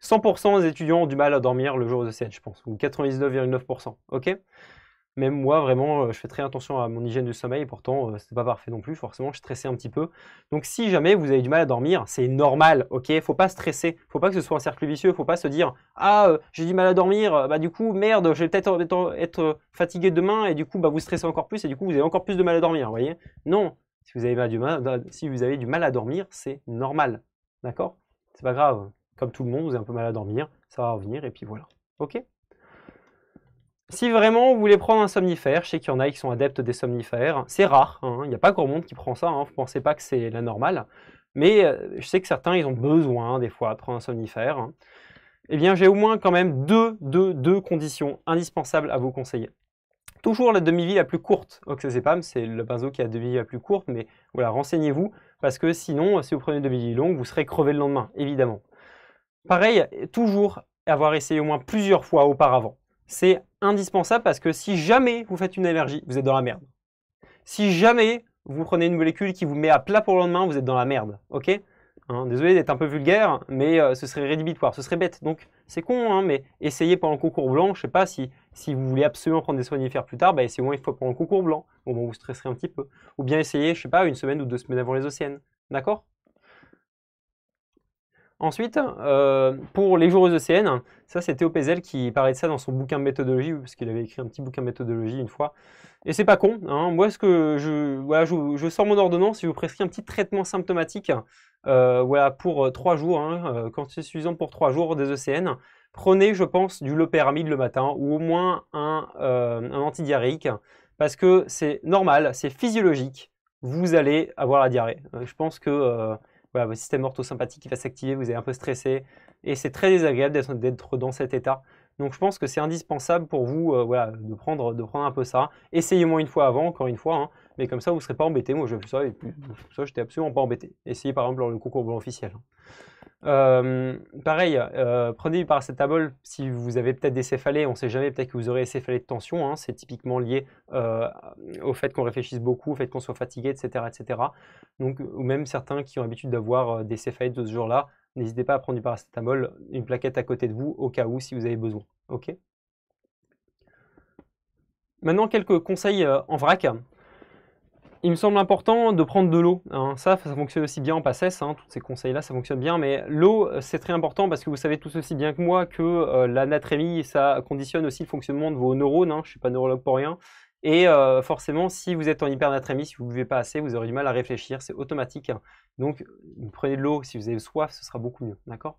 100% hein. des étudiants ont du mal à dormir le jour des océanes, je pense, ou 99,9%. Ok même moi, vraiment, euh, je fais très attention à mon hygiène du sommeil, pourtant, n'est euh, pas parfait non plus, forcément, je stressais un petit peu. Donc, si jamais vous avez du mal à dormir, c'est normal, ok Faut pas stresser, faut pas que ce soit un cercle vicieux, faut pas se dire Ah, euh, j'ai du mal à dormir, bah du coup, merde, je vais peut-être être, fatigué demain, et du coup, bah vous stressez encore plus, et du coup, vous avez encore plus de mal à dormir, vous voyez Non, si vous, avez du mal, si vous avez du mal à dormir, c'est normal, d'accord C'est pas grave, comme tout le monde, vous avez un peu mal à dormir, ça va revenir, et puis voilà, ok si vraiment vous voulez prendre un somnifère, je sais qu'il y en a qui sont adeptes des somnifères, c'est rare, hein. il n'y a pas grand monde qui prend ça, hein. vous ne pensez pas que c'est la normale, mais euh, je sais que certains, ils ont besoin des fois de prendre un somnifère. Eh bien, j'ai au moins quand même deux, deux conditions indispensables à vous conseiller. Toujours la demi-vie la plus courte. Oxazepam, c'est le benzo qui a la demi-vie la plus courte, mais voilà, renseignez-vous, parce que sinon, euh, si vous prenez une demi-vie longue, vous serez crevé le lendemain, évidemment. Pareil, toujours avoir essayé au moins plusieurs fois auparavant c'est indispensable parce que si jamais vous faites une allergie, vous êtes dans la merde. Si jamais vous prenez une molécule qui vous met à plat pour le lendemain, vous êtes dans la merde, ok hein, Désolé d'être un peu vulgaire, mais euh, ce serait rédhibitoire, ce serait bête. Donc c'est con, hein, mais essayez pendant le concours blanc, je sais pas, si, si vous voulez absolument prendre des faire plus tard, bah, essayez au moins une fois pendant le concours blanc, bon, vous stresserez un petit peu. Ou bien essayez, je sais pas, une semaine ou deux semaines avant les océans. d'accord Ensuite, euh, pour les jours aux ECN, ça c'est Théo Pézel qui parlait de ça dans son bouquin de méthodologie, parce qu'il avait écrit un petit bouquin de méthodologie une fois. Et c'est pas con. Hein. Moi, ce que je, sors mon ordonnance et je vous prescris un petit traitement symptomatique euh, voilà, pour euh, trois jours, hein. quand c'est suffisant pour trois jours des ECN. Prenez, je pense, du loperamide le matin ou au moins un, euh, un parce que c'est normal, c'est physiologique. Vous allez avoir la diarrhée. Je pense que voilà, votre système orthosympathique qui va s'activer, vous êtes un peu stressé, et c'est très désagréable d'être dans cet état. Donc je pense que c'est indispensable pour vous euh, de, prendre, de prendre un peu ça. Essayez moi une fois avant, encore une fois, hein. mais comme ça vous ne serez pas embêté. Moi je fais ça et puis ça j'étais absolument pas embêté. Essayez par exemple le concours blanc officiel. Hein. Euh, pareil, euh, prenez du paracétamol si vous avez peut-être des céphalées. On ne sait jamais, peut-être que vous aurez des céphalées de tension. Hein. c'est typiquement lié euh, au fait qu'on réfléchisse beaucoup, au fait qu'on soit fatigué, etc., etc. Donc, ou même certains qui ont l'habitude d'avoir des céphalées de ce jour-là, n'hésitez pas à prendre du paracétamol, une plaquette à côté de vous, au cas où, si vous avez besoin. Ok Maintenant, quelques conseils en vrac il me semble important de prendre de l'eau. Hein. Ça, ça fonctionne aussi bien en passesse, hein. tous ces conseils-là, ça fonctionne bien, mais l'eau, euh, c'est très important parce que vous savez tous aussi bien que moi que euh, la natrémie, ça conditionne aussi le fonctionnement de vos neurones, hein. je ne suis pas neurologue pour rien. Et euh, forcément, si vous êtes en hypernatrémie, si vous ne buvez pas assez, vous aurez du mal à réfléchir, c'est automatique. Donc, prenez de l'eau, si vous avez soif, ce sera beaucoup mieux, d'accord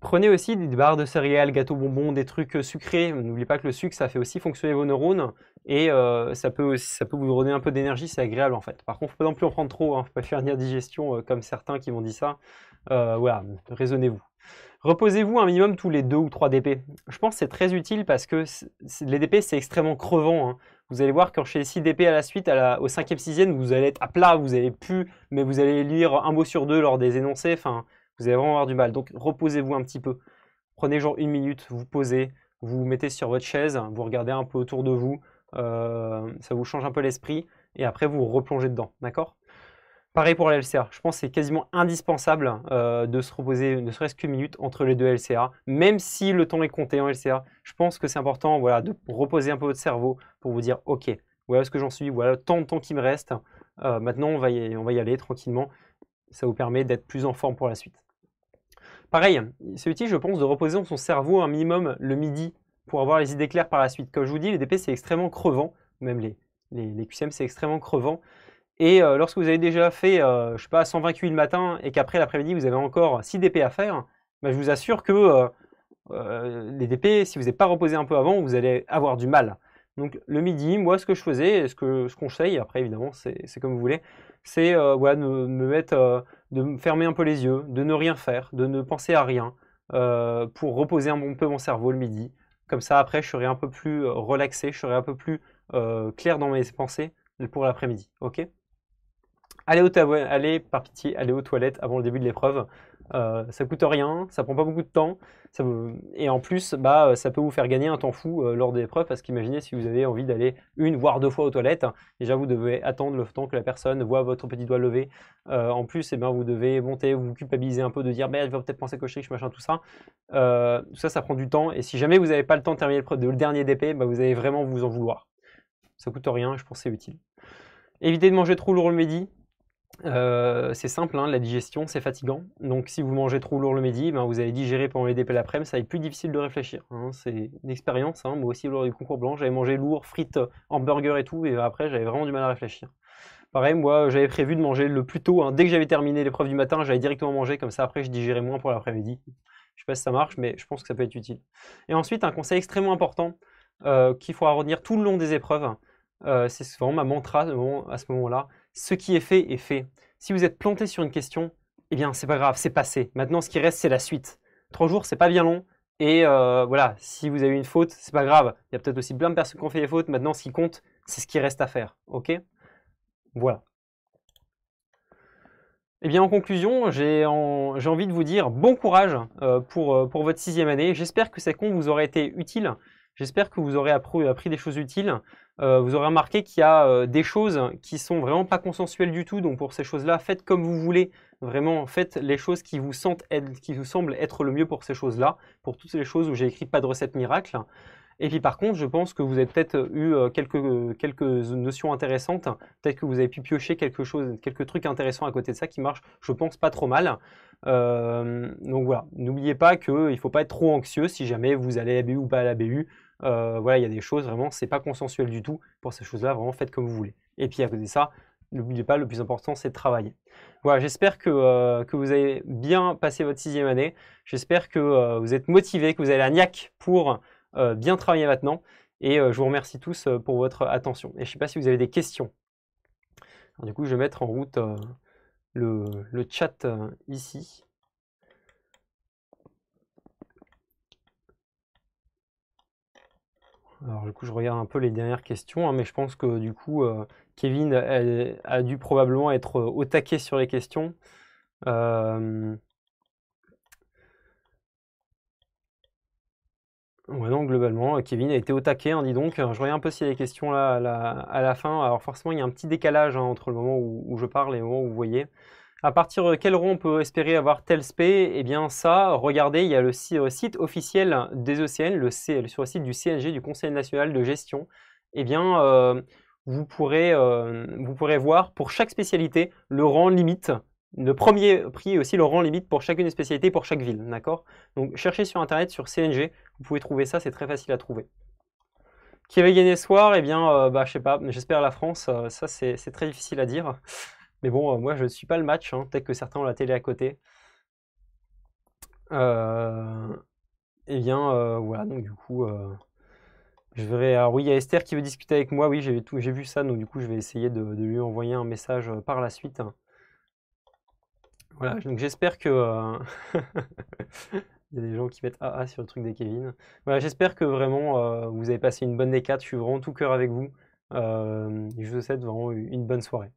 Prenez aussi des barres de céréales, gâteaux, bonbons, des trucs sucrés. N'oubliez pas que le sucre, ça fait aussi fonctionner vos neurones. Et euh, ça, peut, ça vous donner un peu d'énergie, c'est agréable en fait. Par contre, il ne faut pas non plus en prendre trop, il hein. ne faut pas faire ni digestion euh, comme certains qui m'ont dit ça. Euh, voilà, raisonnez-vous. Reposez-vous un minimum tous les 2 ou 3 DP. Je pense que c'est très utile parce que les DP, c'est extrêmement crevant. Hein. Vous allez voir quand chez 6 DP à la suite, au 5e, 6e, vous allez être à plat, vous allez pu, mais vous allez lire un mot sur deux lors des énoncés. Enfin, vous allez vraiment avoir du mal. Donc, reposez-vous un petit peu. Prenez genre une minute, vous posez, vous vous mettez sur votre chaise, vous regardez un peu autour de vous, euh, ça vous change un peu l'esprit, et après vous replongez dedans, d'accord Pareil pour la LCA. Je pense que c'est quasiment indispensable euh, de se reposer ne serait-ce qu'une minute entre les deux LCA, même si le temps est compté en LCA. Je pense que c'est important voilà, de reposer un peu votre cerveau pour vous dire Ok, voilà ce que j'en suis, voilà tant de temps qui me reste. Euh, maintenant, on va, y, on va y aller tranquillement. Ça vous permet d'être plus en forme pour la suite. Pareil, c'est utile, je pense, de reposer son cerveau un minimum le midi pour avoir les idées claires par la suite. Comme je vous dis, les DP, c'est extrêmement crevant, même les, les, QCM, c'est extrêmement crevant. Et euh, lorsque vous avez déjà fait, je euh, je sais pas, 120 le matin et qu'après l'après-midi, vous avez encore 6 DP à faire, bah, je vous assure que euh, les DP, si vous n'êtes pas reposé un peu avant, vous allez avoir du mal. Donc le midi, moi, ce que je faisais, ce que je conseille, après évidemment, c'est comme vous voulez, c'est voilà, de me mettre, de me fermer un peu les yeux, de ne rien faire, de ne penser à rien, pour reposer un peu mon cerveau le midi. Comme ça, après, je serai un peu plus euh, relaxé, je serai un peu plus euh, clair dans mes pensées pour l'après-midi. Ok allez, allez, par pitié, allez aux toilettes avant le début de l'épreuve. Euh, ça coûte rien, ça prend pas beaucoup de temps, et en plus, bah, euh, ça peut vous faire gagner un temps fou euh, lors des épreuves, parce qu'imaginez si vous avez envie d'aller une voire deux fois aux toilettes, déjà vous devez attendre le temps que la personne voit votre petit doigt levé. en plus, eh ben, vous devez monter, vous culpabiliser un peu de dire, bah, elle va peut-être penser que je machin, tout ça. tout ça, ça prend du temps, et si jamais vous n'avez pas le temps de terminer le, de le dernier DP, bah, vous allez vraiment vous en vouloir. Ça coûte rien, je pense c'est utile. Évitez de manger trop lourd le midi, euh, c'est simple, hein, la digestion, c'est fatigant. Donc si vous mangez trop lourd le midi, ben, vous allez digérer pendant les dépôts l'après-midi, ça va être plus difficile de réfléchir. Hein. C'est une expérience. Hein. Moi aussi, lors du concours blanc, j'avais mangé lourd, frites, hamburger et tout, et ben, après, j'avais vraiment du mal à réfléchir. Pareil, moi, j'avais prévu de manger le plus tôt. Dès que j'avais terminé l'épreuve du matin, j'allais directement manger, comme ça, après, je digérais moins pour l'après-midi. Je sais pas si ça marche, mais je pense que ça peut être utile. Et ensuite, un conseil extrêmement important euh, qu'il faudra retenir tout le long des épreuves, euh, c'est vraiment ma mantra à ce moment-là, ce qui est fait est fait. Si vous êtes planté sur une question, eh bien, c'est pas grave, c'est passé. Maintenant, ce qui reste, c'est la suite. Trois jours, c'est pas bien long. Et euh, voilà, si vous avez une faute, c'est pas grave. Il y a peut-être aussi plein de personnes qui ont fait des fautes. Maintenant, ce qui compte, c'est ce qui reste à faire. OK Voilà. Eh bien, en conclusion, j'ai envie de vous dire bon courage euh, euh, pour, votre sixième année. J'espère que cette compte vous aura été utile. J'espère que vous aurez appris des choses utiles. Euh, vous aurez remarqué qu'il y a euh, des choses qui sont vraiment pas consensuelles du tout. Donc pour ces choses-là, faites comme vous voulez. Vraiment, faites les choses qui vous, sentent qui vous semblent être le mieux pour ces choses-là, pour toutes les choses où j'ai écrit pas de recette miracle. Et puis par contre, je pense que vous avez peut-être eu euh, quelques, quelques notions intéressantes, peut-être que vous avez pu piocher quelque chose, quelques trucs intéressants à côté de ça qui marchent, je pense, pas trop mal. donc voilà, n'oubliez pas qu'il ne faut pas être trop anxieux si jamais vous allez à la BU ou pas à la BU. Euh, voilà, il y a des choses vraiment, c'est pas consensuel du tout. Pour ces choses-là, vraiment, faites comme vous voulez. Et puis à côté de ça, n'oubliez pas, le plus important, c'est de travailler. Voilà, j'espère que, euh, vous avez bien passé votre sixième année. J'espère que euh, vous êtes motivés, que vous avez la niaque pour bien travailler maintenant. Et je vous remercie tous pour votre attention. Et je ne sais pas si vous avez des questions. du coup, je vais mettre en route le, chat ici. Alors du coup, je regarde un peu les dernières questions, hein, mais je pense que du coup, euh, Kevin a, dû probablement être euh, au taquet sur les questions. Euh, ouais, globalement, Kevin a été au taquet, hein, dis donc. Je regarde un peu s'il y a des questions là à la, fin. Alors forcément, il y a un petit décalage hein, entre le moment où, je parle et le moment où vous voyez. À partir de euh, quel rang on peut espérer avoir tel spé Eh bien ça, regardez, il y a le euh, site officiel des ECN, le sur le site du CNG, du Conseil national de gestion. Eh bien, euh, vous, pourrez, vous pourrez voir pour chaque spécialité le rang limite, le premier prix et aussi le rang limite pour chacune des spécialités pour chaque ville, d'accord Donc cherchez sur Internet, sur CNG, vous pouvez trouver ça, c'est très facile à trouver. Qui va gagner ce soir Eh bien, je bah, je sais pas, j'espère la France, ça c'est très difficile à dire. Mais bon, euh, moi, je ne suis pas le match. Hein. Peut-être que certains ont la télé à côté. Euh... Eh bien, euh, voilà, donc du coup, euh, je verrai. Alors oui, il y a Esther qui veut discuter avec moi. Oui, j'ai vu ça, donc du coup, je vais essayer de, lui envoyer un message par la suite. Voilà, donc j'espère que. (laughs) il y a des gens qui mettent AA sur le truc des Kevin. Voilà, j'espère que vraiment vous avez passé une bonne décade. Je suis vraiment tout cœur avec vous. je vous souhaite vraiment une bonne soirée.